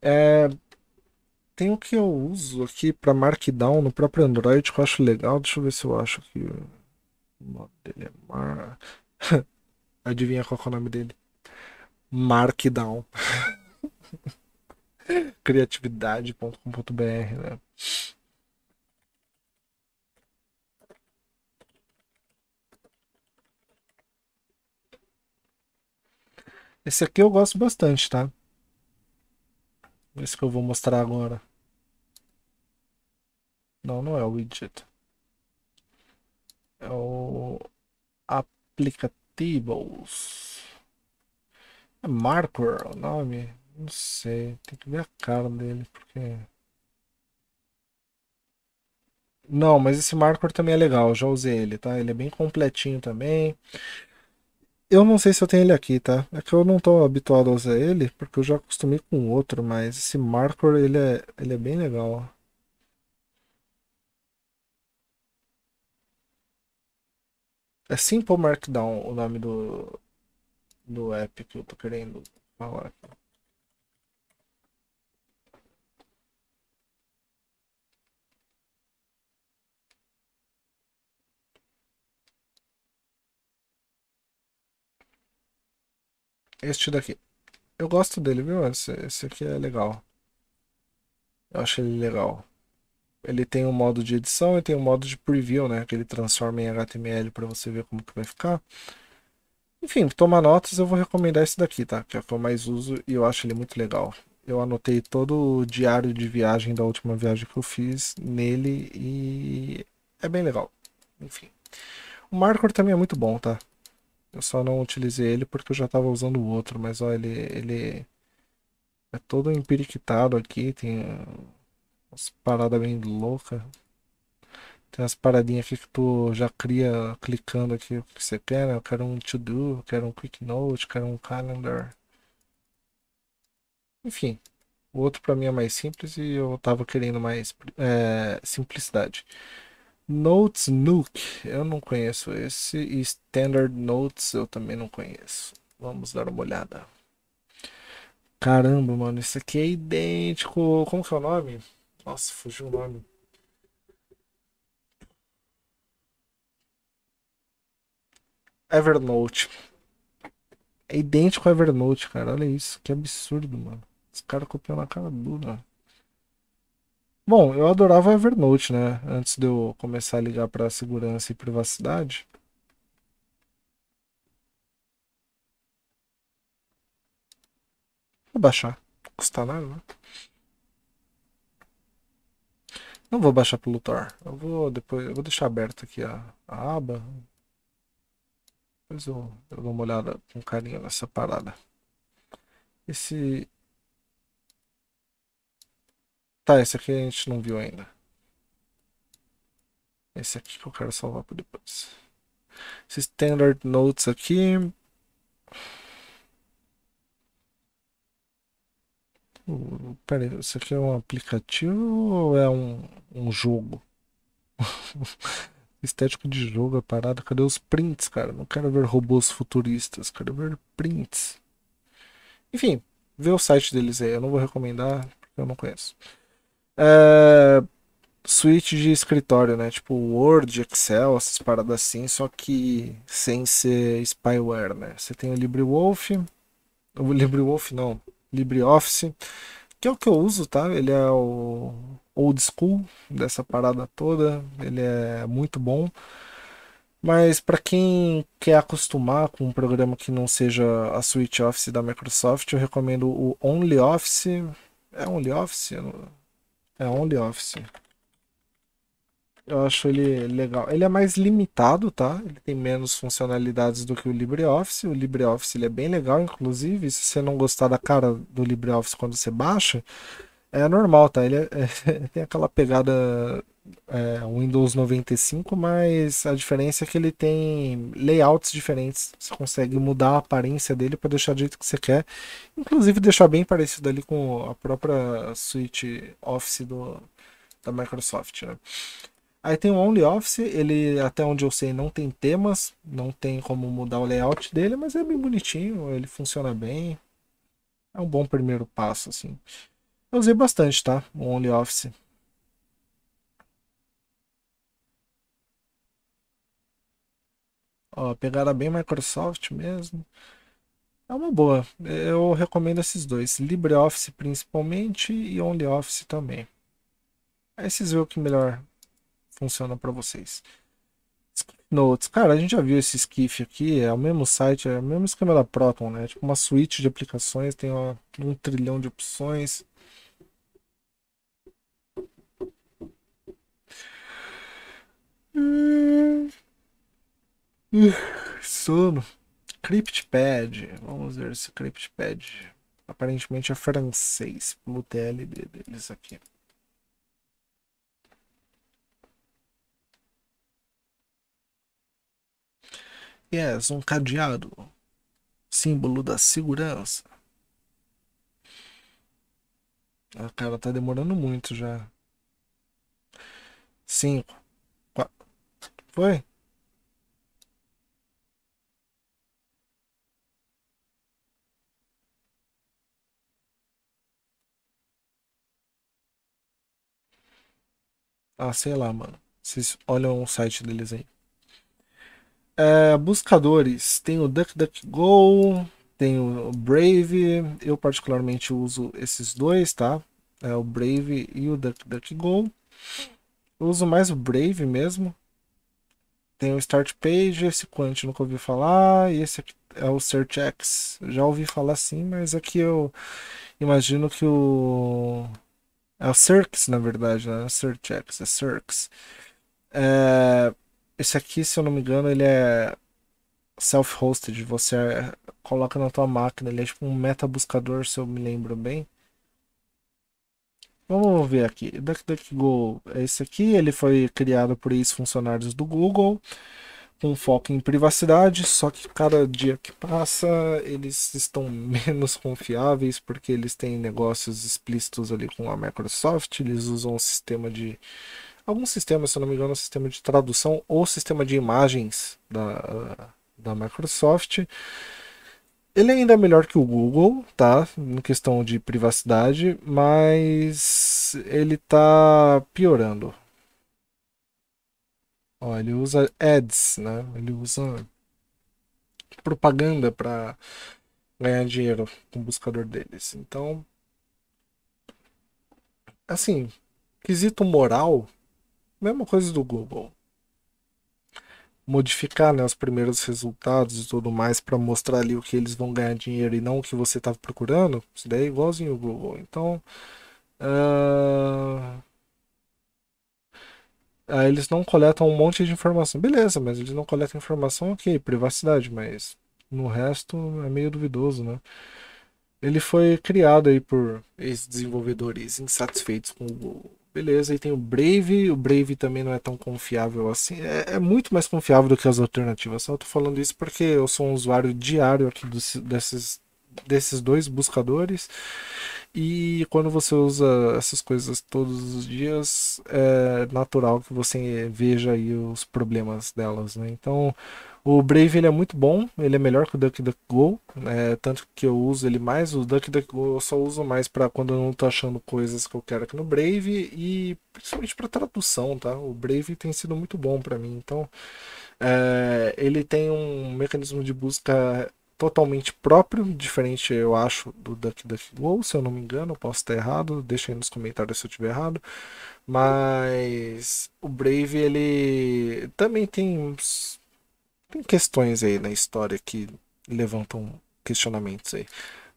É, tem o que eu uso aqui para Markdown no próprio Android que eu acho legal. Deixa eu ver se eu acho que o nome dele é Mar... Adivinha qual é o nome dele? Markdown. Criatividade.com.br, né? Esse aqui eu gosto bastante, tá? Esse que eu vou mostrar agora. Não, não é o widget. É o Applicables. É Marker o nome. Não sei, tem que ver a cara dele, porque. Não, mas esse marker também é legal, já usei ele, tá? Ele é bem completinho também. Eu não sei se eu tenho ele aqui, tá? É que eu não tô habituado a usar ele, porque eu já acostumei com outro, mas esse marker ele é, ele é bem legal. É Simple Markdown o nome do, do app que eu tô querendo falar aqui. Este daqui. Eu gosto dele, viu? Esse, esse aqui é legal. Eu acho ele legal. Ele tem um modo de edição e tem um modo de preview, né? Que ele transforma em HTML para você ver como que vai ficar. Enfim, tomar notas, eu vou recomendar esse daqui, tá? Que é o que eu mais uso e eu acho ele muito legal. Eu anotei todo o diário de viagem da última viagem que eu fiz nele e é bem legal. Enfim. O Marker também é muito bom, tá? Eu só não utilizei ele porque eu já estava usando o outro, mas olha ele, ele é todo empiriquitado aqui, tem umas paradas bem loucas. Tem umas paradinhas aqui que tu já cria clicando aqui o que você quer, né? Eu quero um to do, eu quero um quick note, eu quero um calendar. Enfim, o outro para mim é mais simples e eu estava querendo mais é, simplicidade. Notes Nuke, eu não conheço esse. E Standard Notes eu também não conheço. Vamos dar uma olhada. Caramba, mano, isso aqui é idêntico. Como que é o nome? Nossa, fugiu o nome. Evernote. É idêntico ao Evernote, cara. Olha isso. Que absurdo, mano. Os caras copiou na cara dura. Bom, eu adorava Evernote, né? Antes de eu começar a ligar para segurança e privacidade. Vou baixar. Não custa nada, né? Não vou baixar pelo Tor. Eu vou depois, eu vou deixar aberta aqui a, a aba. Depois eu, eu dou uma olhada com carinho nessa parada. Esse Tá, esse aqui a gente não viu ainda. Esse aqui que eu quero salvar por depois. Esse standard notes aqui. Uh, pera aí, isso aqui é um aplicativo ou é um, um jogo? Estético de jogo, a é parada. Cadê os prints, cara? Não quero ver robôs futuristas, quero ver prints. Enfim, vê o site deles aí. Eu não vou recomendar porque eu não conheço é, suíte de escritório, né? Tipo Word, Excel, essas paradas assim, só que sem ser spyware, né? Você tem o LibreWolf, o LibreWolf não, LibreOffice, que é o que eu uso, tá? Ele é o old school dessa parada toda, ele é muito bom. Mas para quem quer acostumar com um programa que não seja a suíte Office da Microsoft, eu recomendo o OnlyOffice. É OnlyOffice? Eu é Only Office. Eu acho ele legal. Ele é mais limitado, tá? Ele tem menos funcionalidades do que o LibreOffice. O LibreOffice ele é bem legal, inclusive. Se você não gostar da cara do LibreOffice quando você baixa, é normal, tá? Ele é, é, tem aquela pegada é, o Windows 95, mas a diferença é que ele tem layouts diferentes. Você consegue mudar a aparência dele para deixar do jeito que você quer, inclusive deixar bem parecido ali com a própria suite Office do, da Microsoft. Né? Aí tem o Only Office, ele até onde eu sei não tem temas, não tem como mudar o layout dele, mas é bem bonitinho, ele funciona bem. É um bom primeiro passo assim. Eu usei bastante, tá? O OnlyOffice. Ó, pegaram bem Microsoft mesmo. É uma boa. Eu recomendo esses dois. LibreOffice principalmente e OnlyOffice também. Aí vocês veem o que melhor funciona para vocês. Notes. Cara, a gente já viu esse Skiff aqui, é o mesmo site, é o mesmo esquema da Proton, né? Tipo uma suíte de aplicações, tem ó, um trilhão de opções. Hum. Uh, sono. CryptPad. Vamos ver se CryptPad. Aparentemente é francês, pelo TLD deles aqui. Yes, um cadeado. Símbolo da segurança. A ah, cara tá demorando muito já. Cinco. Quatro. Foi? Ah, sei lá, mano. Vocês olham o site deles aí. É, buscadores. Tem o DuckDuckGo, tem o Brave. Eu particularmente uso esses dois, tá? É o Brave e o DuckDuckGo. Eu uso mais o Brave mesmo. Tem o Start Page, esse Quant nunca ouvi falar. E esse aqui é o SearchX. Já ouvi falar sim, mas aqui eu imagino que o é o na verdade, não é Circex, é Cirques. É, esse aqui, se eu não me engano, ele é self-hosted. Você coloca na tua máquina, ele é tipo um meta-buscador, se eu me lembro bem. Vamos ver aqui. DuckDuckGo é esse aqui. Ele foi criado por ex-funcionários do Google com foco em privacidade, só que cada dia que passa eles estão menos confiáveis porque eles têm negócios explícitos ali com a Microsoft, eles usam um sistema de algum sistema, se não me engano, um sistema de tradução ou sistema de imagens da, da Microsoft. Ele é ainda é melhor que o Google, tá? Em questão de privacidade, mas ele tá piorando Ó, ele usa ads, né? Ele usa propaganda para ganhar dinheiro com o buscador deles. Então, assim, quesito moral, mesma coisa do Google. Modificar né, os primeiros resultados e tudo mais para mostrar ali o que eles vão ganhar dinheiro e não o que você estava tá procurando, isso daí é igualzinho o Google. Então, uh Aí eles não coletam um monte de informação. Beleza, mas eles não coletam informação, ok, privacidade, mas no resto é meio duvidoso, né? Ele foi criado aí por esses desenvolvedores insatisfeitos com o Google. Beleza, e tem o Brave. O Brave também não é tão confiável assim. É, é muito mais confiável do que as alternativas. Só eu tô falando isso porque eu sou um usuário diário aqui do, desses desses dois buscadores. E quando você usa essas coisas todos os dias, é natural que você veja aí os problemas delas, né? Então, o Brave ele é muito bom, ele é melhor que o DuckDuckGo, né? tanto que eu uso ele mais. O DuckDuckGo eu só uso mais para quando eu não tô achando coisas que eu quero aqui no Brave e principalmente para tradução, tá? O Brave tem sido muito bom para mim, então é, ele tem um mecanismo de busca totalmente próprio, diferente, eu acho, do DuckDuckGo, se eu não me engano, posso estar errado, deixa aí nos comentários se eu estiver errado. Mas o Brave, ele também tem, tem questões aí na história que levantam questionamentos aí.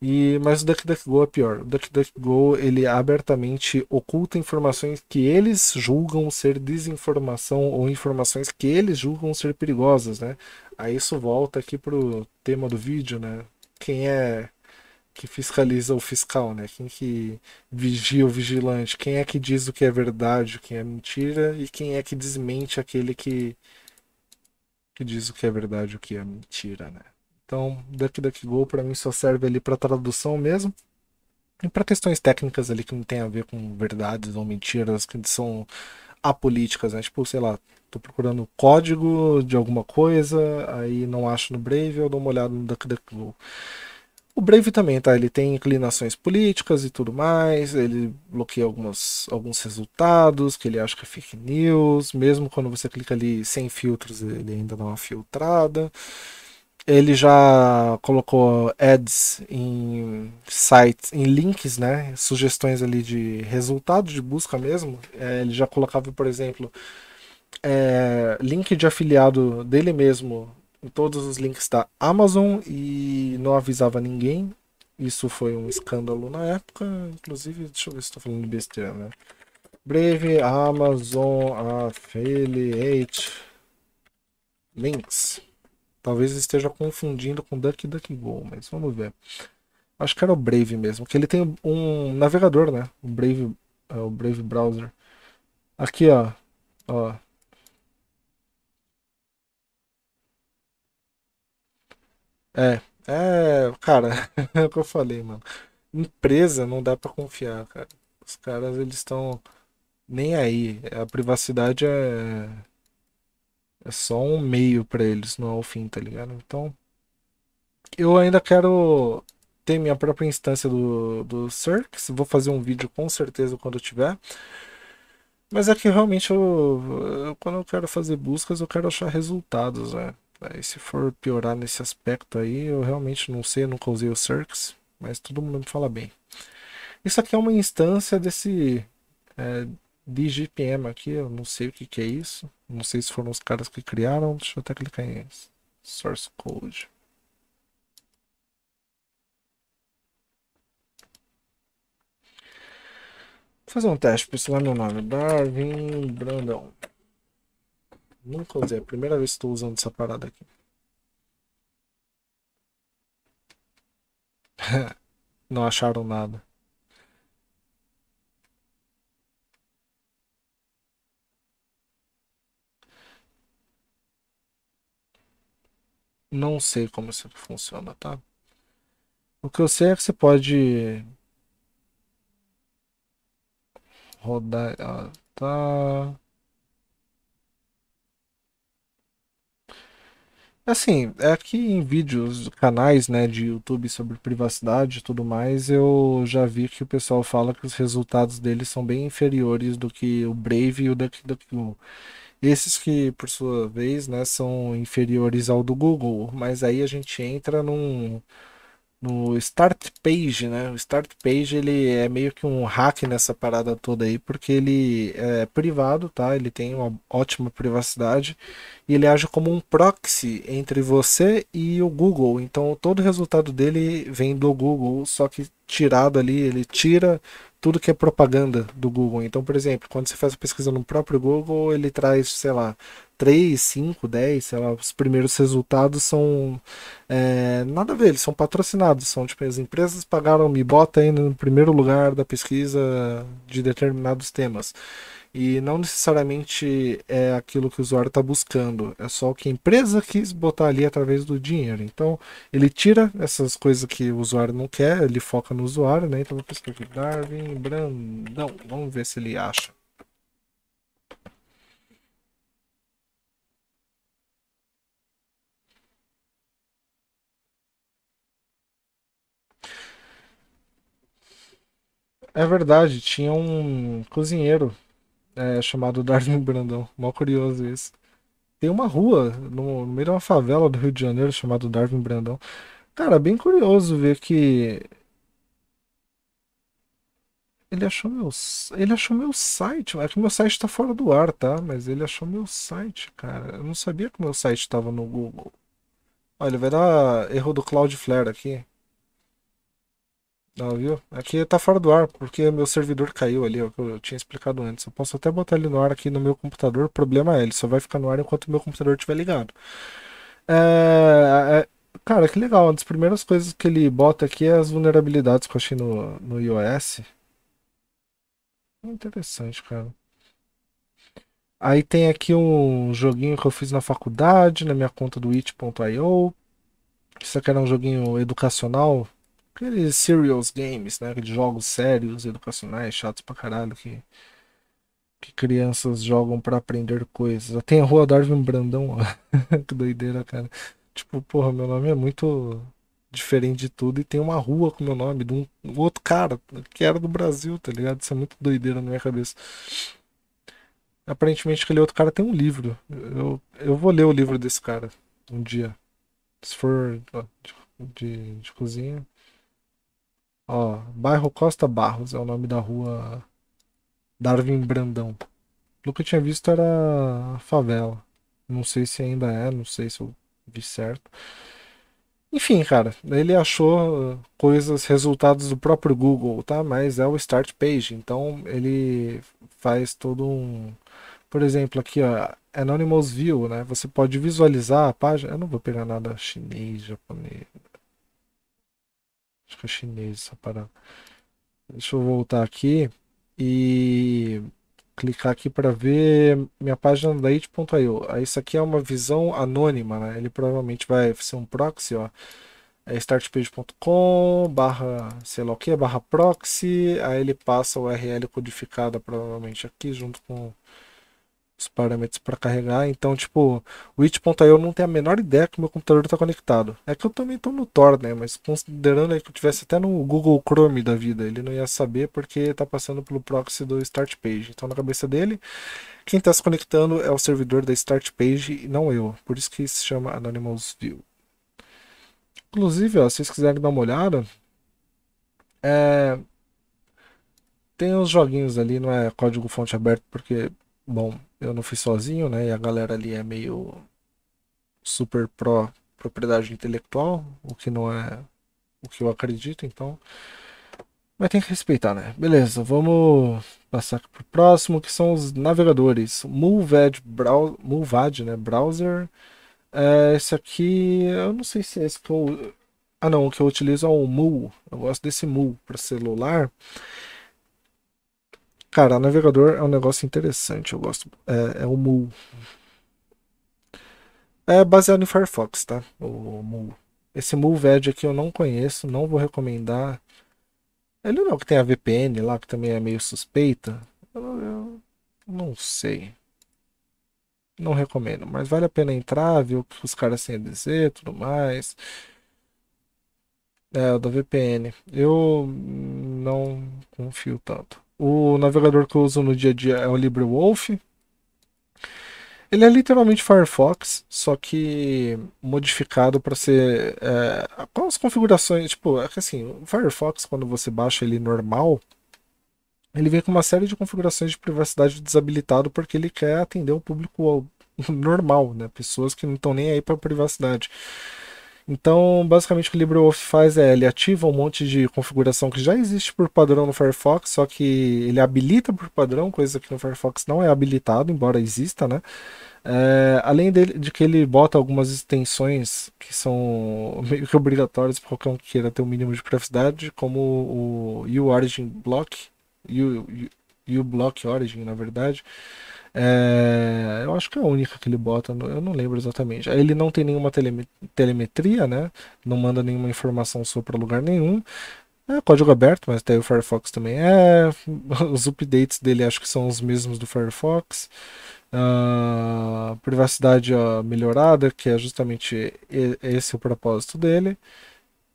E, mas o DuckDuckGo é pior. O DuckDuckGo ele é abertamente oculta informações que eles julgam ser desinformação ou informações que eles julgam ser perigosas, né? Aí isso volta aqui pro tema do vídeo, né? Quem é que fiscaliza o fiscal, né? Quem que vigia o vigilante? Quem é que diz o que é verdade, o que é mentira e quem é que desmente aquele que que diz o que é verdade, o que é mentira, né? Então, DuckDuckGo para mim só serve ali para tradução mesmo. E para questões técnicas ali que não tem a ver com verdades ou mentiras, que são apolíticas, né? Tipo, sei lá, tô procurando código de alguma coisa, aí não acho no Brave, eu dou uma olhada no DuckDuckGo. O Brave também, tá? Ele tem inclinações políticas e tudo mais, ele bloqueia algumas, alguns resultados que ele acha que é fake news, mesmo quando você clica ali sem filtros, ele ainda dá uma filtrada ele já colocou ads em sites, em links, né? Sugestões ali de resultado de busca mesmo. É, ele já colocava, por exemplo, é, link de afiliado dele mesmo em todos os links da Amazon e não avisava ninguém. Isso foi um escândalo na época, inclusive, deixa eu ver se estou falando besteira, né? Breve Amazon Affiliate Links. Talvez esteja confundindo com DuckDuckGo, mas vamos ver. Acho que era o Brave mesmo, que ele tem um navegador, né? O Brave, é, o Brave Browser. Aqui, ó. ó. É, é, cara, é o que eu falei, mano. Empresa não dá para confiar, cara. Os caras, eles estão nem aí. A privacidade é é só um meio para eles, não é o fim, tá ligado? Então, eu ainda quero ter minha própria instância do, do Circs. Vou fazer um vídeo com certeza quando eu tiver. Mas é que realmente eu, eu, quando eu quero fazer buscas, eu quero achar resultados, né? Aí, se for piorar nesse aspecto aí, eu realmente não sei, eu nunca usei o Circs, mas todo mundo me fala bem. Isso aqui é uma instância desse é, DGPM aqui, eu não sei o que, que é isso. Não sei se foram os caras que criaram. Deixa eu até clicar em source code. Vou fazer um teste pessoal lá é meu nome. Darwin Brandão. Nunca usei, é a primeira vez que estou usando essa parada aqui. não acharam nada. não sei como isso funciona, tá? O que eu sei é que você pode rodar, ah, tá? Assim, é que em vídeos, canais, né, de YouTube sobre privacidade e tudo mais, eu já vi que o pessoal fala que os resultados deles são bem inferiores do que o Brave e o DuckDuckGo. Esses que, por sua vez, né, são inferiores ao do Google, mas aí a gente entra num no Start Page, né? O Start Page ele é meio que um hack nessa parada toda aí, porque ele é privado, tá? Ele tem uma ótima privacidade e ele age como um proxy entre você e o Google. Então todo o resultado dele vem do Google, só que tirado ali, ele tira tudo que é propaganda do Google. Então, por exemplo, quando você faz a pesquisa no próprio Google, ele traz, sei lá, 3, 5, 10, sei lá, os primeiros resultados são. É, nada a ver, eles são patrocinados. São tipo, as empresas pagaram, me bota ainda no primeiro lugar da pesquisa de determinados temas. E não necessariamente é aquilo que o usuário está buscando, é só o que a empresa quis botar ali através do dinheiro. Então, ele tira essas coisas que o usuário não quer, ele foca no usuário, né? Então, vou pesquisar aqui, Darwin Brandão, vamos ver se ele acha. É verdade, tinha um cozinheiro é, chamado Darwin Brandão. Mó curioso isso. Tem uma rua no, no meio de uma favela do Rio de Janeiro chamado Darwin Brandão. Cara, bem curioso ver que ele achou meu, ele achou meu site. É que meu site está fora do ar, tá? Mas ele achou meu site, cara. Eu não sabia que meu site estava no Google. Olha, vai dar erro do Cloudflare aqui. Não, viu? Aqui tá fora do ar, porque meu servidor caiu ali, ó, é que eu tinha explicado antes. Eu posso até botar ele no ar aqui no meu computador, o problema é, ele só vai ficar no ar enquanto o meu computador estiver ligado. É, é, cara, que legal, uma das primeiras coisas que ele bota aqui é as vulnerabilidades que eu achei no, no iOS. Interessante, cara. Aí tem aqui um joguinho que eu fiz na faculdade, na minha conta do it.io. Isso aqui era um joguinho educacional Aqueles serious games, né? Aqueles jogos sérios, educacionais, chatos pra caralho, que, que crianças jogam para aprender coisas. Tem a rua Darwin Brandão, ó. que doideira, cara. Tipo, porra, meu nome é muito diferente de tudo e tem uma rua com meu nome de um outro cara que era do Brasil, tá ligado? Isso é muito doideira na minha cabeça. Aparentemente aquele outro cara tem um livro. Eu, eu vou ler o livro desse cara um dia. Se for de, de, de cozinha. Ó, bairro Costa Barros é o nome da rua Darwin Brandão. O que eu tinha visto era a favela. Não sei se ainda é, não sei se eu vi certo. Enfim, cara, ele achou uh, coisas, resultados do próprio Google, tá? Mas é o Start Page, então ele faz todo um. Por exemplo, aqui, ó, Anonymous View, né? Você pode visualizar a página. Eu não vou pegar nada chinês, japonês. Acho que é chinês essa parada. Deixa eu voltar aqui e clicar aqui para ver minha página da it.io. Isso aqui é uma visão anônima, né? Ele provavelmente vai ser um proxy, ó. É startpage.com, barra, sei lá o que, barra proxy, aí ele passa o URL codificada provavelmente aqui junto com os parâmetros para carregar. Então, tipo, o it.io não tem a menor ideia que o meu computador está conectado. É que eu também estou no Tor, né? Mas considerando aí que eu tivesse até no Google Chrome da vida, ele não ia saber porque está passando pelo proxy do Start Page. Então, na cabeça dele, quem está se conectando é o servidor da Start Page e não eu. Por isso que se chama Anonymous View. Inclusive, ó, se vocês quiserem dar uma olhada, é... tem uns joguinhos ali, não é código fonte aberto, porque Bom, eu não fui sozinho, né? E a galera ali é meio super pró propriedade intelectual, o que não é o que eu acredito, então. Mas tem que respeitar, né? Beleza, vamos passar para o próximo, que são os navegadores. Mulvad, brow Mulvad né? Browser. É, esse aqui, eu não sei se é esse que eu... Ah não, o que eu utilizo é o Mul. Eu gosto desse Mul para celular. Cara, navegador é um negócio interessante, eu gosto. É, é o Mu. É baseado em Firefox, tá? O Mu. Esse MuVed aqui eu não conheço, não vou recomendar. Ele não é que tem a VPN lá, que também é meio suspeita. Eu, eu não sei. Não recomendo, mas vale a pena entrar, viu? Os caras sem dizer, tudo mais. É, o da VPN. Eu não confio tanto. O navegador que eu uso no dia a dia é o LibreWolf. Ele é literalmente Firefox, só que modificado para ser é, com as configurações. Tipo, é que assim, o Firefox, quando você baixa ele normal, ele vem com uma série de configurações de privacidade desabilitado porque ele quer atender o público normal, né? Pessoas que não estão nem aí para privacidade. Então, basicamente, o que o LibreOffice faz é ele ativa um monte de configuração que já existe por padrão no Firefox, só que ele habilita por padrão, coisa que no Firefox não é habilitado, embora exista, né? É, além dele, de que ele bota algumas extensões que são meio que obrigatórias para qualquer um que queira ter o um mínimo de privacidade, como o UOrigin Block, U, Block Origin, na verdade, é, eu acho que é a única que ele bota, eu não lembro exatamente. Ele não tem nenhuma telemetria, né? Não manda nenhuma informação sua para lugar nenhum. É código aberto, mas tem o Firefox também. É, os updates dele acho que são os mesmos do Firefox. Uh, privacidade ah, melhorada, que é justamente esse o propósito dele.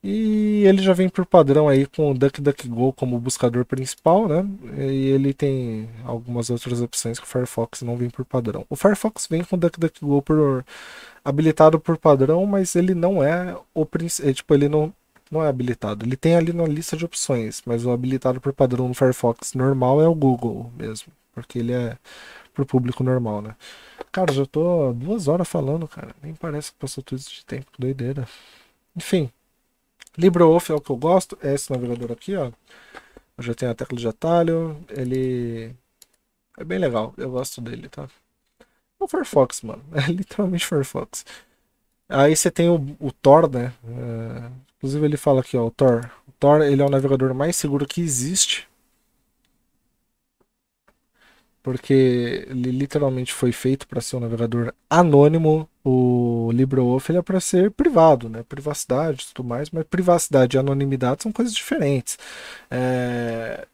E ele já vem por padrão aí com o DuckDuckGo como buscador principal, né? E ele tem algumas outras opções que o Firefox não vem por padrão. O Firefox vem com o DuckDuckGo por, habilitado por padrão, mas ele não é o é, tipo, ele não não é habilitado. Ele tem ali na lista de opções, mas o habilitado por padrão no Firefox normal é o Google mesmo, porque ele é pro público normal, né? Cara, já tô duas horas falando, cara. Nem parece que passou tudo de tempo, doideira. Enfim, LibreOffice é o que eu gosto, é esse navegador aqui, ó. Eu já tenho a tecla de atalho, ele é bem legal, eu gosto dele, tá? É o Firefox, mano, é literalmente Firefox. Aí você tem o, o Tor, né? É... inclusive ele fala aqui, ó, o Tor. O Tor, ele é o navegador mais seguro que existe porque ele literalmente foi feito para ser um navegador anônimo. O LibreOffice é para ser privado, né? Privacidade e tudo mais, mas privacidade e anonimidade são coisas diferentes. É...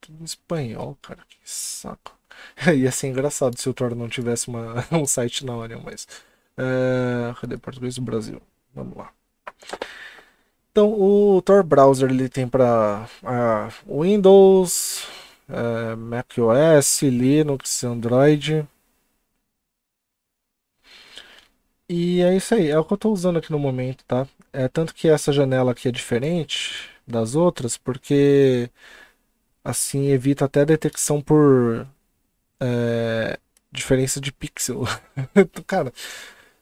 Tudo em espanhol, cara, que saco. Ia ser engraçado se o Tor não tivesse uma, um site na Onion, mas. É... Cadê português do Brasil? Vamos lá. Então, o Tor Browser ele tem para ah, Windows, é, macOS, Linux, Android. E é isso aí, é o que eu estou usando aqui no momento, tá? É tanto que essa janela aqui é diferente das outras, porque assim evita até detecção por é, diferença de pixel. Cara,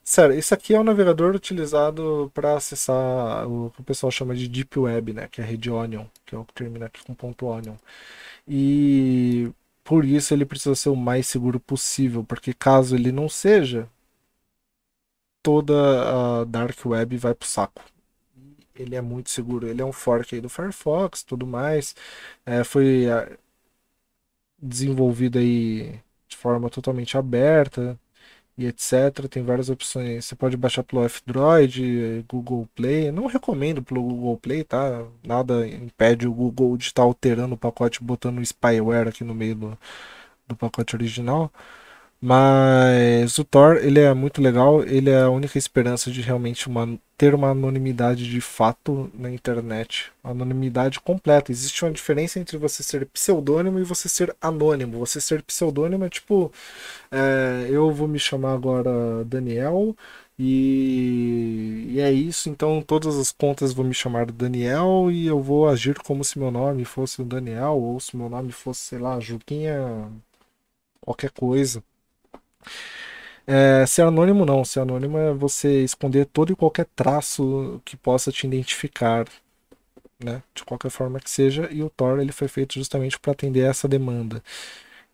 sério, isso aqui é um navegador utilizado para acessar o que o pessoal chama de Deep Web, né? Que é a rede Onion, que é o que termina aqui com ponto .onion e por isso ele precisa ser o mais seguro possível, porque caso ele não seja, toda a dark web vai pro saco. Ele é muito seguro, ele é um fork aí do Firefox, tudo mais. É, foi é, desenvolvido aí de forma totalmente aberta, e etc. Tem várias opções. Você pode baixar pelo F-Droid, Google Play. Não recomendo pelo Google Play, tá? Nada impede o Google de estar tá alterando o pacote, botando um spyware aqui no meio do, do pacote original. Mas o Thor, ele é muito legal, ele é a única esperança de realmente uma, ter uma anonimidade de fato na internet. Anonimidade completa. Existe uma diferença entre você ser pseudônimo e você ser anônimo. Você ser pseudônimo é tipo, é, eu vou me chamar agora Daniel e, e é isso, então todas as contas vão me chamar Daniel e eu vou agir como se meu nome fosse o Daniel ou se meu nome fosse, sei lá, Juquinha, qualquer coisa. É, ser anônimo não, ser anônimo é você esconder todo e qualquer traço que possa te identificar, né? De qualquer forma que seja, e o Tor ele foi feito justamente para atender essa demanda.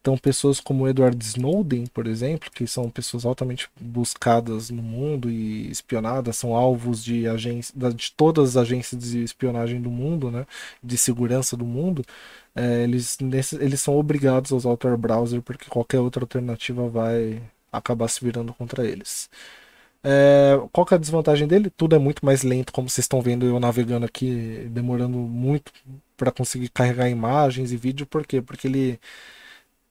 Então, pessoas como Edward Snowden, por exemplo, que são pessoas altamente buscadas no mundo e espionadas, são alvos de, agências, de todas as agências de espionagem do mundo, né, de segurança do mundo, é, eles, nesse, eles são obrigados a usar o Tor Browser porque qualquer outra alternativa vai acabar se virando contra eles. É, qual é a desvantagem dele? Tudo é muito mais lento, como vocês estão vendo eu navegando aqui, demorando muito para conseguir carregar imagens e vídeo, por quê? Porque ele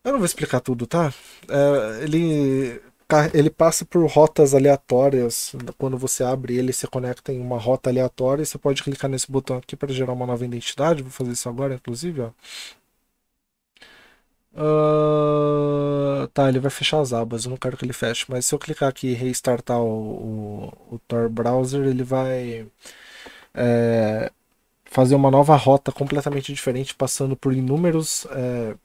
eu não vou explicar tudo, tá? É, ele, ele passa por rotas aleatórias. Quando você abre ele, você conecta em uma rota aleatória e você pode clicar nesse botão aqui para gerar uma nova identidade. Vou fazer isso agora, inclusive, ó. Uh, tá, ele vai fechar as abas, eu não quero que ele feche, mas se eu clicar aqui e restartar o, o, o, Tor Browser, ele vai é, fazer uma nova rota completamente diferente, passando por inúmeros é,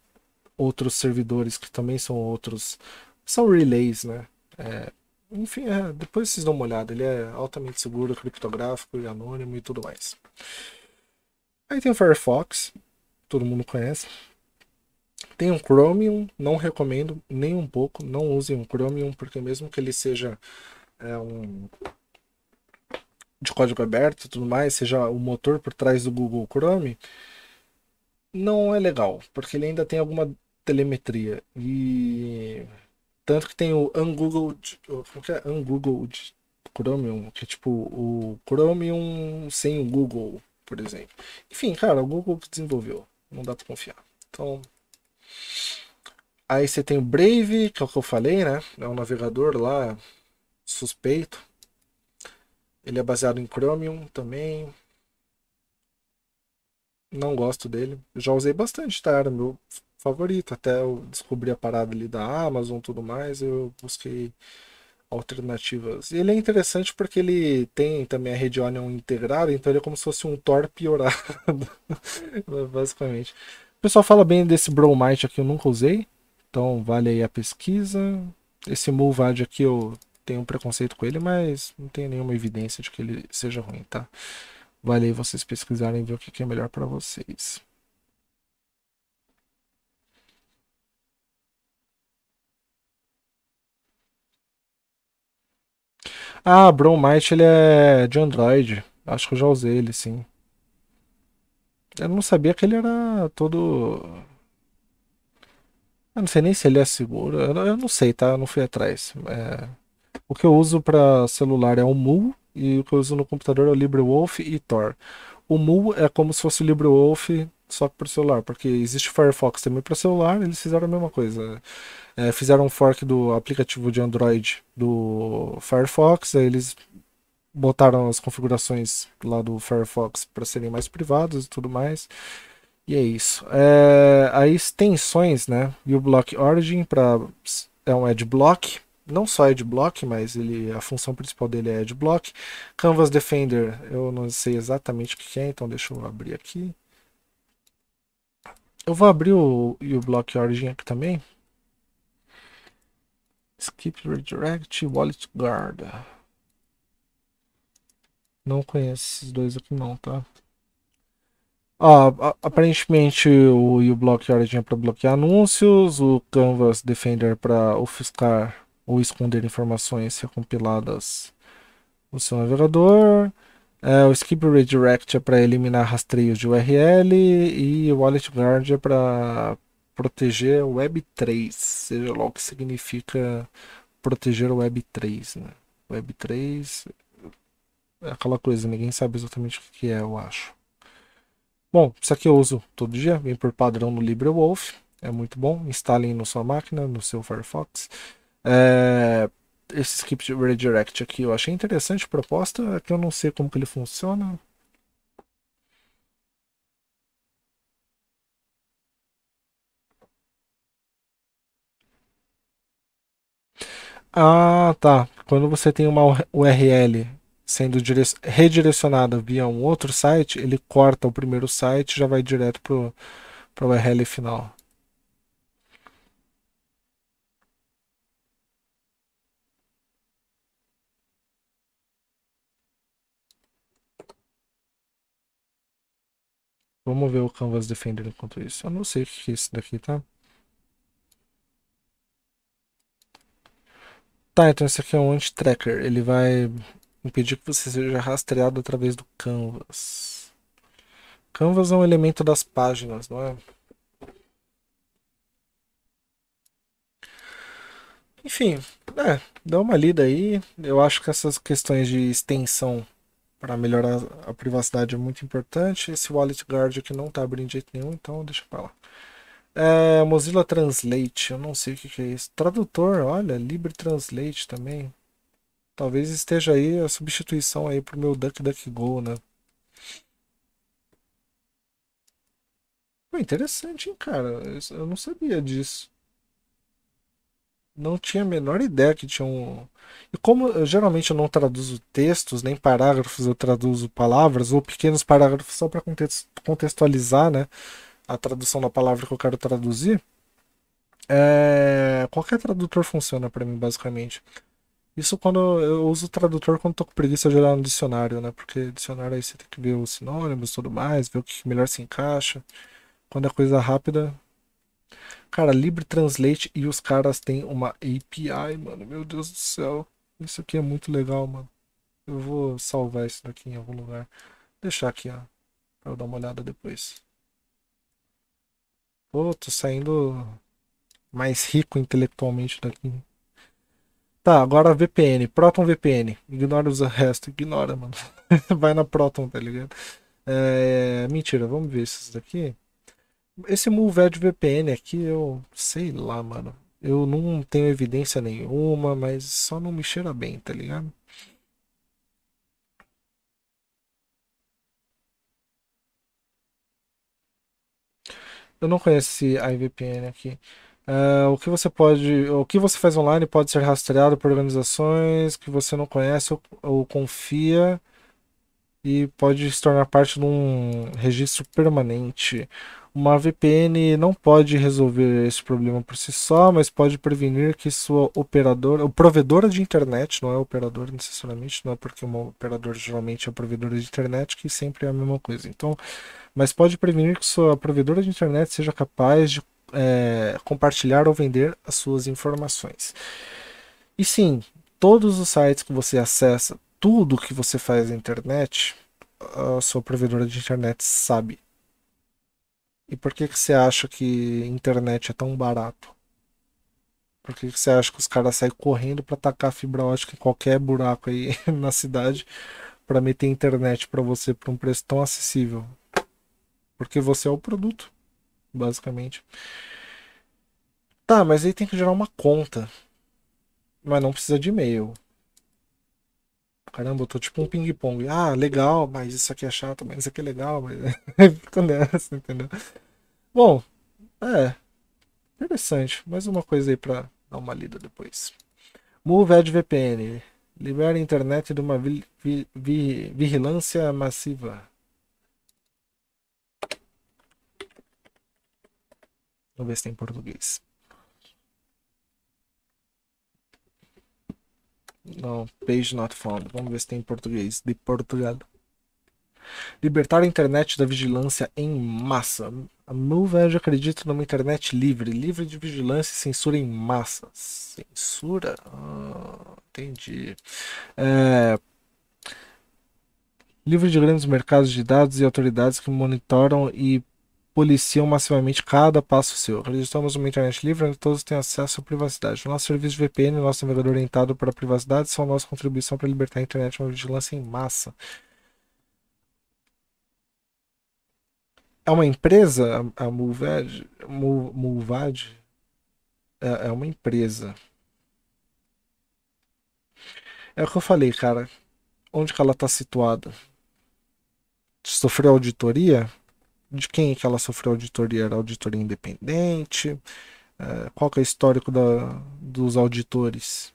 outros servidores que também são outros. São relays, né? É, enfim, é, depois vocês dão uma olhada. Ele é altamente seguro, criptográfico e anônimo e tudo mais. Aí tem o Firefox, todo mundo conhece. Tem um Chromium, não recomendo nem um pouco, não usem um Chromium, porque mesmo que ele seja é, um de código aberto e tudo mais, seja o motor por trás do Google Chrome, não é legal, porque ele ainda tem alguma telemetria. E tanto que tem o Ungooggled, como que é? Ungooggled Chromium, que é tipo o Chromium sem o Google, por exemplo. Enfim, cara, o Google desenvolveu, não dá para confiar. Então, aí você tem o Brave, que é o que eu falei, né? É um navegador lá suspeito. Ele é baseado em Chromium também. Não gosto dele. Já usei bastante, tá? Era meu favorito. Até eu descobri a parada ali da Amazon tudo mais, eu busquei alternativas. E ele é interessante porque ele tem também a rede Onion integrada, então ele é como se fosse um Thor piorado, basicamente. O pessoal fala bem desse Bromite aqui, eu nunca usei, então vale aí a pesquisa. Esse Mulvad aqui eu tenho um preconceito com ele, mas não tem nenhuma evidência de que ele seja ruim, tá? Vale aí vocês pesquisarem e ver o que é melhor para vocês. Ah, Bromite ele é de Android. Acho que eu já usei ele, sim. Eu não sabia que ele era todo. Eu não sei nem se ele é seguro. Eu não sei, tá? Eu não fui atrás. É... O que eu uso para celular é o Mu e o que eu uso no computador é o LibreWolf e Tor. O Mu é como se fosse o LibreWolf só para celular, porque existe o Firefox também para celular, eles fizeram a mesma coisa. É, fizeram um fork do aplicativo de Android do Firefox, aí eles botaram as configurações lá do Firefox para serem mais privadas e tudo mais. E é isso. É, aí extensões, né? E o Block Origin para é um adblock, não só adblock, mas ele a função principal dele é adblock. Canvas Defender, eu não sei exatamente o que é, então deixa eu abrir aqui. Eu vou abrir o, o block origin aqui também. Skip redirect wallet guard. Não conheço esses dois aqui não, tá? Ó, ah, aparentemente o uBlock Origin é para bloquear anúncios, o Canvas Defender para ofuscar ou esconder informações recompiladas no seu navegador. É, o skip redirect é para eliminar rastreios de URL e o wallet guard é para proteger Web3, seja lá o que significa proteger Web3, né? Web3 é aquela coisa, ninguém sabe exatamente o que é, eu acho. Bom, isso aqui eu uso todo dia, vem por padrão no LibreWolf, é muito bom, instalem na sua máquina, no seu Firefox. É, esse script redirect aqui. Eu achei interessante a proposta, que eu não sei como que ele funciona. Ah, tá. Quando você tem uma URL sendo redirecionada via um outro site, ele corta o primeiro site e já vai direto para o URL final. Vamos ver o Canvas defendendo contra isso. Eu não sei o que é isso daqui, tá? Tá, então esse aqui é um anti-tracker. Ele vai impedir que você seja rastreado através do Canvas. Canvas é um elemento das páginas, não é? Enfim, é, dá uma lida aí. Eu acho que essas questões de extensão para melhorar a privacidade é muito importante. Esse Wallet Guard aqui não está abrindo de jeito nenhum, então deixa para lá. É, Mozilla Translate, eu não sei o que, que é isso. Tradutor, olha, Libre Translate também. Talvez esteja aí a substituição aí o meu DuckDuckGo, né? Pô, interessante, hein, cara. Eu não sabia disso não tinha a menor ideia que tinha um. E como eu, geralmente eu não traduzo textos, nem parágrafos, eu traduzo palavras ou pequenos parágrafos só para contextualizar né, a tradução da palavra que eu quero traduzir. É... Qualquer tradutor funciona para mim, basicamente. Isso quando eu uso o tradutor quando tô com preguiça de olhar no dicionário, né? Porque dicionário aí você tem que ver os sinônimos e tudo mais, ver o que melhor se encaixa. Quando é coisa rápida, Cara, Libre Translate e os caras têm uma API, mano. Meu Deus do céu. Isso aqui é muito legal, mano. Eu vou salvar isso daqui em algum lugar. deixar aqui, ó. Pra eu dar uma olhada depois. Pô, tô saindo mais rico intelectualmente daqui. Tá, agora VPN. Proton VPN. Ignora os resto. Ignora, mano. Vai na Proton, tá ligado? É... Mentira, vamos ver esses daqui. Esse Mulver de VPN aqui, eu sei lá, mano. Eu não tenho evidência nenhuma, mas só não me cheira bem, tá ligado? Eu não conheço esse IVPN aqui. Uh, o que você pode, o que você faz online pode ser rastreado por organizações que você não conhece ou, ou confia e pode se tornar parte de um registro permanente. Uma VPN não pode resolver esse problema por si só, mas pode prevenir que sua operadora, o provedora de internet, não é operador necessariamente, não é porque uma operador geralmente é provedora de internet, que sempre é a mesma coisa. Então, mas pode prevenir que sua provedora de internet seja capaz de é, compartilhar ou vender as suas informações. E sim, todos os sites que você acessa, tudo que você faz na internet, a sua provedora de internet sabe. E por que, que você acha que internet é tão barato? Por que, que você acha que os caras saem correndo para tacar fibra ótica em qualquer buraco aí na cidade para meter internet para você por um preço tão acessível? Porque você é o produto, basicamente. Tá, mas aí tem que gerar uma conta. Mas não precisa de e-mail. Caramba, eu tô tipo um ping-pong. Ah, legal, mas isso aqui é chato, mas isso aqui é legal, mas. Fico nessa, entendeu? Bom, é. Interessante. Mais uma coisa aí pra dar uma lida depois. Move VPN. Libera a internet de uma vi vi vi vigilância massiva. Vamos ver se tem português. Não, page not found. Vamos ver se tem em português. De Portugal. Libertar a internet da vigilância em massa. A Movage acredita numa internet livre, livre de vigilância e censura em massa. Censura? Ah, entendi. É... Livre de grandes mercados de dados e autoridades que monitoram e policiam massivamente cada passo seu. Registramos uma internet livre onde todos têm acesso à privacidade. O nosso serviço de VPN nosso navegador orientado para a privacidade são a nossa contribuição para libertar a internet de uma vigilância em massa. É uma empresa, a Mulvad? Mulvad? É, é uma empresa. É o que eu falei, cara. Onde que ela está situada? Sofreu auditoria? de quem é que ela sofreu auditoria, era auditoria independente, eh, qual que é o histórico da, dos auditores.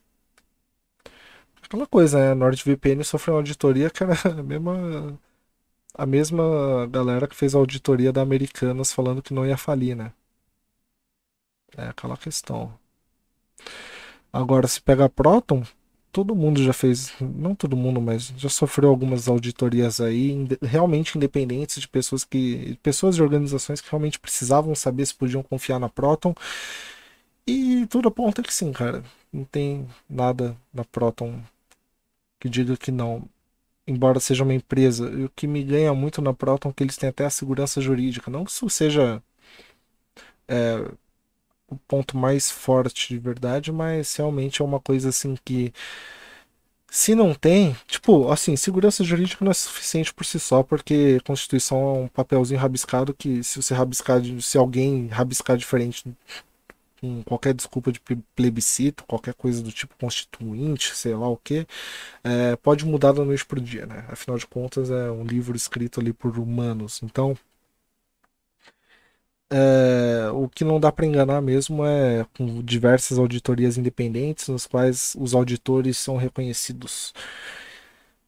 Aquela coisa, né? A NordVPN sofreu uma auditoria que era a mesma, a mesma galera que fez a auditoria da Americanas falando que não ia falir, né? É aquela questão. Agora, se pega a Proton, todo mundo já fez, não todo mundo, mas já sofreu algumas auditorias aí, realmente independentes de pessoas que, pessoas e organizações que realmente precisavam saber se podiam confiar na Proton. E tudo aponta que sim, cara. Não tem nada na Proton que diga que não. Embora seja uma empresa, o que me ganha muito na Proton é que eles têm até a segurança jurídica. Não que isso seja é, o ponto mais forte de verdade, mas realmente é uma coisa assim que se não tem, tipo, assim, segurança jurídica não é suficiente por si só, porque Constituição é um papelzinho rabiscado que se você rabiscar, se alguém rabiscar diferente com qualquer desculpa de plebiscito, qualquer coisa do tipo constituinte, sei lá o que, é, pode mudar da noite pro dia, né? Afinal de contas, é um livro escrito ali por humanos, então é, o que não dá para enganar mesmo é com diversas auditorias independentes, nos quais os auditores são reconhecidos.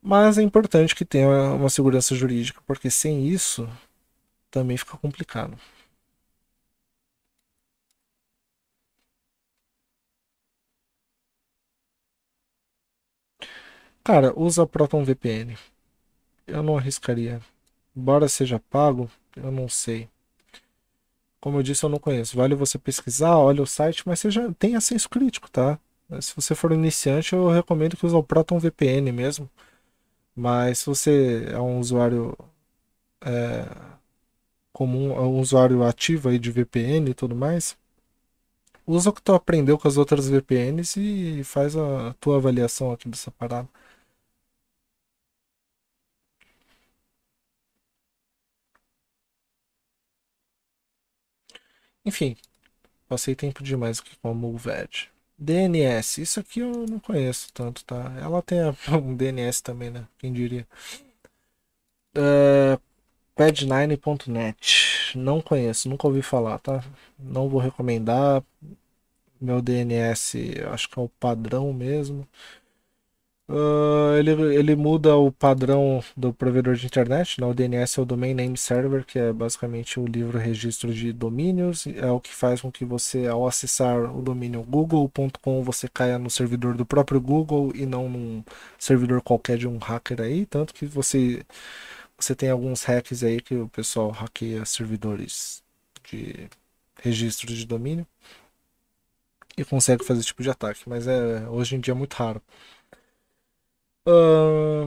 Mas é importante que tenha uma segurança jurídica, porque sem isso também fica complicado. Cara, usa Proton VPN. Eu não arriscaria. Embora seja pago, eu não sei. Como eu disse, eu não conheço. Vale você pesquisar, olha o site, mas você já tenha senso crítico, tá? Se você for iniciante, eu recomendo que use o Proton VPN mesmo. Mas se você é um usuário é, comum, é um usuário ativo aí de VPN e tudo mais, usa o que tu aprendeu com as outras VPNs e faz a tua avaliação aqui dessa parada. Enfim, passei tempo demais aqui com o Mulved. DNS, isso aqui eu não conheço tanto, tá? Ela tem um DNS também, né? Quem diria? Uh, é, Pad9.net, não conheço, nunca ouvi falar, tá? Não vou recomendar. Meu DNS, acho que é o padrão mesmo. Uh, ele, ele muda o padrão do provedor de internet, né? o DNS é o Domain Name Server, que é basicamente o livro registro de domínios, é o que faz com que você, ao acessar o domínio google.com, você caia no servidor do próprio Google e não num servidor qualquer de um hacker aí, tanto que você, você tem alguns hacks aí que o pessoal hackeia servidores de registro de domínio e consegue fazer esse tipo de ataque, mas é hoje em dia é muito raro. Uh...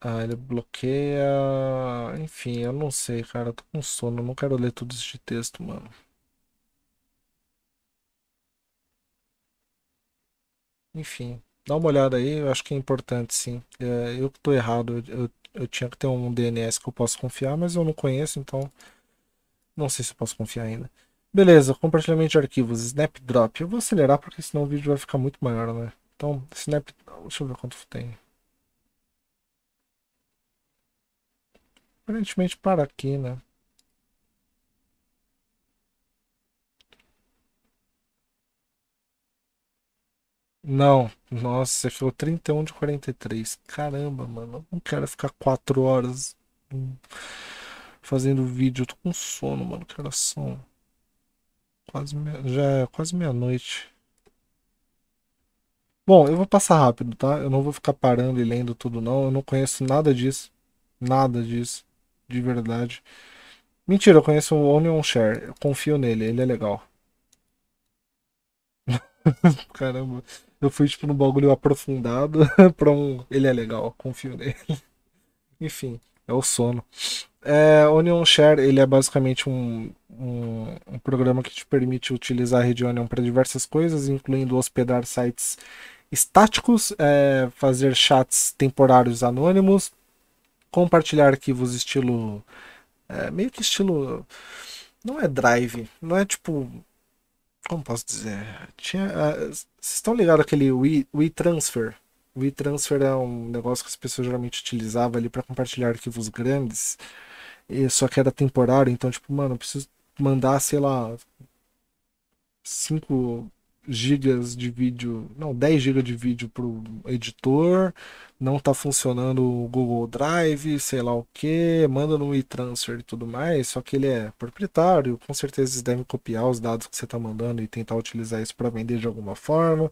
Ah, ele bloqueia. Enfim, eu não sei, cara. Eu tô com sono. não quero ler tudo isso de texto, mano. Enfim, dá uma olhada aí. Eu acho que é importante, sim. É, eu que tô errado. Eu, eu, eu tinha que ter um DNS que eu posso confiar, mas eu não conheço, então. Não sei se eu posso confiar ainda. Beleza, compartilhamento de arquivos, Snapdrop. Eu vou acelerar porque senão o vídeo vai ficar muito maior, né? Então, Snap... Deixa eu ver quanto tem. Aparentemente para aqui, né? Não, nossa, ficou 31 de 43. Caramba, mano, não quero ficar 4 horas hum, fazendo vídeo. Eu tô com sono, mano, que horas são? Quase já é quase meia-noite. Bom, eu vou passar rápido, tá? Eu não vou ficar parando e lendo tudo, não. Eu não conheço nada disso. Nada disso. De verdade. Mentira, eu conheço o Onion Share. Eu confio nele, ele é legal. Caramba. Eu fui, tipo, num bagulho aprofundado pra um. Ele é legal, confio nele. Enfim, é o sono. É, Onion Share ele é basicamente um, um, um, programa que te permite utilizar a rede Onion para diversas coisas, incluindo hospedar sites estáticos, é, fazer chats temporários anônimos, compartilhar arquivos estilo. É, meio que estilo. Não é drive, não é tipo. Como posso dizer? Tinha, é, vocês estão ligados àquele We, WeTransfer? WeTransfer é um negócio que as pessoas geralmente utilizavam ali para compartilhar arquivos grandes só que era temporário, então, tipo, mano, eu preciso mandar, sei lá, cinco gigas de vídeo, não, 10 gigas de vídeo para o editor, não está funcionando o Google Drive, sei lá o que, manda no e-transfer e tudo mais, só que ele é proprietário, com certeza eles devem copiar os dados que você está mandando e tentar utilizar isso para vender de alguma forma,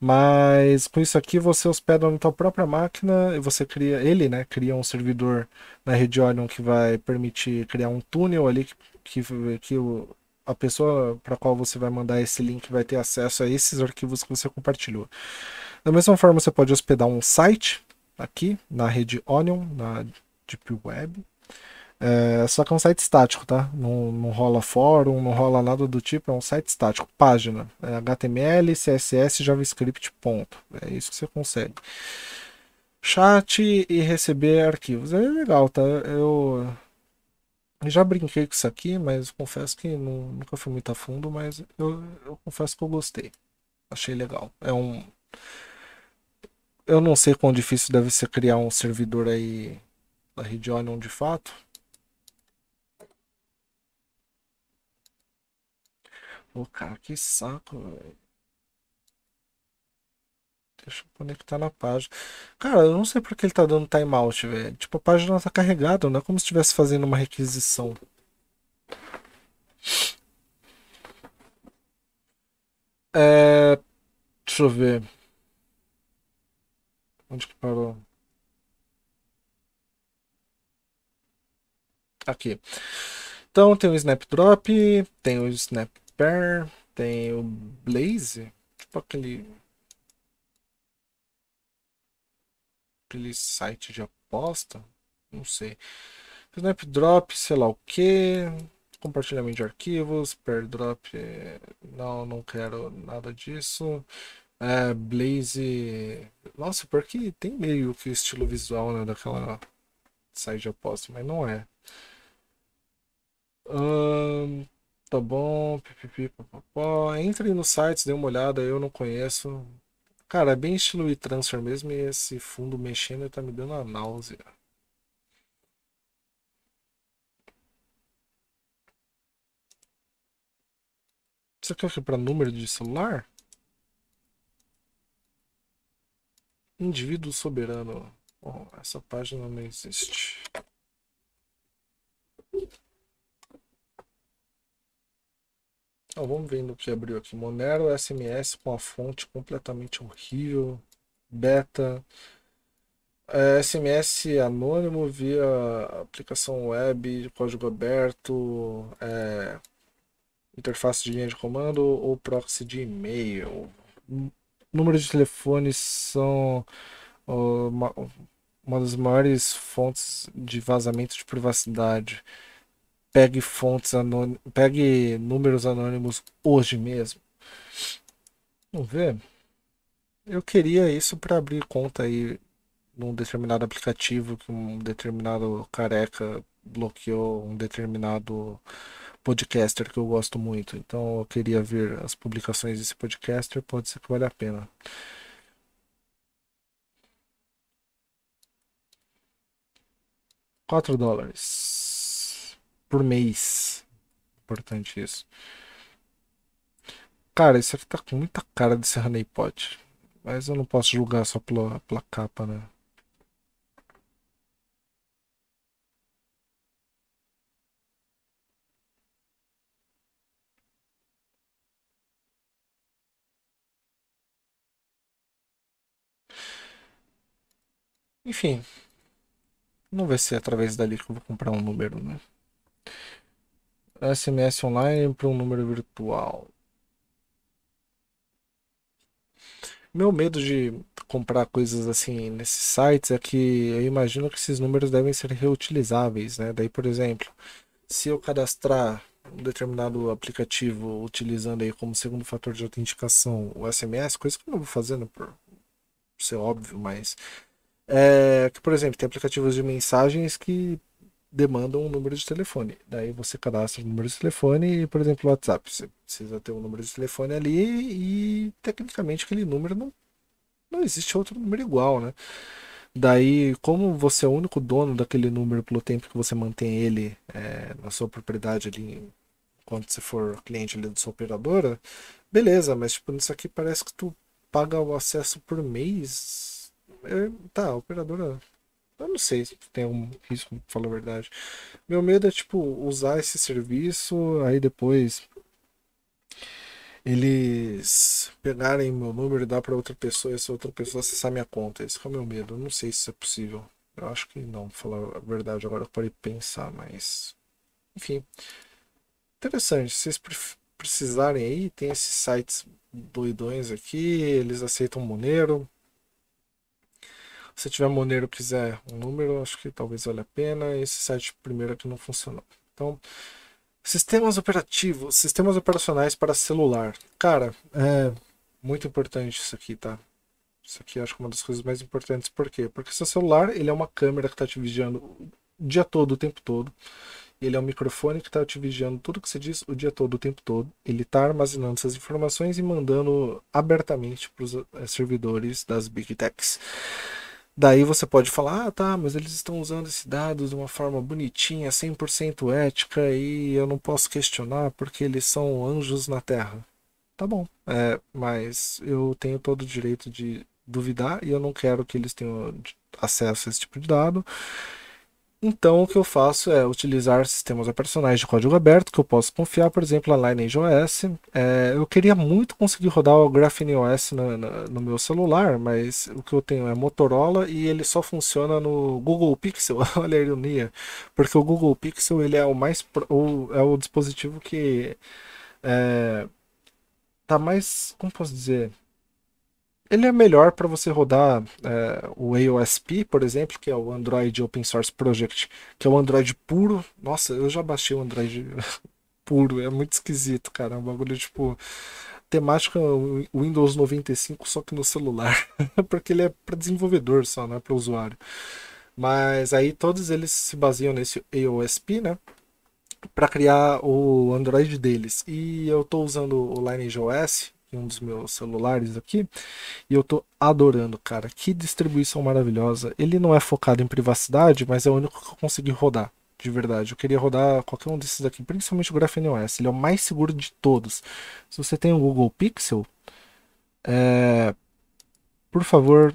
mas com isso aqui você hospeda na sua própria máquina e você cria, ele né, cria um servidor na rede Orion que vai permitir criar um túnel ali que, que, que o a pessoa para qual você vai mandar esse link vai ter acesso a esses arquivos que você compartilhou. Da mesma forma, você pode hospedar um site aqui na rede Onion, na Deep Web. É, só que é um site estático, tá? Não, não rola fórum, não rola nada do tipo, é um site estático. Página, é HTML, CSS, JavaScript, ponto. É isso que você consegue. Chat e receber arquivos. É legal, tá? Eu eu já brinquei com isso aqui, mas confesso que não, nunca fui muito a fundo, mas eu, eu confesso que eu gostei. Achei legal. É um. Eu não sei quão difícil deve ser criar um servidor aí da rede Onion de fato. Pô, cara, que saco, velho. Deixa eu conectar tá na página. Cara, eu não sei porque ele tá dando timeout, velho. Tipo, a página tá carregada, não é como se estivesse fazendo uma requisição. É... Deixa eu ver. Onde que parou? Aqui. Então tem o Snapdrop, tem o Snapper, tem o Blaze, tipo aquele aquele site de aposta, não sei. Snapdrop, sei lá o que, compartilhamento de arquivos, Pairdrop, é, não, não quero nada disso. É, Blaze, nossa, porque tem meio que o estilo visual né, daquela site de aposta, mas não é. Hum, tá bom, pipipi, Entre nos sites, dê uma olhada, eu não conheço. Cara, é bem estilo e transfer mesmo e esse fundo mexendo tá me dando a náusea. Você aqui para número de celular? Indivíduo soberano. Bom, essa página não existe. Então vamos vendo o que abriu aqui. Monero SMS com a fonte completamente horrível. Beta. É, SMS anônimo via aplicação web, código aberto, é, interface de linha de comando ou proxy de e-mail. números de telefone são uma, uma das maiores fontes de vazamento de privacidade pegue fontes anônimas, pegue números anônimos hoje mesmo. Vamos ver. Eu queria isso para abrir conta aí num determinado aplicativo que um determinado careca bloqueou um determinado podcaster que eu gosto muito. Então eu queria ver as publicações desse podcaster, pode ser que valha a pena. quatro dólares por mês. Importante isso. Cara, esse aqui tá com muita cara de Serra Pot. Mas eu não posso julgar só pela, pela capa, né? Enfim, não vai ser através dali que eu vou comprar um número, né? SMS online para um número virtual. Meu medo de comprar coisas assim nesses sites é que eu imagino que esses números devem ser reutilizáveis, né? Daí, por exemplo, se eu cadastrar um determinado aplicativo utilizando aí como segundo fator de autenticação o SMS, coisa que eu não vou fazer, né, Por ser óbvio, mas é que, por exemplo, tem aplicativos de mensagens que demandam um número de telefone. Daí você cadastra o número de telefone e, por exemplo, o WhatsApp. Você precisa ter um número de telefone ali e, tecnicamente, aquele número não, não existe outro número igual, né? Daí, como você é o único dono daquele número pelo tempo que você mantém ele é, na sua propriedade ali, quando você for cliente ali da sua operadora, beleza, mas tipo, nisso aqui parece que tu paga o acesso por mês. É, tá, a operadora eu não sei se tem algum risco, falar a verdade. Meu medo é, tipo, usar esse serviço, aí depois eles pegarem meu número e dar para outra pessoa, essa outra pessoa acessar minha conta. Esse é o meu medo. Eu não sei se isso é possível. Eu acho que não, falar a verdade. Agora eu parei pensar, mas. Enfim. Interessante. Se vocês precisarem aí, tem esses sites doidões aqui. Eles aceitam Monero. Se tiver Monero quiser um número, acho que talvez valha a pena. Esse site primeiro aqui é não funcionou. Então, sistemas operativos, sistemas operacionais para celular. Cara, é muito importante isso aqui, tá? Isso aqui acho que é uma das coisas mais importantes. Por quê? Porque seu celular, ele é uma câmera que está te vigiando o dia todo, o tempo todo. Ele é um microfone que está te vigiando tudo que você diz o dia todo, o tempo todo. Ele está armazenando essas informações e mandando abertamente para os eh, servidores das Big Techs. Daí você pode falar, ah, tá, mas eles estão usando esse dado de uma forma bonitinha, 100% ética e eu não posso questionar porque eles são anjos na Terra. Tá bom, é, mas eu tenho todo o direito de duvidar e eu não quero que eles tenham acesso a esse tipo de dado. Então o que eu faço é utilizar sistemas operacionais de código aberto que eu posso confiar, por exemplo, a LineageOS. É, eu queria muito conseguir rodar o Graphene no, no, no, meu celular, mas o que eu tenho é Motorola e ele só funciona no Google Pixel, olha a ironia, porque o Google Pixel ele é o mais o, é o dispositivo que é, tá mais, como posso dizer, ele é melhor para você rodar é, o AOSP, por exemplo, que é o Android Open Source Project, que é o Android puro. Nossa, eu já baixei o Android puro, é muito esquisito, cara. É um bagulho tipo temática Windows 95, só que no celular, porque ele é para desenvolvedor só, não é para usuário. Mas aí todos eles se baseiam nesse AOSP, né? Para criar o Android deles. E eu estou usando o Lineage OS um dos meus celulares aqui e eu tô adorando, cara. Que distribuição maravilhosa. Ele não é focado em privacidade, mas é o único que eu consegui rodar. De verdade, eu queria rodar qualquer um desses aqui, principalmente o Graphene OS. Ele é o mais seguro de todos. Se você tem o Google Pixel, é... por favor,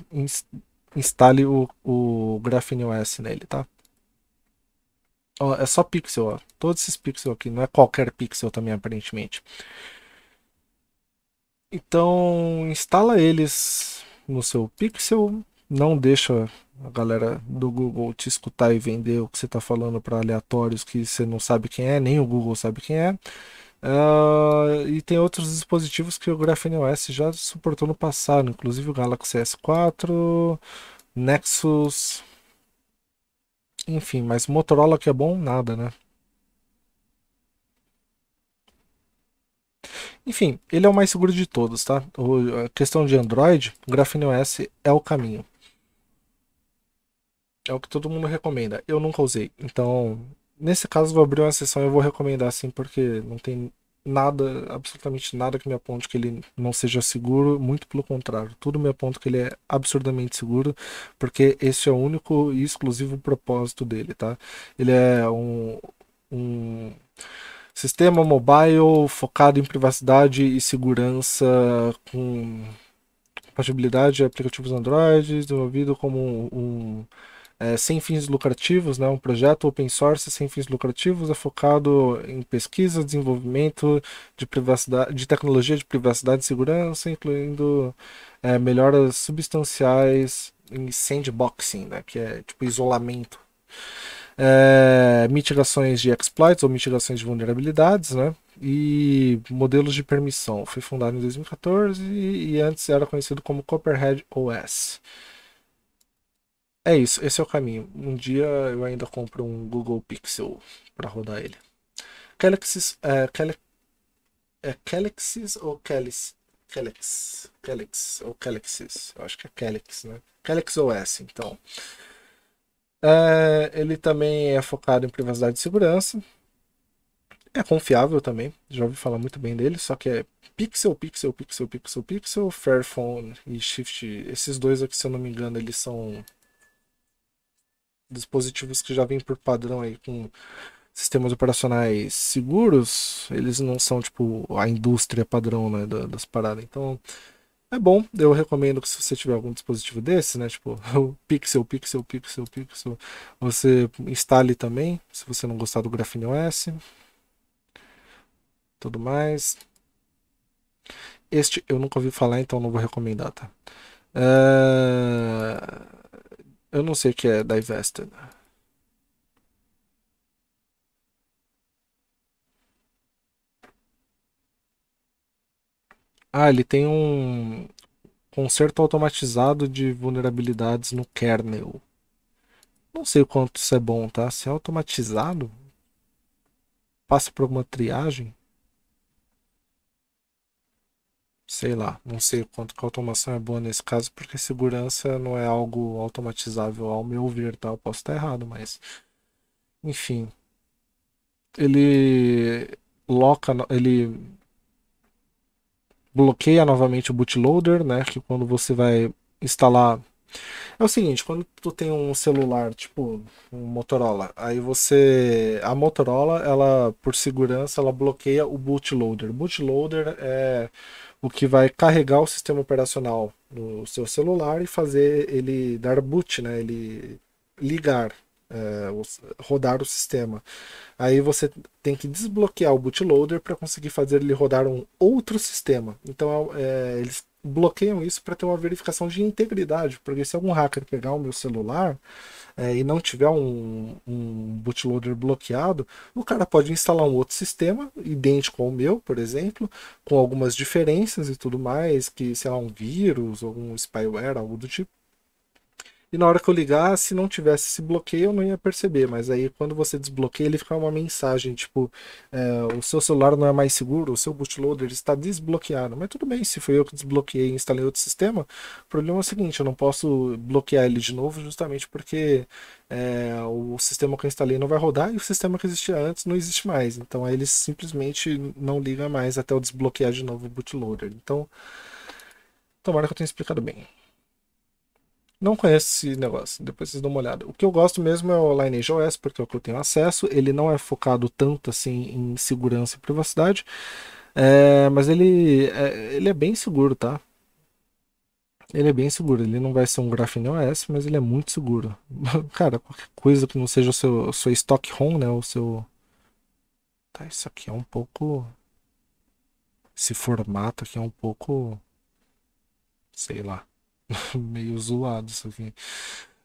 instale o, o Graphene OS nele, tá? Ó, é só pixel, ó. Todos esses Pixel aqui, não é qualquer pixel também, aparentemente. Então instala eles no seu Pixel, não deixa a galera do Google te escutar e vender o que você está falando para aleatórios que você não sabe quem é, nem o Google sabe quem é. Uh, e tem outros dispositivos que o Graphene OS já suportou no passado, inclusive o Galaxy S4, Nexus, enfim, mas Motorola que é bom, nada, né? Enfim, ele é o mais seguro de todos, tá? O, a questão de Android, o Graphene OS é o caminho. É o que todo mundo recomenda. Eu nunca usei, então nesse caso vou abrir uma sessão e vou recomendar assim, porque não tem nada, absolutamente nada que me aponte que ele não seja seguro, muito pelo contrário, tudo me aponta que ele é absurdamente seguro, porque esse é o único e exclusivo propósito dele, tá? Ele é um, um Sistema mobile focado em privacidade e segurança com compatibilidade de aplicativos Android, desenvolvido como um, um é, sem fins lucrativos, né? um projeto open source sem fins lucrativos, é focado em pesquisa, desenvolvimento de, privacidade, de tecnologia de privacidade e segurança, incluindo é, melhoras substanciais em sandboxing, né? que é tipo isolamento é, mitigações de exploits ou mitigações de vulnerabilidades, né? E modelos de permissão. Foi fundado em 2014 e, e antes era conhecido como Copperhead OS. É isso, esse é o caminho. Um dia eu ainda compro um Google Pixel para rodar ele. Calixis, é, Cali, é Calixis ou Calix? Calix, Calix ou Calixis, eu acho que é Calix, né? Calix OS, então. É, ele também é focado em privacidade e segurança. É confiável também, já ouvi falar muito bem dele, só que é Pixel, Pixel, Pixel, Pixel, Pixel, Fairphone e Shift. Esses dois aqui, se eu não me engano, eles são dispositivos que já vêm por padrão aí com sistemas operacionais seguros. Eles não são tipo a indústria padrão né, das paradas. Então, é bom, eu recomendo que se você tiver algum dispositivo desse, né? Tipo, o Pixel, Pixel, Pixel, Pixel, você instale também, se você não gostar do Graphene OS. Tudo mais. Este eu nunca ouvi falar, então não vou recomendar, tá? Uh, eu não sei o que é Divested. Ah, ele tem um conserto automatizado de vulnerabilidades no kernel. Não sei o quanto isso é bom, tá? Se é automatizado, passa por alguma triagem. Sei lá, não sei o quanto que a automação é boa nesse caso, porque segurança não é algo automatizável ao meu ver, tá? Eu posso estar errado, mas. Enfim. Ele. Loca. Ele bloqueia novamente o bootloader, né? Que quando você vai instalar é o seguinte, quando tu tem um celular, tipo um Motorola, aí você a Motorola, ela por segurança, ela bloqueia o bootloader. Bootloader é o que vai carregar o sistema operacional no seu celular e fazer ele dar boot, né? Ele ligar é, rodar o sistema. Aí você tem que desbloquear o bootloader para conseguir fazer ele rodar um outro sistema. Então é, eh, eles bloqueiam isso para ter uma verificação de integridade, porque se algum hacker pegar o meu celular é, e não tiver um, um, bootloader bloqueado, o cara pode instalar um outro sistema, idêntico ao meu, por exemplo, com algumas diferenças e tudo mais, que sei lá, um vírus, algum spyware, algo do tipo, e na hora que eu ligar, se não tivesse esse bloqueio, eu não ia perceber. Mas aí quando você desbloqueia, ele fica uma mensagem, tipo, é, o seu celular não é mais seguro, o seu bootloader está desbloqueado. Mas tudo bem, se foi eu que desbloqueei e instalei outro sistema, o problema é o seguinte, eu não posso bloquear ele de novo justamente porque é, o sistema que eu instalei não vai rodar e o sistema que existia antes não existe mais. Então aí ele simplesmente não liga mais até eu desbloquear de novo o bootloader. Então, tomara que eu tenha explicado bem não conheço esse negócio, depois vocês dão uma olhada. O que eu gosto mesmo é o Lineage OS, porque é o que eu tenho acesso. Ele não é focado tanto assim em segurança e privacidade, é, mas ele é, ele é bem seguro, tá? Ele é bem seguro, ele não vai ser um Graphene OS, mas ele é muito seguro. Cara, qualquer coisa que não seja o seu, o seu stock ROM, né, o seu... Tá, isso aqui é um pouco... Esse formato aqui é um pouco... Sei lá. meio zoado isso aqui.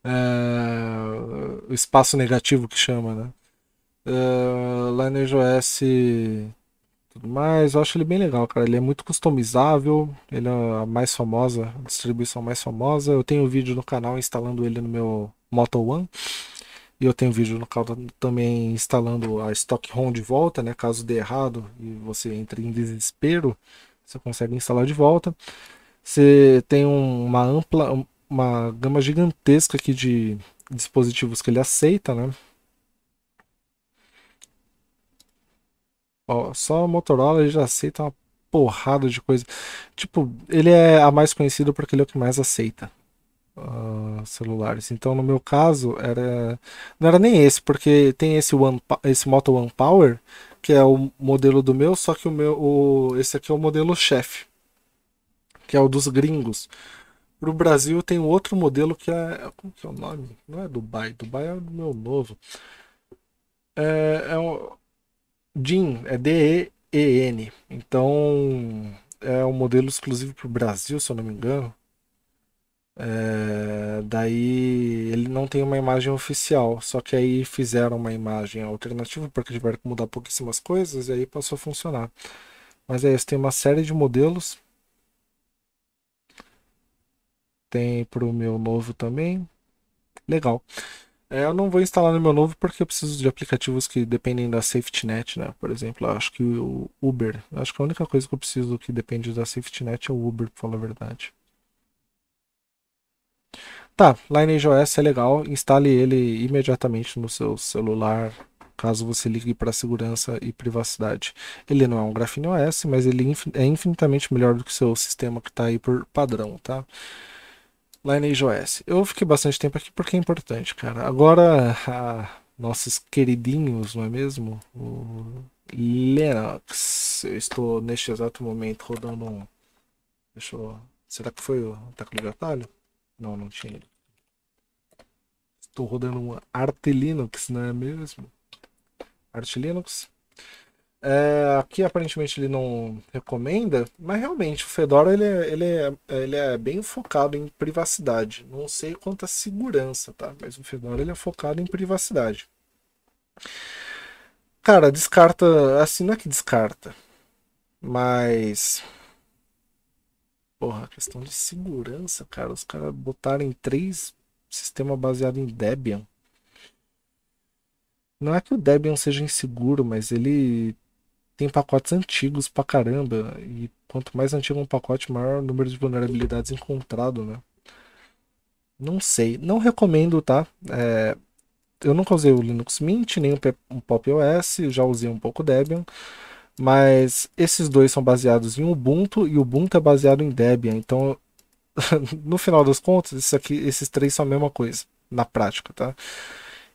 É, o espaço negativo que chama, né? Uh, eh, LineageOS tudo mais, eu acho ele bem legal, cara. Ele é muito customizável, ele é a mais famosa, a distribuição mais famosa. Eu tenho vídeo no canal instalando ele no meu Moto One. E eu tenho vídeo no canal também instalando a Stock ROM de volta, né? Caso dê errado e você entre em desespero, você consegue instalar de volta. Você tem uma ampla, uma gama gigantesca aqui de dispositivos que ele aceita, né? Ó, só a Motorola ele já aceita uma porrada de coisa. Tipo, ele é a mais conhecida porque ele é o que mais aceita uh, celulares. Então, no meu caso, era não era nem esse, porque tem esse One, esse Moto One Power, que é o modelo do meu, só que o meu, o... esse aqui é o modelo chefe que é o dos gringos. Para o Brasil tem um outro modelo que é. Como que é o nome? Não é Dubai. Dubai é o meu novo. É, é o. DIN, é D-E-E-N. Então é um modelo exclusivo para o Brasil, se eu não me engano. É, daí ele não tem uma imagem oficial, só que aí fizeram uma imagem alternativa porque tiveram que mudar pouquíssimas coisas e aí passou a funcionar. Mas é isso, tem uma série de modelos tem para o meu novo também. Legal. É, eu não vou instalar no meu novo porque eu preciso de aplicativos que dependem da SafetyNet, né? Por exemplo, acho que o Uber. Acho que a única coisa que eu preciso que depende da SafetyNet é o Uber, para falar a verdade. Tá, LineageOS é legal, instale ele imediatamente no seu celular, caso você ligue para segurança e privacidade. Ele não é um OS mas ele é infinitamente melhor do que o seu sistema que está aí por padrão, tá? LineageOS. Eu fiquei bastante tempo aqui porque é importante, cara. Agora, a, nossos queridinhos, não é mesmo? O Linux. Eu estou neste exato momento rodando um. Deixa eu. Será que foi o ataque de atalho? Não, não tinha. Estou rodando um Arte Linux, não é mesmo? Arte Linux. É, aqui aparentemente ele não recomenda, mas realmente o Fedora ele é, ele, é, é, ele é bem focado em privacidade. Não sei quanto à segurança, tá? Mas o Fedora ele é focado em privacidade. Cara, descarta. Assim, não é que descarta, mas. Porra, questão de segurança, cara. Os caras botarem três sistema baseado em Debian. Não é que o Debian seja inseguro, mas ele tem pacotes antigos pra caramba. E quanto mais antigo um pacote, maior o número de vulnerabilidades encontrado, né? Não sei. Não recomendo, tá? É, eu nunca usei o Linux Mint, nem o Pop OS, já usei um pouco Debian. Mas esses dois são baseados em Ubuntu e o Ubuntu é baseado em Debian. Então, no final das contas, isso aqui, esses três são a mesma coisa, na prática, tá?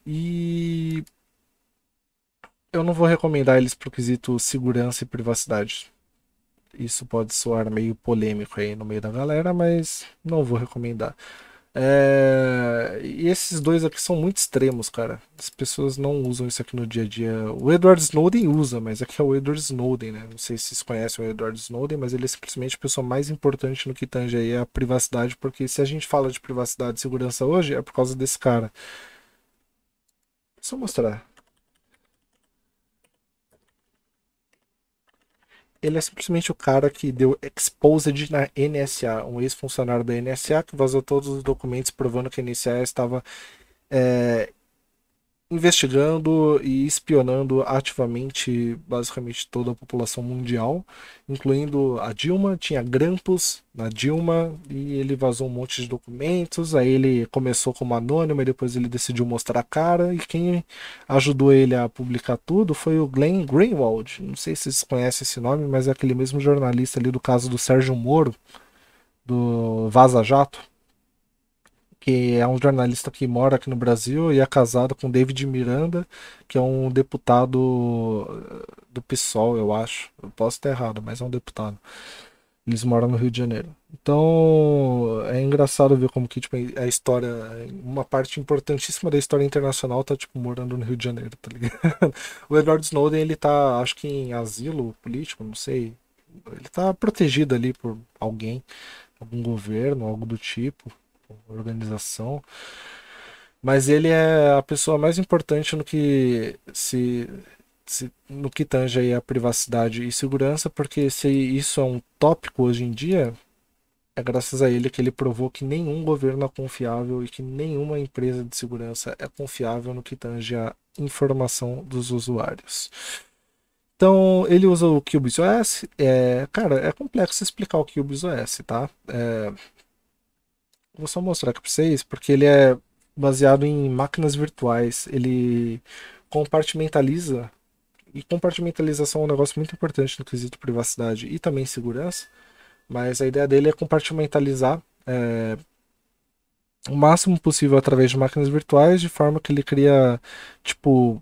E eu não vou recomendar eles pro quesito segurança e privacidade. Isso pode soar meio polêmico aí no meio da galera, mas não vou recomendar. É... E esses dois aqui são muito extremos, cara. As pessoas não usam isso aqui no dia a dia. O Edward Snowden usa, mas aqui é o Edward Snowden, né? Não sei se vocês conhecem o Edward Snowden, mas ele é simplesmente a pessoa mais importante no que tange aí a privacidade, porque se a gente fala de privacidade e segurança hoje, é por causa desse cara. Só mostrar. ele é simplesmente o cara que deu exposed na NSA, um ex-funcionário da NSA que vazou todos os documentos provando que a NSA estava é, investigando e espionando ativamente basicamente toda a população mundial, incluindo a Dilma, tinha grampos na Dilma e ele vazou um monte de documentos, aí ele começou como anônimo e depois ele decidiu mostrar a cara e quem ajudou ele a publicar tudo foi o Glenn Greenwald. Não sei se vocês conhecem esse nome, mas é aquele mesmo jornalista ali do caso do Sérgio Moro do Vaza Jato que é um jornalista que mora aqui no Brasil e é casado com David Miranda, que é um deputado eh, do PSOL, eu acho. Eu posso estar errado, mas é um deputado. Eles moram no Rio de Janeiro. Então é engraçado ver como que tipo, a história, uma parte importantíssima da história internacional tá tipo morando no Rio de Janeiro, tá ligado? o Edward Snowden ele tá, acho que em asilo político, não sei. Ele tá protegido ali por alguém, algum governo, algo do tipo organização. Mas ele é a pessoa mais importante no que se, se no que tange aí a privacidade e segurança, porque se isso é um tópico hoje em dia, é graças a ele que ele provou que nenhum governo é confiável e que nenhuma empresa de segurança é confiável no que tange a informação dos usuários. Então, ele usa o CubesOS. É, cara, é complexo explicar o CubesOS, tá? É, Vou só mostrar aqui para vocês, porque ele é baseado em máquinas virtuais. Ele compartimentaliza. E compartimentalização é um negócio muito importante no quesito privacidade e também segurança. Mas a ideia dele é compartimentalizar é, o máximo possível através de máquinas virtuais, de forma que ele cria, tipo,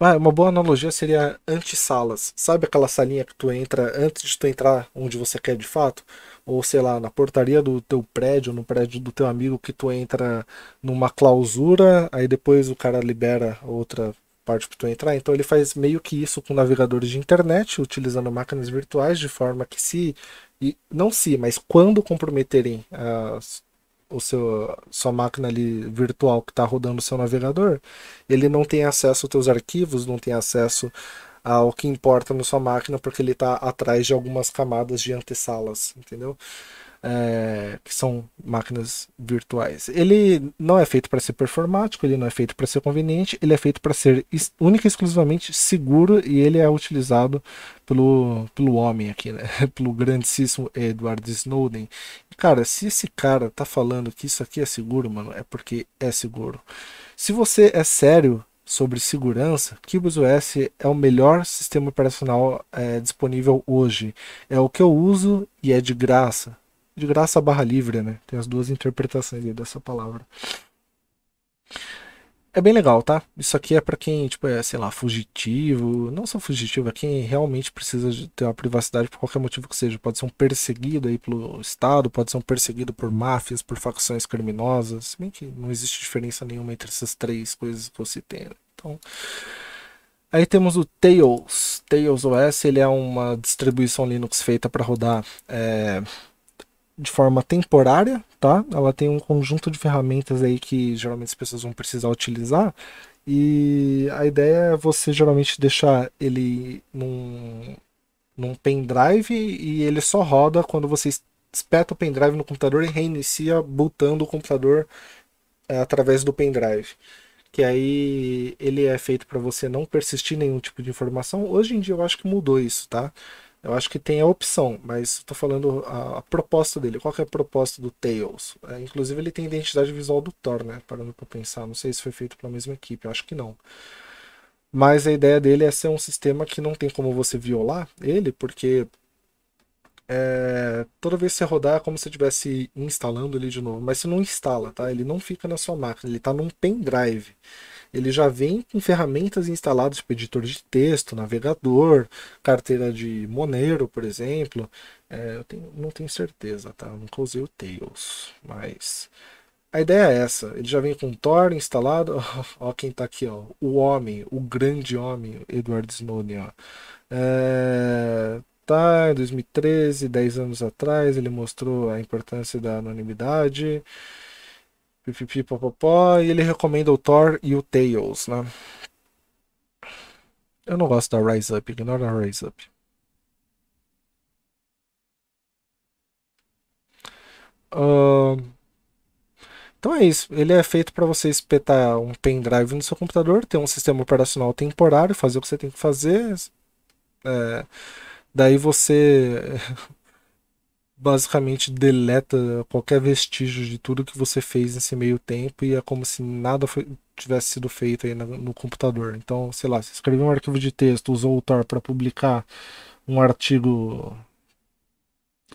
ah, uma boa analogia seria anti-salas. Sabe aquela salinha que tu entra antes de tu entrar onde você quer de fato? ou sei lá, na portaria do teu prédio, no prédio do teu amigo, que tu entra numa clausura, aí depois o cara libera outra parte para tu entrar. Então ele faz meio que isso com navegadores de internet, utilizando máquinas virtuais, de forma que se e não se, mas quando comprometerem a, o seu sua máquina ali virtual que está rodando o seu navegador, ele não tem acesso aos teus arquivos, não tem acesso ao que importa na sua máquina, porque ele está atrás de algumas camadas de antessalas, entendeu? É, que são máquinas virtuais. Ele não é feito para ser performático, ele não é feito para ser conveniente, ele é feito para ser única e exclusivamente seguro e ele é utilizado pelo, pelo homem aqui, né? pelo grandíssimo Edward Snowden. Cara, se esse cara tá falando que isso aqui é seguro, mano, é porque é seguro. Se você é sério sobre segurança, Cubos OS é o melhor sistema operacional é, disponível hoje. É o que eu uso e é de graça. De graça barra livre, né? Tem as duas interpretações dessa palavra é bem legal, tá? Isso aqui é para quem, tipo, é, sei lá, fugitivo, não só fugitivo, é quem realmente precisa de ter uma privacidade por qualquer motivo que seja. Pode ser um perseguido aí pelo Estado, pode ser um perseguido por máfias, por facções criminosas, se bem que não existe diferença nenhuma entre essas três coisas que você tem. né? Então... Aí temos o Tails. Tails OS ele é uma distribuição Linux feita para rodar é, de forma temporária, tá? Ela tem um conjunto de ferramentas aí que geralmente as pessoas vão precisar utilizar. E a ideia é você geralmente deixar ele num, num pendrive e ele só roda quando você espeta o pendrive no computador e reinicia bootando o computador é, através do pendrive que aí ele é feito para você não persistir nenhum tipo de informação. Hoje em dia eu acho que mudou isso, tá? Eu acho que tem a opção, mas estou falando a, a, proposta dele. Qual que é a proposta do Tails? É, inclusive, ele tem identidade visual do Thor, né? Parando para pensar. Não sei se foi feito pela mesma equipe, eu acho que não. Mas a ideia dele é ser um sistema que não tem como você violar ele, porque é, toda vez que você rodar é como se você estivesse instalando ele de novo. Mas você não instala, tá? Ele não fica na sua máquina, ele está num pendrive ele já vem com ferramentas instaladas para editor de texto, navegador, carteira de Monero, por exemplo. É, eu tenho, não tenho certeza, tá? Eu nunca usei o Tails, mas a ideia é essa. Ele já vem com Tor instalado. ó, quem tá aqui, ó. O homem, o grande homem, Edward Snowden, ó. É, tá, em 2013, 10 anos atrás, ele mostrou a importância da anonimidade. Pipipi, popopó, e ele recomenda o Thor e o Tails, né? Eu não gosto da Rise Up, ignora a Rise Up. Uh... Então é isso. Ele é feito para você espetar um pendrive no seu computador, ter um sistema operacional temporário, fazer o que você tem que fazer. É... daí você basicamente deleta qualquer vestígio de tudo que você fez nesse meio tempo e é como se nada foi, tivesse sido feito aí no, no, computador. Então, sei lá, se escreveu um arquivo de texto, usou o Tor para publicar um artigo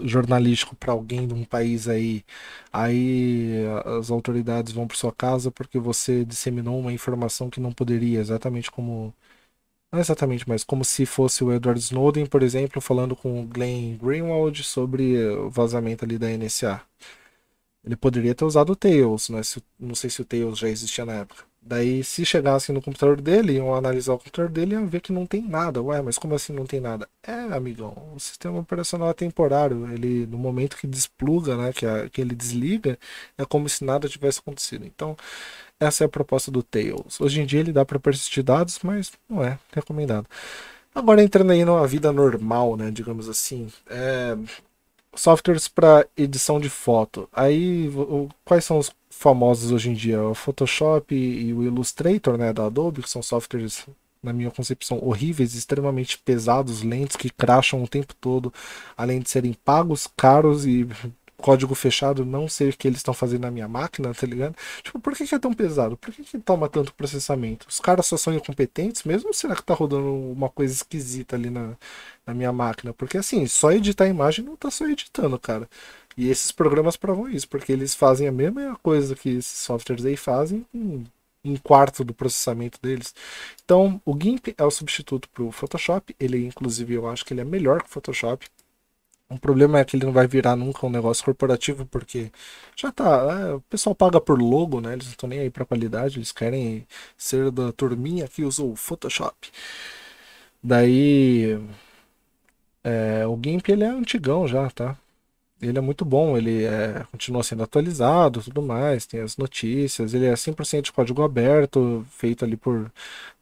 jornalístico para alguém de um país aí, aí as autoridades vão para sua casa porque você disseminou uma informação que não poderia, exatamente como não exatamente, mas como se fosse o Edward Snowden, por exemplo, falando com o Glenn Greenwald sobre o vazamento ali da NSA. Ele poderia ter usado o Tails, mas não sei se o Tails já existia na época. Daí, se chegasse no computador dele, iam analisar o computador dele e iam ver que não tem nada. Ué, mas como assim não tem nada? É, amigão, o sistema operacional é temporário. Ele, no momento que despluga, né, que, a, que ele desliga, é como se nada tivesse acontecido. Então, essa é a proposta do Tails. Hoje em dia ele dá para persistir dados, mas não é recomendado. Agora, entrando aí numa vida normal, né, digamos assim, é, softwares para edição de foto. Aí, o, quais são os famosos hoje em dia, o Photoshop e o Illustrator, né, da Adobe, que são softwares na minha concepção, horríveis, extremamente pesados, lentos, que cracham o tempo todo, além de serem pagos, caros e código fechado, não sei o que eles estão fazendo na minha máquina, tá ligado? Tipo, por que, que é tão pesado? Por que, que toma tanto processamento? Os caras só são incompetentes mesmo? Será que tá rodando uma coisa esquisita ali na, na minha máquina? Porque assim, só editar a imagem não tá só editando, cara. E esses programas provam isso, porque eles fazem a mesma coisa que esses softwares aí fazem um um quarto do processamento deles. Então, o GIMP é o substituto para o Photoshop. Ele, inclusive, eu acho que ele é melhor que o Photoshop. O problema é que ele não vai virar nunca um negócio corporativo, porque já tá. É, o pessoal paga por logo, né? Eles não estão nem aí para qualidade, eles querem ser da turminha que usou o Photoshop. Daí. É, o GIMP ele é antigão já, tá? ele é muito bom, ele é, continua sendo atualizado tudo mais, tem as notícias, ele é 100% de código aberto, feito ali por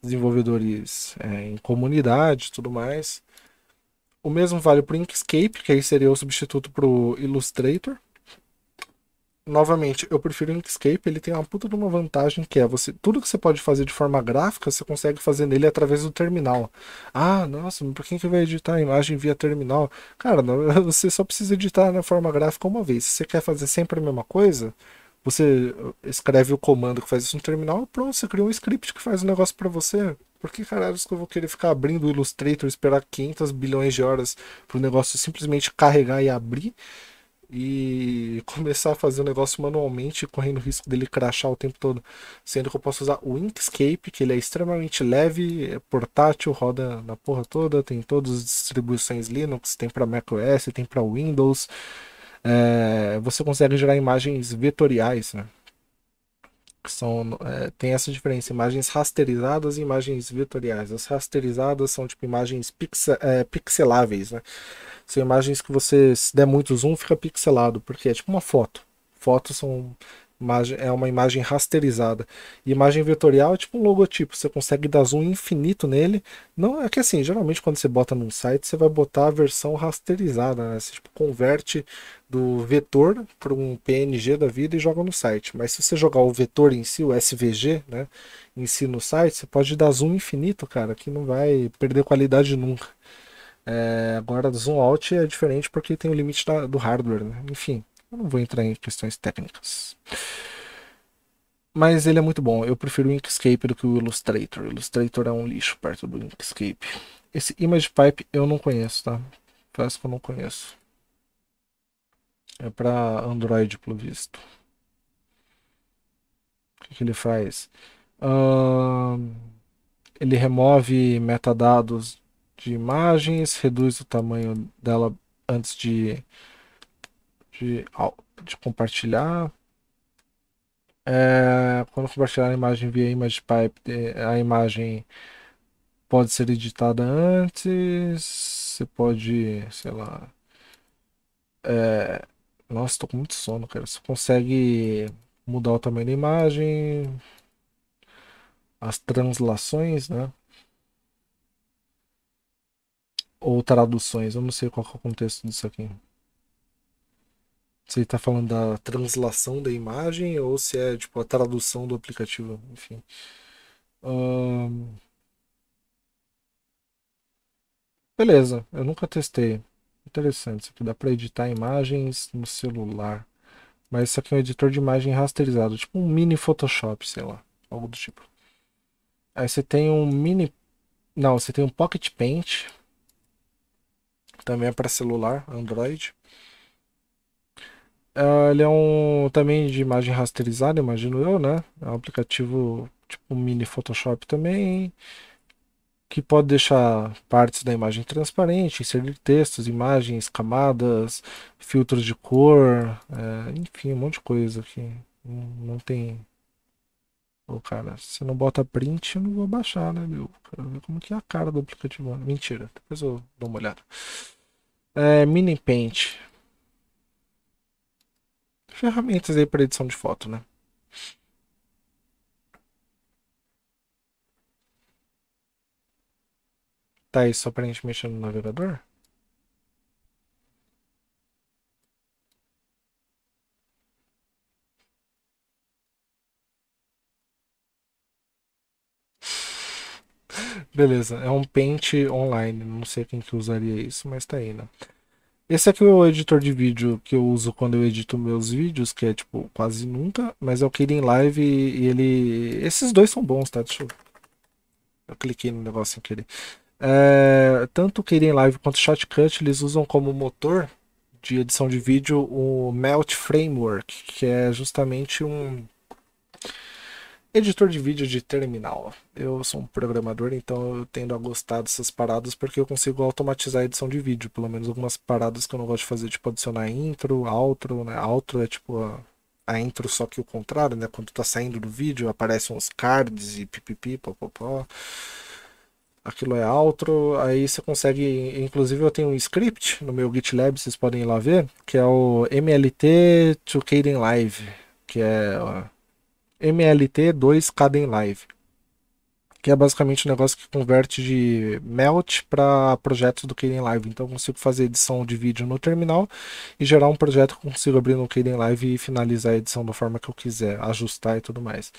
desenvolvedores é, em comunidade tudo mais. O mesmo vale para o Inkscape, que aí seria o substituto para o Illustrator, novamente, eu prefiro o Inkscape, ele tem uma puta de uma vantagem que é você, tudo que você pode fazer de forma gráfica, você consegue fazer nele através do terminal. Ah, nossa, por quem que vai editar a imagem via terminal? Cara, não, você só precisa editar na forma gráfica uma vez. Se você quer fazer sempre a mesma coisa, você uh, escreve o comando que faz isso no terminal, pronto, você cria um script que faz o um negócio para você. Por que caralho que eu vou querer ficar abrindo o Illustrator, esperar 500 bilhões de horas pro negócio simplesmente carregar e abrir? e começar a fazer o negócio manualmente, correndo o risco dele crachar o tempo todo. Sendo que eu posso usar o Inkscape, que ele é extremamente leve, é portátil, roda na porra toda, tem todas as distribuições Linux, tem para macOS, tem para Windows. É, você consegue gerar imagens vetoriais, né? que são é, tem essa diferença imagens rasterizadas e imagens vetoriais as rasterizadas são tipo imagens pixel, é, pixeláveis né são imagens que você se der muito zoom fica pixelado porque é tipo uma foto fotos são imagem, é uma imagem rasterizada. imagem vetorial é tipo um logotipo, você consegue dar zoom infinito nele. Não é que assim, geralmente quando você bota num site, você vai botar a versão rasterizada, né? Você tipo, converte do vetor para um PNG da vida e joga no site. Mas se você jogar o vetor em si, o SVG, né, em si no site, você pode dar zoom infinito, cara, que não vai perder qualidade nunca. É, agora, zoom out é diferente porque tem o limite da, do hardware, né? Enfim, eu não vou entrar em questões técnicas. Mas ele é muito bom. Eu prefiro o Inkscape do que o Illustrator. O Illustrator é um lixo perto do Inkscape. Esse ImagePipe eu não conheço, tá? Parece que eu não conheço. É para Android, pelo visto. O que, que ele faz? Uh, ele remove metadados de imagens, reduz o tamanho dela antes de de, de compartilhar. É, quando compartilhar a imagem via ImagePipe é, a imagem pode ser editada antes. Você pode, sei lá. É, nossa, tô com muito sono, cara. Você consegue mudar o tamanho da imagem, as translações, né? Ou traduções, eu não sei qual é o contexto disso aqui se ele tá falando da translação da imagem ou se é tipo a tradução do aplicativo, enfim. Beleza, eu nunca testei. Interessante, isso aqui dá para editar imagens no celular. Mas isso aqui é um editor de imagem rasterizado, tipo um mini Photoshop, sei lá, algo do tipo. Aí você tem um mini. Não, você tem um Pocket Paint. Também é para celular, Android. É, ele é um também de imagem rasterizada, imagino eu, né? É um aplicativo tipo mini Photoshop também, que pode deixar partes da imagem transparente, inserir textos, imagens, camadas, filtros de cor, é, enfim, um monte de coisa que não, tem. Pô, cara, se não bota print, eu não vou baixar, né, meu? Quero ver como que é a cara do aplicativo. Mentira, depois eu dou uma olhada. É, mini Paint ferramentas aí para edição de foto, né? Tá aí só para a gente mexer no navegador? Beleza, é um Paint online, não sei quem que usaria isso, mas tá aí, né? Esse aqui é, é o editor de vídeo que eu uso quando eu edito meus vídeos, que é tipo quase nunca, mas é o Killing Live e ele. Esses dois são bons, tá? Deixa eu. Eu cliquei no negócio sem querer. É... Tanto o Killing Live quanto o Shotcut eles usam como motor de edição de vídeo o Melt Framework, que é justamente um editor de vídeo de terminal. Eu sou um programador, então eu tendo a gostar dessas paradas porque eu consigo automatizar a edição de vídeo. Pelo menos algumas paradas que eu não gosto de fazer, tipo adicionar intro, outro, né? Outro é tipo a, a intro, só que o contrário, né? Quando tá saindo do vídeo, aparecem uns cards e pipipi, popopó. Aquilo é outro, aí você consegue. Inclusive, eu tenho um script no meu GitLab, vocês podem ir lá ver, que é o MLT to Caden Live, que é MLT2 Caden Live, que é basicamente um negócio que converte de melt para projetos do Caden Live. Então eu consigo fazer edição de vídeo no terminal e gerar um projeto que eu consigo abrir no Caden Live e finalizar a edição da forma que eu quiser, ajustar e tudo mais.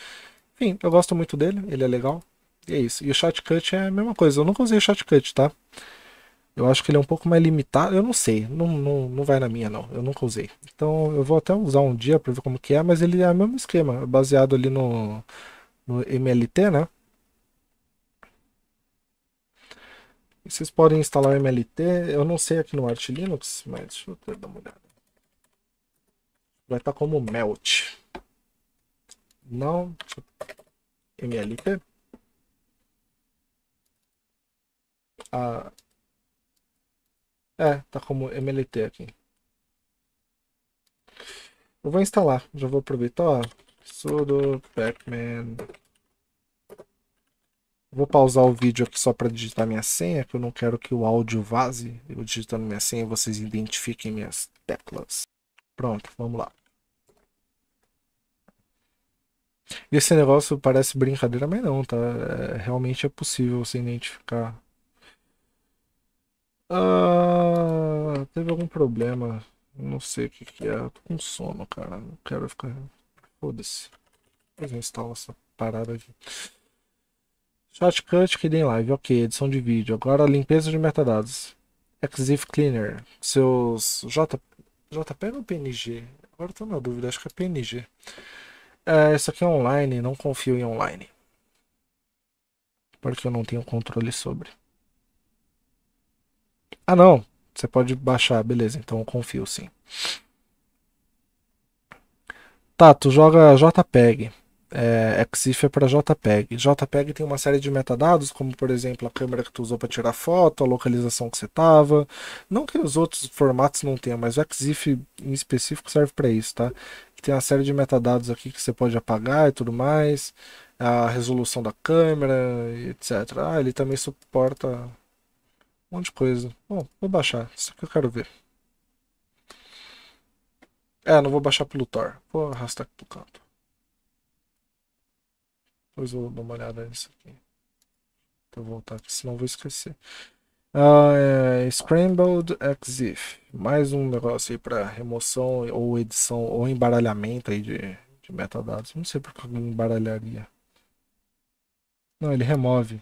Enfim, eu gosto muito dele, ele é legal. E é isso. E o shortcut é a mesma coisa. Eu nunca usei shortcut, tá? Eu acho que ele é um pouco mais limitado. Eu não sei. Não, não, não vai na minha, não. Eu nunca usei. Então eu vou até usar um dia para ver como que é, mas ele é o mesmo esquema, baseado ali no, no MLT, né? E vocês podem instalar o MLT. Eu não sei aqui no Arch Linux, mas deixa eu dar uma olhada. Vai estar tá como Melt. Não. MLT. Ah, é, tá como MLT aqui. Eu vou instalar, já vou aproveitar, ó, sudo pacman. Vou pausar o vídeo aqui só para digitar minha senha, que eu não quero que o áudio vaze. Eu digitando minha senha, vocês identifiquem minhas teclas. Pronto, vamos lá. Esse negócio parece brincadeira, mas não, tá? É, realmente é possível você identificar ah, teve algum problema. Não sei o que, que é. Eu tô com sono, cara. Não quero ficar. Foda-se. Depois eu instalo essa parada aqui. Shotcut que tem live. Ok, edição de vídeo. Agora limpeza de metadados. Exif Cleaner. Seus J... JPEG ou PNG? Agora tô na dúvida, acho que é PNG. É, isso aqui é online, não confio em online. Porque eu não tenho controle sobre. Ah, não. Você pode baixar, beleza. Então confio sim. Tá, tu joga JPEG. É, XIF é para JPEG. JPEG tem uma série de metadados, como por exemplo a câmera que tu usou para tirar foto, a localização que você tava. Não que os outros formatos não tenham, mas o XIF em específico serve para isso, tá? Tem uma série de metadados aqui que você pode apagar e tudo mais, a resolução da câmera, etc. Ah, ele também suporta um monte de coisa. Bom, vou baixar. Isso que eu quero ver. É, não vou baixar pelo Tor. Vou arrastar aqui pro canto. Depois vou dar uma olhada nisso aqui. Vou voltar aqui, senão vou esquecer. Ah, é Scrambled Exif. Mais um negócio aí para remoção ou edição ou embaralhamento aí de, de metadados. Não sei por que alguém embaralharia. Não, ele remove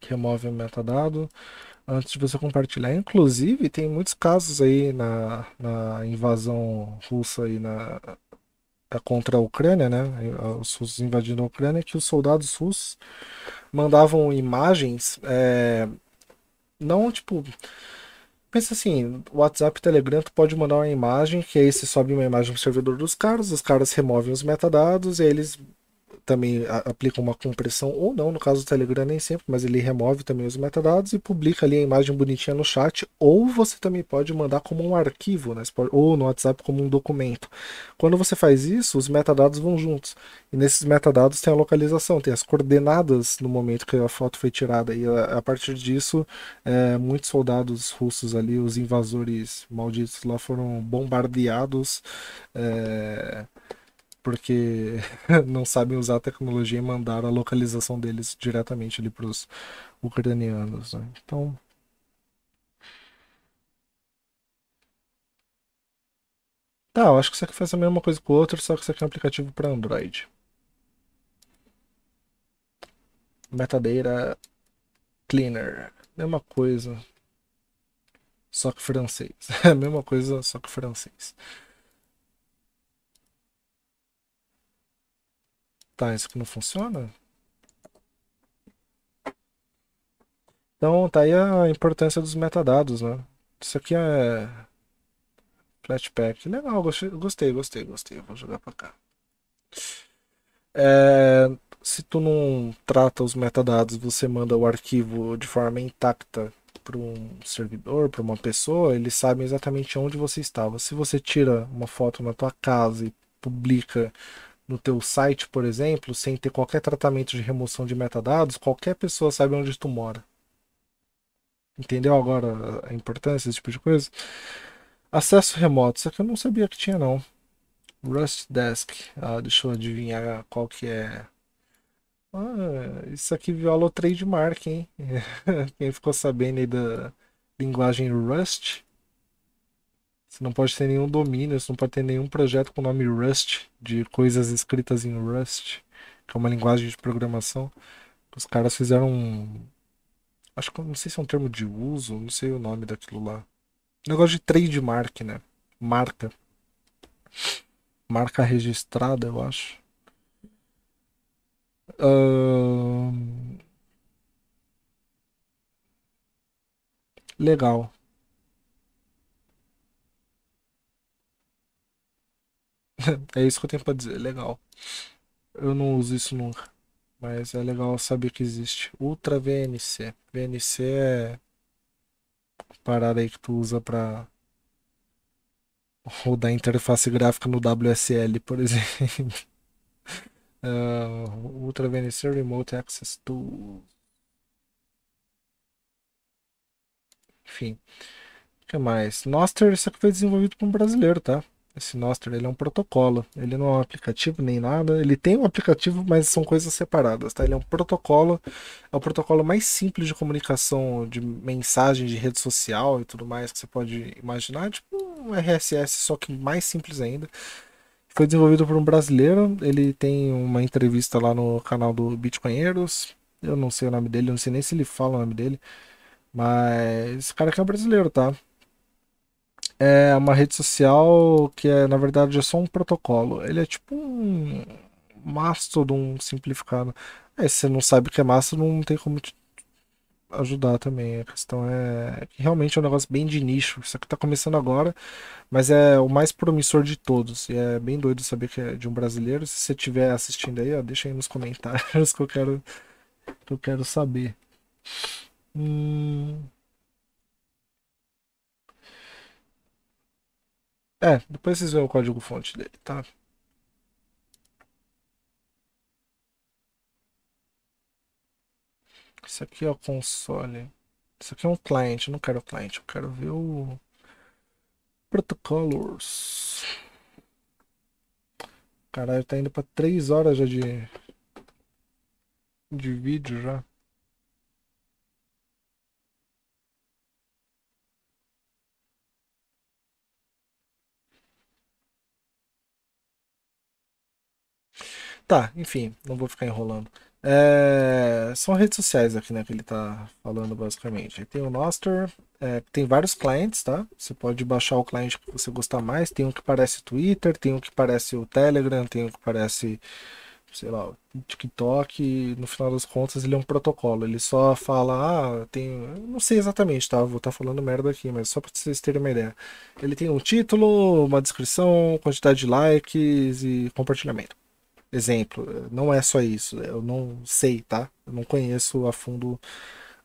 que remove o metadado antes de você compartilhar. Inclusive, tem muitos casos aí na, na invasão russa e na é contra a Ucrânia, né? Os russos invadindo a Ucrânia, que os soldados russos mandavam imagens, é, não tipo Pensa assim, WhatsApp, Telegram, tu pode mandar uma imagem, que aí você sobe uma imagem pro servidor dos caras, os caras removem os metadados, e eles também aplica uma compressão ou não, no caso do Telegram nem sempre, mas ele remove também os metadados e publica ali a imagem bonitinha no chat, ou você também pode mandar como um arquivo, né? ou no WhatsApp como um documento. Quando você faz isso, os metadados vão juntos. E nesses metadados tem a localização, tem as coordenadas no momento que a foto foi tirada. E a, partir disso, é, muitos soldados russos ali, os invasores malditos lá, foram bombardeados. É, porque não sabem usar a tecnologia e mandar a localização deles diretamente ali para os ucranianos. Né? Então, Tá, eu acho que isso aqui faz a mesma coisa que o outro, só que isso aqui é um aplicativo para Android. Metadata Cleaner. Mesma coisa, só que francês. mesma coisa, só que francês. Tá, isso aqui não funciona? Então, tá aí a importância dos metadados, né? Isso aqui é Flatpak. Legal, gostei, gostei, gostei. Vou jogar pra cá. É, se tu não trata os metadados, você manda o arquivo de forma intacta para um servidor, para uma pessoa, eles sabem exatamente onde você estava. Se você tira uma foto na tua casa e publica no teu site, por exemplo, sem ter qualquer tratamento de remoção de metadados, qualquer pessoa sabe onde tu mora. Entendeu agora a importância desse tipo de coisa? Acesso remoto, isso aqui eu não sabia que tinha não. Rust Desk, ah, deixa eu adivinhar qual que é. Ah, isso aqui violou trademark, hein? Quem ficou sabendo aí da linguagem Rust, você não pode ter nenhum domínio, você não pode ter nenhum projeto com o nome Rust, de coisas escritas em Rust, que é uma linguagem de programação. Os caras fizeram um... Acho que não sei se é um termo de uso, não sei o nome daquilo lá. Negócio de trademark, né? Marca. Marca registrada, eu acho. Legal. é isso que eu tenho pra dizer, é legal. Eu não uso isso nunca. Mas é legal saber que existe. Ultra VNC. VNC é parada aí que tu usa pra rodar interface gráfica no WSL, por exemplo. uh, Ultra VNC é Remote Access Tools. Enfim. O que mais? Noster, isso aqui foi desenvolvido por um brasileiro, tá? Esse nostril ele é um protocolo, ele não é um aplicativo nem nada. Ele tem um aplicativo, mas são coisas separadas, tá? Ele é um protocolo, é o protocolo mais simples de comunicação de mensagem de rede social e tudo mais que você pode imaginar, é tipo um RSS, só que mais simples ainda. Foi desenvolvido por um brasileiro, ele tem uma entrevista lá no canal do Bitcoinheiros. Eu não sei o nome dele, não sei nem se ele fala o nome dele, mas esse cara aqui é um brasileiro, tá? é uma rede social que é, na verdade, é só um protocolo. Ele é tipo um Mastodon simplificado. Aí, é, se você não sabe o que é Mastodon, não tem como te ajudar também. A questão é que realmente é um negócio bem de nicho. Isso aqui tá começando agora, mas é o mais promissor de todos. E é bem doido saber que é de um brasileiro. Se você estiver assistindo aí, ó, deixa aí nos comentários que eu quero, que eu quero saber. Hum... É, depois vocês veem o código fonte dele, tá? Isso aqui é o console. Isso aqui é um cliente, eu não quero o cliente, eu quero ver o protocolos. Caralho, tá indo pra 3 horas já de de vídeo já. Tá, enfim, não vou ficar enrolando. É, são redes sociais aqui, né, que ele tá falando basicamente. Aí tem o Nostr, é, tem vários clientes, tá? Você pode baixar o cliente que você gostar mais. Tem um que parece Twitter, tem um que parece o Telegram, tem um que parece, sei lá, o TikTok. No final das contas, ele é um protocolo. Ele só fala, ah, tem. Não sei exatamente, tá? Vou estar tá falando merda aqui, mas só pra vocês terem uma ideia. Ele tem um título, uma descrição, quantidade de likes e compartilhamento exemplo. Não é só isso. Eu não sei, tá? Eu não conheço a fundo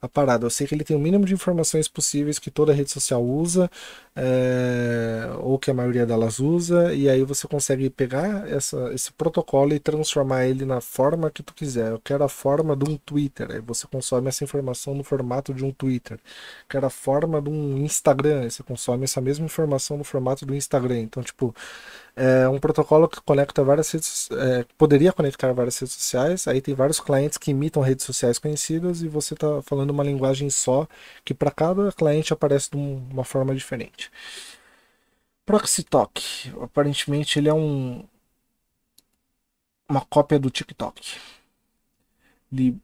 a parada. Eu sei que ele tem o mínimo de informações possíveis que toda rede social usa, é, ou que a maioria delas usa, e aí você consegue pegar essa, esse protocolo e transformar ele na forma que tu quiser. Eu quero a forma de um Twitter, aí você consome essa informação no formato de um Twitter. Eu quero a forma de um Instagram, aí você consome essa mesma informação no formato do Instagram. Então, tipo, é um protocolo que conecta várias redes, é, poderia conectar várias redes sociais. Aí tem vários clientes que imitam redes sociais conhecidas e você está falando uma linguagem só que para cada cliente aparece de uma forma diferente. Proxytalk, aparentemente ele é um uma cópia do TikTok. Lib,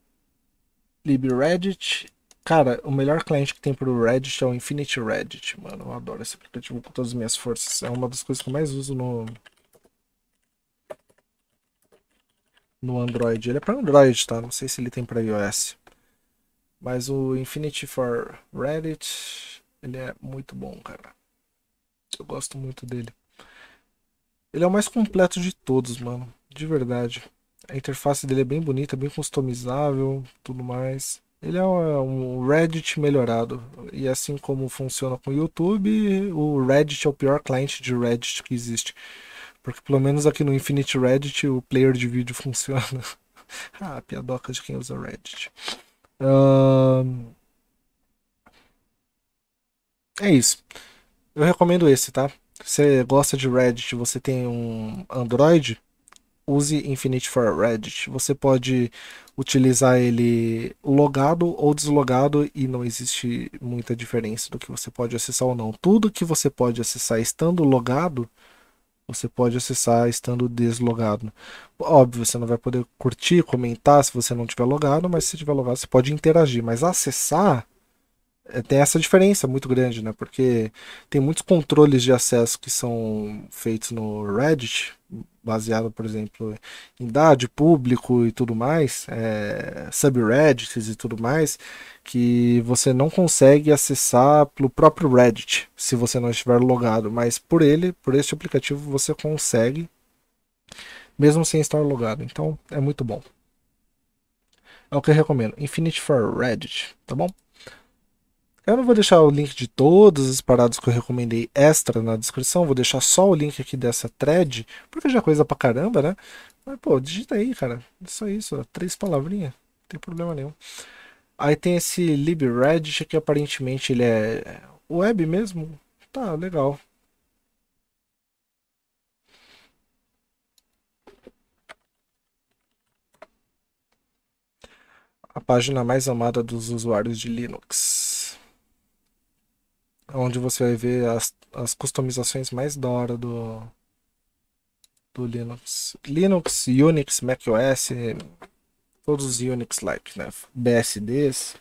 LibReddit Cara, o melhor cliente que tem pro Reddit é o Infinity Reddit, mano. Eu adoro esse aplicativo com todas as minhas forças. É uma das coisas que eu mais uso no. No Android. Ele é pra Android, tá? Não sei se ele tem pra iOS. Mas o Infinity for Reddit, ele é muito bom, cara. Eu gosto muito dele. Ele é o mais completo de todos, mano. De verdade. A interface dele é bem bonita, bem customizável, tudo mais. Ele é um Reddit melhorado. E assim como funciona com o YouTube, o Reddit é o pior cliente de Reddit que existe. Porque pelo menos aqui no Infinite Reddit o player de vídeo funciona. ah, piadoca de quem usa Reddit. É isso. Eu recomendo esse, tá? Você gosta de Reddit, você tem um Android, use Infinite for Reddit. Você pode utilizar ele logado ou deslogado e não existe muita diferença do que você pode acessar ou não. Tudo que você pode acessar estando logado, você pode acessar estando deslogado. Óbvio, você não vai poder curtir, comentar se você não tiver logado, mas se tiver logado você pode interagir, mas acessar eh, tem essa diferença muito grande, né? Porque tem muitos controles de acesso que são feitos no Reddit, baseado, por exemplo, em idade, público e tudo mais, é, subreddits e tudo mais, que você não consegue acessar pelo próprio Reddit, se você não estiver logado, mas por ele, por este aplicativo, você consegue, mesmo sem estar logado. Então, é muito bom. É o que eu recomendo. Infinity for Reddit, tá bom? Eu não vou deixar o link de todas as paradas que eu recomendei extra na descrição, vou deixar só o link aqui dessa thread, porque já é coisa pra caramba, né? Mas, pô, digita aí, cara. Só isso, ó. três palavrinhas, não tem problema nenhum. Aí tem esse LibRedit, que aparentemente ele é, é web mesmo. Tá, legal. A página mais amada dos usuários de Linux onde você vai ver as, as customizações mais da hora do, do Linux. Linux, Unix, macOS, todos os Unix-like, né? BSDs.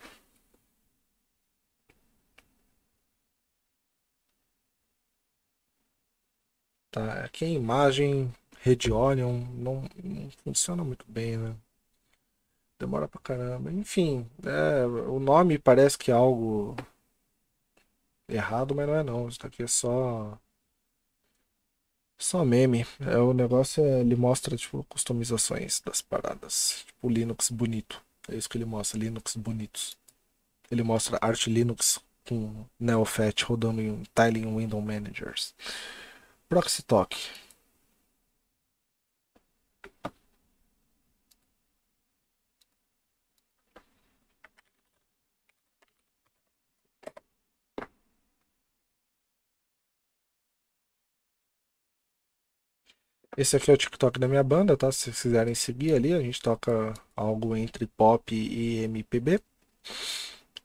Tá, aqui a imagem Red Onion não, não funciona muito bem, né? Demora pra caramba. Enfim, é, o nome parece que é algo errado, mas não é não. Isso daqui é só. Só meme. É, o negócio é, ele mostra, tipo, customizações das paradas. Tipo, Linux bonito. É isso que ele mostra, Linux bonitos. Ele mostra arte Linux com NeoFetch rodando em Tiling Window Managers. Proxy Talk. Esse aqui é o TikTok da minha banda, tá? Se vocês quiserem seguir ali, a gente toca algo entre pop e MPB.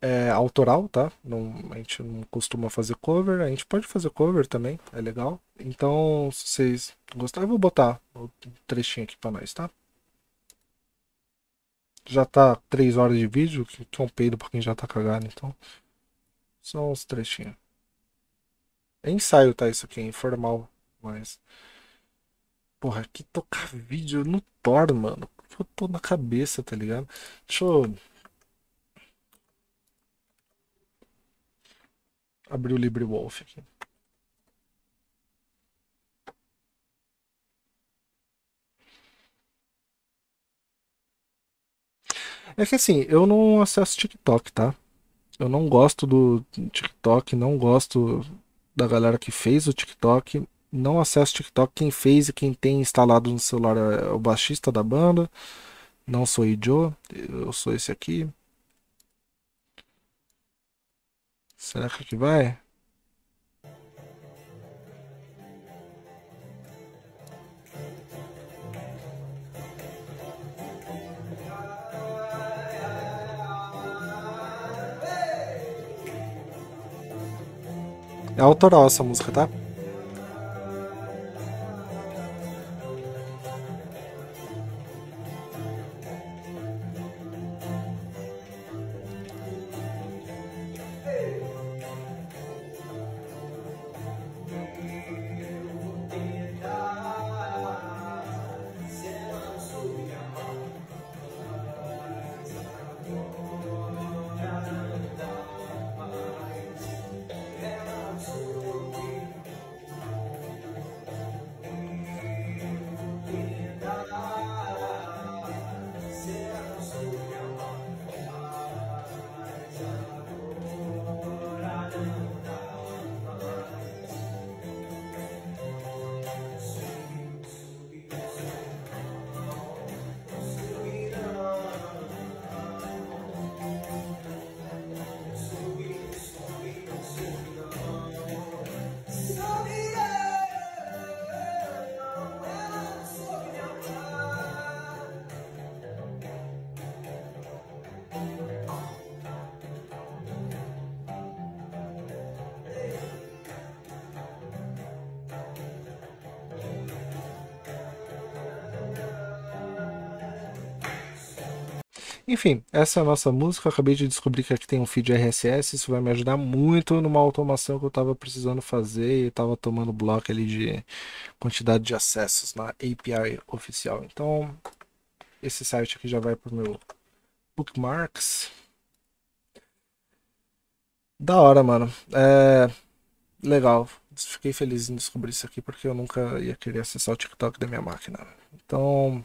É autoral, tá? Não, a gente não costuma fazer cover, a gente pode fazer cover também, é legal. Então, se vocês gostarem, eu vou botar o um trechinho aqui pra nós, tá? Já tá 3 horas de vídeo, que é um peido pra quem já tá cagado, então. Só uns trechinhos. É ensaio, tá? Isso aqui é informal, mas porra, que tocar vídeo no Thor, mano. Porque eu tô na cabeça, tá ligado? Deixa eu. Abrir o LibreWolf aqui. É que assim, eu não acesso TikTok, tá? Eu não gosto do TikTok, não gosto da galera que fez o TikTok não acesso o TikTok. Quem fez e quem tem instalado no celular é, é o baixista da banda. Não sou o Joe, eu sou esse aqui. Será que aqui vai? É autoral essa música, tá? Enfim, essa é a nossa música. acabei de descobrir que aqui tem um feed RSS. Isso vai me ajudar muito numa automação que eu estava precisando fazer e estava tomando bloco ali de quantidade de acessos na API oficial. Então, esse site aqui já vai para o meu bookmarks. Da hora, mano. É... Legal. Fiquei feliz em descobrir isso aqui porque eu nunca ia querer acessar o TikTok da minha máquina. Então,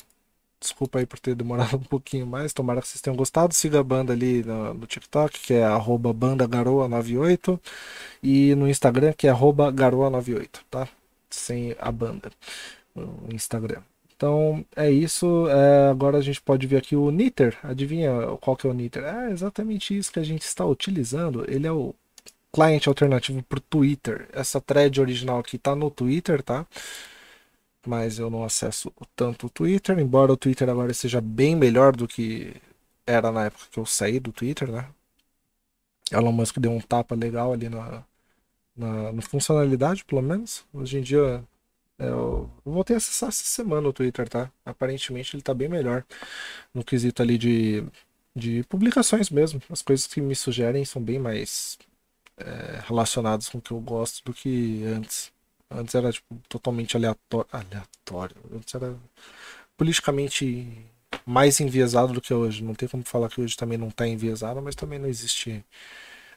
Desculpa aí por ter demorado um pouquinho mais. Tomara que vocês tenham gostado. Siga a banda ali no, no TikTok, que é bandagaroa98. E no Instagram, que é garoa98, tá? Sem a banda. No Instagram. Então é isso. É, agora a gente pode ver aqui o Niter. Adivinha qual que é o Niter? É exatamente isso que a gente está utilizando. Ele é o cliente alternativo para o Twitter. Essa thread original aqui está no Twitter, tá? mas eu não acesso tanto o Twitter, embora o Twitter agora seja bem melhor do que era na época que eu saí do Twitter, né? Elon Musk deu um tapa legal ali na, na, na funcionalidade, pelo menos. Hoje em dia, eu, é, eu voltei a acessar essa semana o Twitter, tá? Aparentemente ele tá bem melhor no quesito ali de, de publicações mesmo. As coisas que me sugerem são bem mais é, relacionadas com o que eu gosto do que antes. Antes era tipo, totalmente aleatório. Aleatório. Antes era politicamente mais enviesado do que hoje. Não tem como falar que hoje também não está enviesado, mas também não existe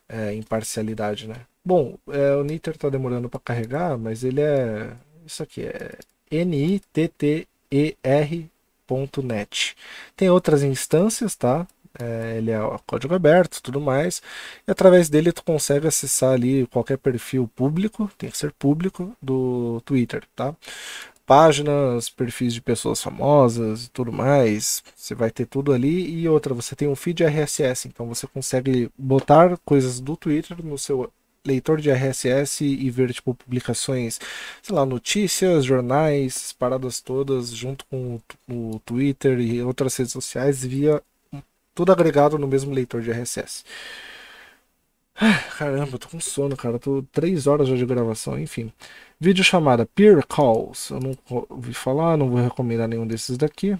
é, imparcialidade, né? Bom, é, o Niter está demorando para carregar, mas ele é. Isso aqui é nitter.net. Tem outras instâncias, tá? é, ele é código aberto tudo mais, e através dele tu consegue acessar ali qualquer perfil público, tem que ser público, do Twitter, tá? Páginas, perfis de pessoas famosas e tudo mais, você vai ter tudo ali. E outra, você tem um feed RSS, então você consegue botar coisas do Twitter no seu leitor de RSS e ver tipo publicações, sei lá, notícias, jornais, paradas todas junto com o Twitter e outras redes sociais via tudo agregado no mesmo leitor de RSS. Caramba, eu tô com sono, cara. tô três horas já de gravação, enfim. Vídeo chamada Peer Calls. Eu não ouvi falar, não vou recomendar nenhum desses daqui.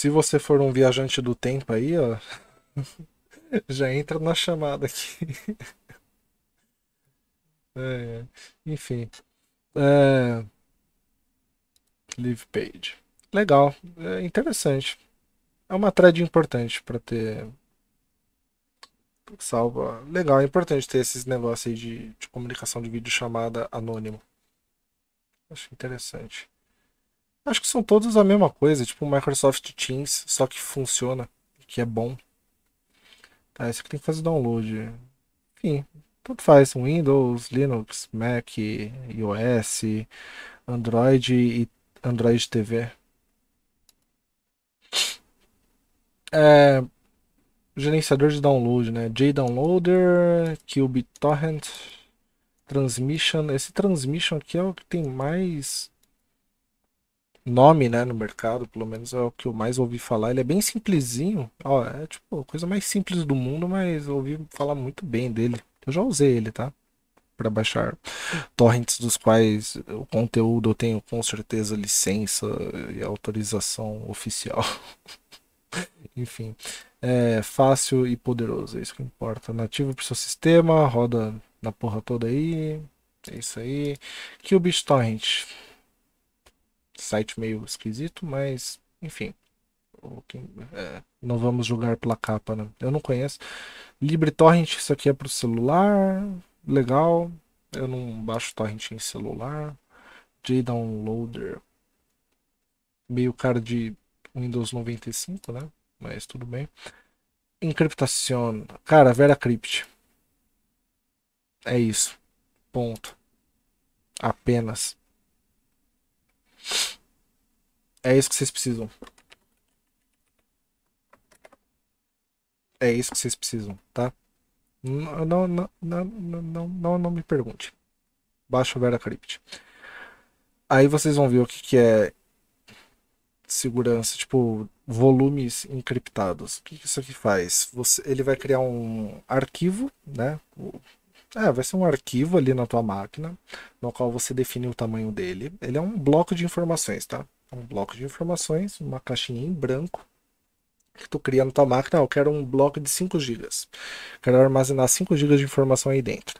Se você for um viajante do tempo aí, ó, já entra na chamada aqui. É, é, enfim. É... Live page. Legal, é interessante. É uma thread importante para ter salva. Legal, é importante ter esses negócios aí de, de comunicação de vídeo chamada anônimo. Acho interessante. Acho que são todos a mesma coisa, tipo o Microsoft Teams, só que funciona, que é bom. Tá, isso aqui tem que fazer download. Enfim, tudo faz, Windows, Linux, Mac, iOS, Android e Android TV. É, gerenciador de download, né? JDownloader, QBTorrent, Transmission. Esse Transmission aqui é o que tem mais nome, né, no mercado, pelo menos é o que eu mais ouvi falar. Ele é bem simplesinho, ó, é tipo a coisa mais simples do mundo, mas ouvi falar muito bem dele. Eu já usei ele, tá? Para baixar torrents dos quais o conteúdo eu tenho com certeza licença e autorização oficial. Enfim, é fácil e poderoso, é isso que importa. Nativo pro seu sistema, roda na porra toda aí. É isso aí. Que o BitTorrent site meio esquisito, mas enfim. É, não vamos julgar pela capa, né? Eu não conheço. LibreTorrent, isso aqui é para o celular. Legal. Eu não baixo torrent em celular. JDownloader. Meio cara de Windows 95, né? Mas tudo bem. Encriptação. Cara, VeraCrypt. É isso. Ponto. Apenas. É isso que vocês precisam. É isso que vocês precisam, tá? Não, não, não, não, não, não, não me pergunte. Baixa o VeraCrypt. Aí vocês vão ver o que, que é segurança, tipo, volumes encriptados. O que, que isso aqui faz? Você, ele vai criar um arquivo, né? É, vai ser um arquivo ali na tua máquina, no qual você define o tamanho dele. Ele é um bloco de informações, tá? É um bloco de informações, uma caixinha em branco que tu cria na tua máquina. Ah, eu quero um bloco de 5 GB. Quero armazenar 5 GB de informação aí dentro.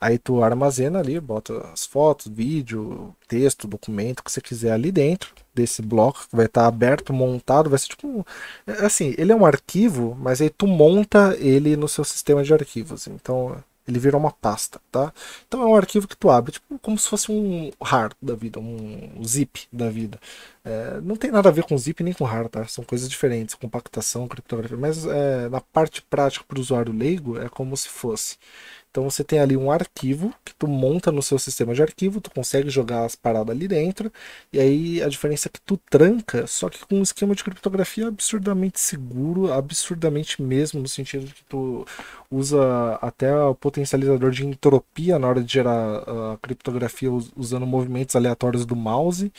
Aí tu armazena ali, bota as fotos, vídeo, texto, documento que você quiser ali dentro desse bloco que vai estar tá aberto, montado, vai ser tipo é, assim, ele é um arquivo, mas aí tu monta ele no seu sistema de arquivos. Então ele vira uma pasta, tá? Então é um arquivo que tu abre, tipo, como se fosse um RAR da vida, um zip da vida. É, não tem nada a ver com zip nem com RAR, tá? São coisas diferentes, compactação, criptografia, mas é, na parte prática para o usuário leigo é como se fosse. Então você tem ali um arquivo que tu monta no seu sistema de arquivo, tu consegue jogar as paradas ali dentro, e aí a diferença é que tu tranca, só que com um esquema de criptografia absurdamente seguro, absurdamente mesmo, no sentido de que tu usa até o potencializador de entropia na hora de gerar a ah, criptografia usando movimentos aleatórios do mouse.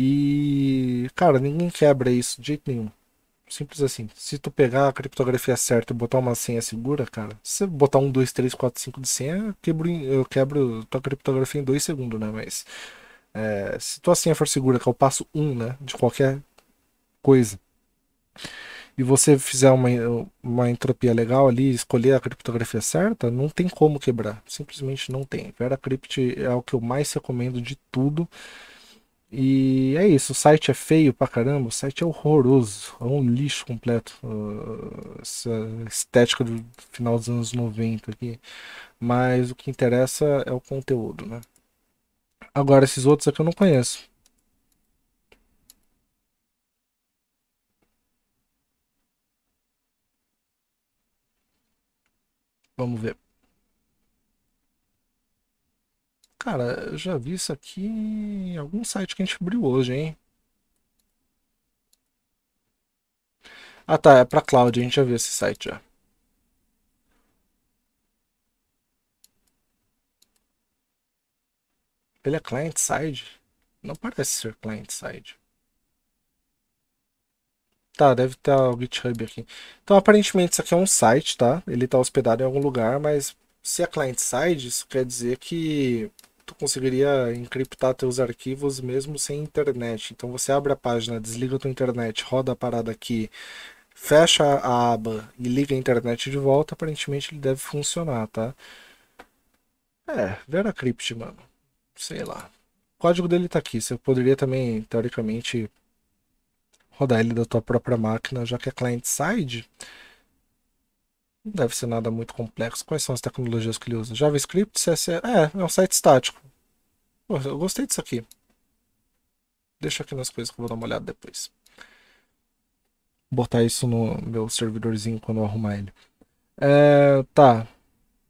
E, cara, ninguém quebra isso de jeito nenhum. Simples assim. Se tu pegar a criptografia certa e botar uma senha segura, cara, se você botar um, dois, três, quatro, cinco de senha, eu quebro, eu quebro tua criptografia em dois segundos, né? Mas é, se tua senha for segura, que é o passo um, né? De qualquer coisa. E você fizer uma, uma entropia legal ali, escolher a criptografia certa, não tem como quebrar. Simplesmente não tem. VeraCrypt é o que eu mais recomendo de tudo. E é isso, o site é feio pra caramba, o site é horroroso, é um lixo completo. Uh, essa estética do final dos anos 90 aqui. Mas o que interessa é o conteúdo, né? Agora, esses outros aqui é eu não conheço. Vamos ver. Cara, eu já vi isso aqui em algum site que a gente abriu hoje, hein? Ah tá, é pra cloud, a gente já viu esse site já. Ele é client-side? Não parece ser client-side. Tá, deve estar o GitHub aqui. Então, aparentemente, isso aqui é um site, tá? Ele está hospedado em algum lugar, mas se é client-side, isso quer dizer que tu conseguiria encriptar teus arquivos mesmo sem internet. Então você abre a página, desliga a tua internet, roda a parada aqui, fecha a aba e liga a internet de volta, aparentemente ele deve funcionar, tá? É, VeraCrypt, mano. Sei lá. O código dele tá aqui, você poderia também, teoricamente, rodar ele da tua própria máquina, já que é client-side. Não deve ser nada muito complexo. Quais são as tecnologias que ele usa? JavaScript, CSS. É, é um site estático. Pô, eu gostei disso aqui. Deixa aqui nas coisas que eu vou dar uma olhada depois. Vou botar isso no meu servidorzinho quando eu arrumar ele. É, tá.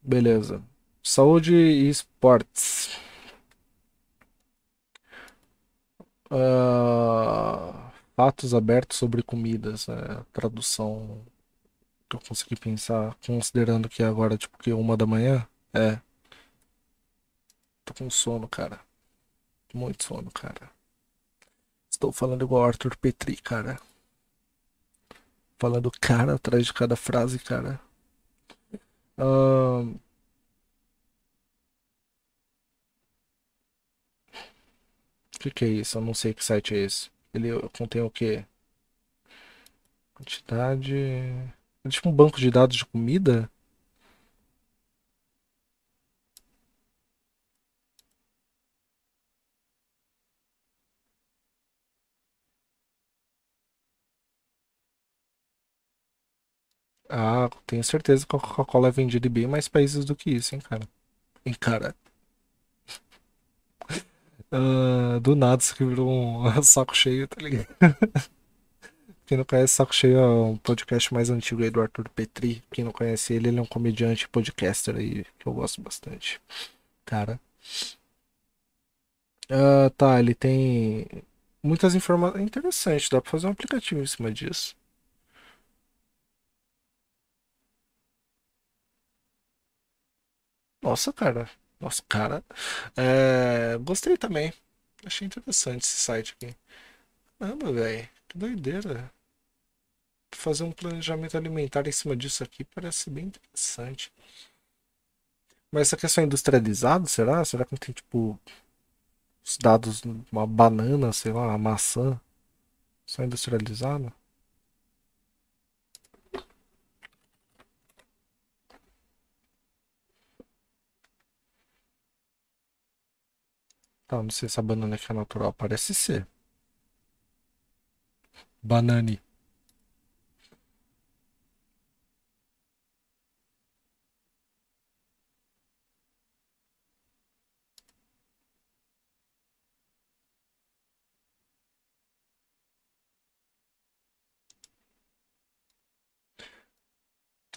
Beleza. Saúde e esportes. Uh, fatos abertos sobre comidas. Né? Tradução que eu consegui pensar, considerando que é agora, tipo, que uma da manhã. É. Tô com sono, cara. Muito sono, cara. Estou falando igual Arthur Petri, cara. Falando cara atrás de cada frase, cara. Um... O que, que é isso? Eu não sei que site é esse. Ele contém o quê? Quantidade. É tipo um banco de dados de comida? Ah, tenho certeza que a Coca-Cola é vendida em bem mais países do que isso, hein, cara. Hein, cara. Ah, do nada isso aqui virou um saco cheio, tá ligado? Quem não conhece Saco Cheio é um podcast mais antigo aí do Arthur Petri. Quem não conhece ele, ele é um comediante podcaster aí que eu gosto bastante. Cara. Uh, tá, ele tem muitas informações. É interessante, dá pra fazer um aplicativo em cima disso. Nossa, cara. Nossa, cara. É... Gostei também. Achei interessante esse site aqui. Caramba, velho. Que doideira fazer um planejamento alimentar em cima disso aqui parece bem interessante. Mas essa questão industrializado será? Será que não tem tipo os dados uma banana, sei lá, uma maçã só industrializada? Tá, não sei se a banana aqui é, é natural. Parece ser. Banane.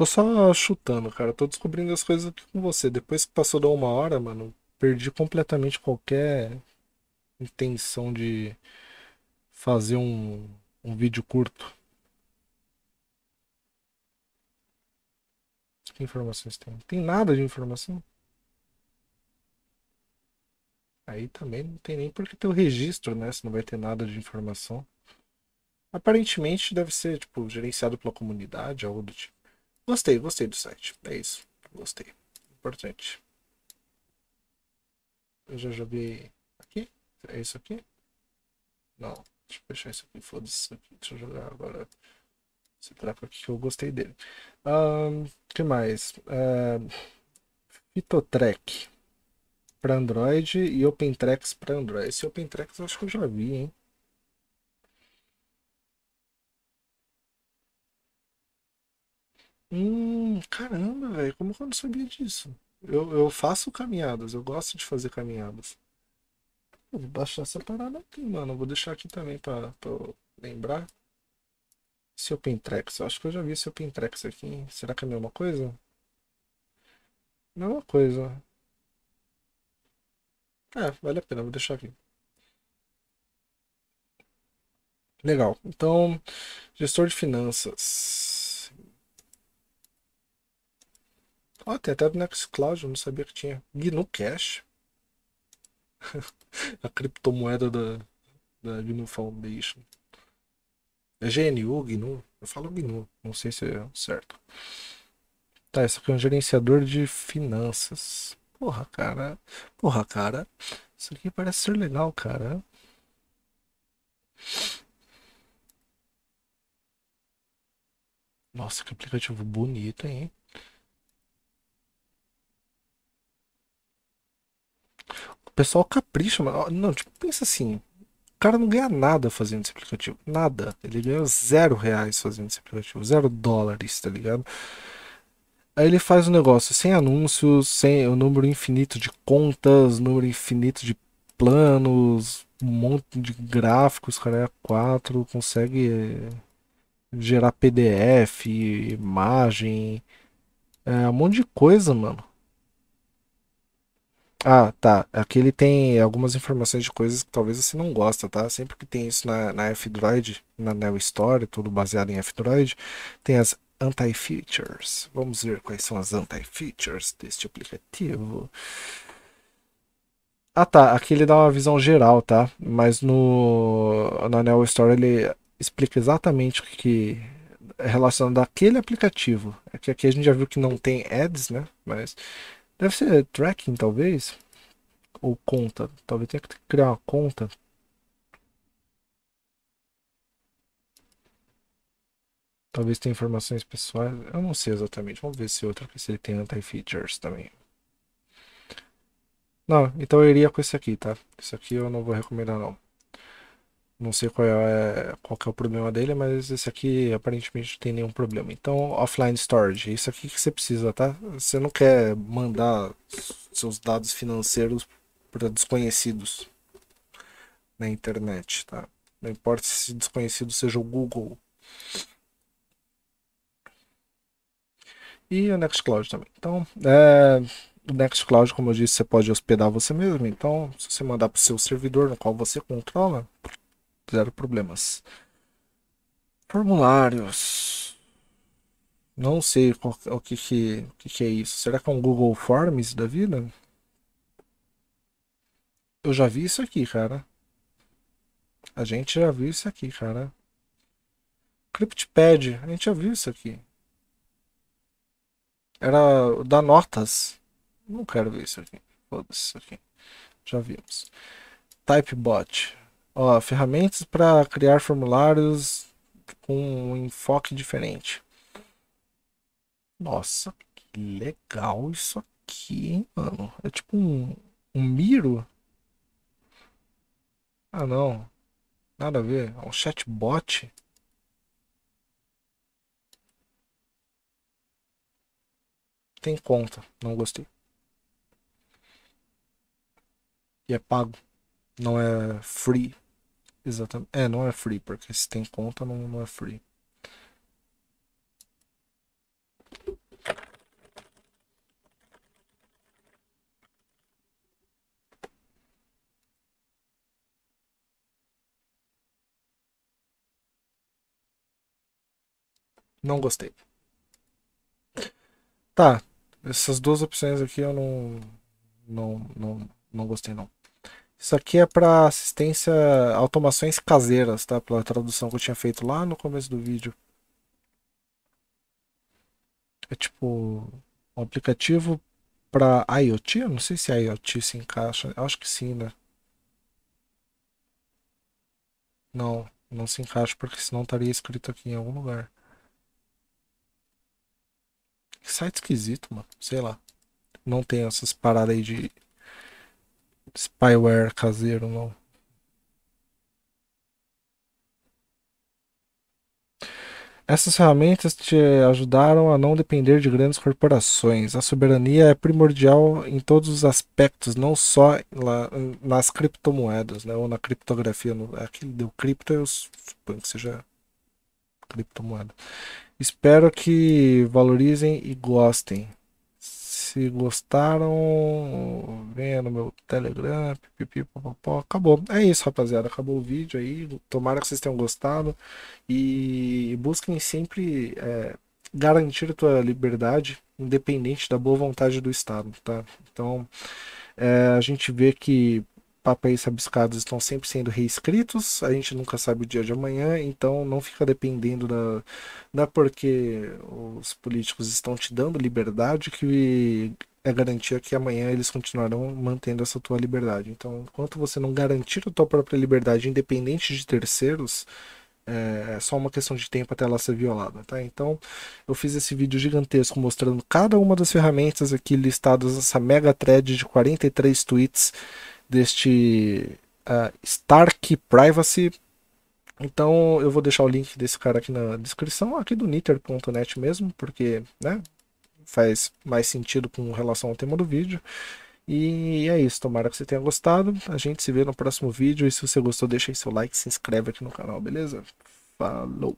Tô só chutando, cara. Tô descobrindo as coisas aqui com você. Depois que passou da uma hora, mano, perdi completamente qualquer intenção de fazer um, um vídeo curto. Que informações tem? Tem nada de informação? Aí também não tem nem porque ter o registro, né? Se não vai ter nada de informação. Aparentemente deve ser, tipo, gerenciado pela comunidade, algo do tipo. Gostei, gostei do site. É isso. Gostei. Importante. Eu já joguei aqui. É isso aqui? Não. Deixa eu fechar isso aqui. Foda-se. Deixa eu jogar agora. Esse trapo aqui que eu gostei dele. O um, que mais? Fitotrek para Android e OpenTrex para Android. Esse OpenTrex eu acho que eu já vi, hein? Hum, caramba, velho, como que eu não sabia disso? Eu, eu faço caminhadas, eu gosto de fazer caminhadas. Eu vou baixar essa parada aqui, mano. Eu vou deixar aqui também pra, pra eu lembrar. Seu Pintrex, eu acho que eu já vi seu Pintrex aqui. Será que é a mesma coisa? Mesma coisa. É, vale a pena, vou deixar aqui. Legal. Então, gestor de finanças. Ó, oh, ah, tem até o Nextcloud, eu não sabia que tinha. GNU Cash. a criptomoeda da, da GNU Foundation. É GNU, GNU? Eu falo GNU, não sei se é certo. Tá, esse aqui é um gerenciador de finanças. Porra, cara. Porra, cara. Isso aqui parece ser legal, cara. Nossa, que aplicativo bonito, hein? O pessoal capricha, mano. Não, tipo, pensa assim. O cara não ganha nada fazendo esse aplicativo. Nada. Ele ganha zero reais fazendo esse aplicativo. Zero dólares, tá ligado? Aí ele faz um negócio sem anúncios, sem o número infinito de contas, número infinito de planos, um monte de gráficos, cara, é quatro consegue eh, gerar PDF, imagem, é, um monte de coisa, mano. Ah, tá. Aqui ele tem algumas informações de coisas que talvez você não gosta, tá? Sempre que tem isso na, na F-Droid, na Neo Store, tudo baseado em F-Droid, tem as anti-features. Vamos ver quais são as anti-features deste aplicativo. Ah tá, aqui ele dá uma visão geral, tá? Mas no na Neo Store ele explica exatamente o que é relacionado àquele aplicativo. É que aqui a gente já viu que não tem ads, né? Mas Deve ser tracking, talvez. Ou conta. Talvez tenha que criar uma conta. Talvez tenha informações pessoais. Eu não sei exatamente. Vamos ver se outra se ele tem anti-features também. Não, então eu iria com esse aqui, tá? Isso aqui eu não vou recomendar não. Não sei qual é, qual é o problema dele, mas esse aqui aparentemente não tem nenhum problema. Então, offline storage, isso aqui que você precisa, tá? Você não quer mandar seus dados financeiros para desconhecidos na internet, tá? Não importa se esse desconhecido seja o Google. E o Nextcloud também. Então, é, o Nextcloud, como eu disse, você pode hospedar você mesmo. Então, se você mandar para o seu servidor, no qual você controla, criar problemas. Formulários. Não sei qual, é, o, que, que, que, que é isso. Será que é um Google Forms da vida? Eu já vi isso aqui, cara. A gente já viu isso aqui, cara. CryptPad, a gente já viu isso aqui. Era da notas. Não quero ver isso aqui. Foda-se isso aqui. Já vimos. Typebot. Ó, ferramentas para criar formulários com um enfoque diferente. Nossa, que legal isso aqui, hein, mano. É tipo um, um Miro. Ah, não. Nada a ver. É um chatbot. Tem conta. Não gostei. E é pago. Não é free. Exatamente. É, não é free, porque se tem conta não, não é free. Não gostei. Tá, essas duas opções aqui eu não não não, não gostei não. Isso aqui é para assistência automações caseiras, tá? Pela tradução que eu tinha feito lá no começo do vídeo. É tipo um aplicativo para IoT, eu não sei se a é IoT se encaixa, eu acho que sim, né? Não, não se encaixa porque senão estaria escrito aqui em algum lugar. Que site esquisito, mano. Sei lá. Não tem essas paradas aí de spyware caseiro, não. Essas ferramentas te ajudaram a não depender de grandes corporações. A soberania é primordial em todos os aspectos, não só nas criptomoedas, né? ou na criptografia. No, aqui é, deu cripto, eu suponho que seja criptomoeda. Espero que valorizem e gostem. Se gostaram, venha no meu Telegram, pipipi, popopó. Acabou. É isso, rapaziada. Acabou o vídeo aí. Tomara que vocês tenham gostado. E busquem sempre é, garantir a tua liberdade, independente da boa vontade do Estado, tá? Então, é, a gente vê que papéis rabiscados estão sempre sendo reescritos, a gente nunca sabe o dia de amanhã, então não fica dependendo da, da porque os políticos estão te dando liberdade que é garantia que amanhã eles continuarão mantendo essa tua liberdade. Então, enquanto você não garantir a tua própria liberdade, independente de terceiros, é, é só uma questão de tempo até ela ser violada, tá? Então, eu fiz esse vídeo gigantesco mostrando cada uma das ferramentas aqui listadas nessa mega thread de 43 tweets deste uh, Stark Privacy. Então eu vou deixar o link desse cara aqui na descrição, aqui do niter.net mesmo, porque né, faz mais sentido com relação ao tema do vídeo. E é isso, tomara que você tenha gostado. A gente se vê no próximo vídeo. E se você gostou, deixa aí seu like, se inscreve aqui no canal, beleza? Falou!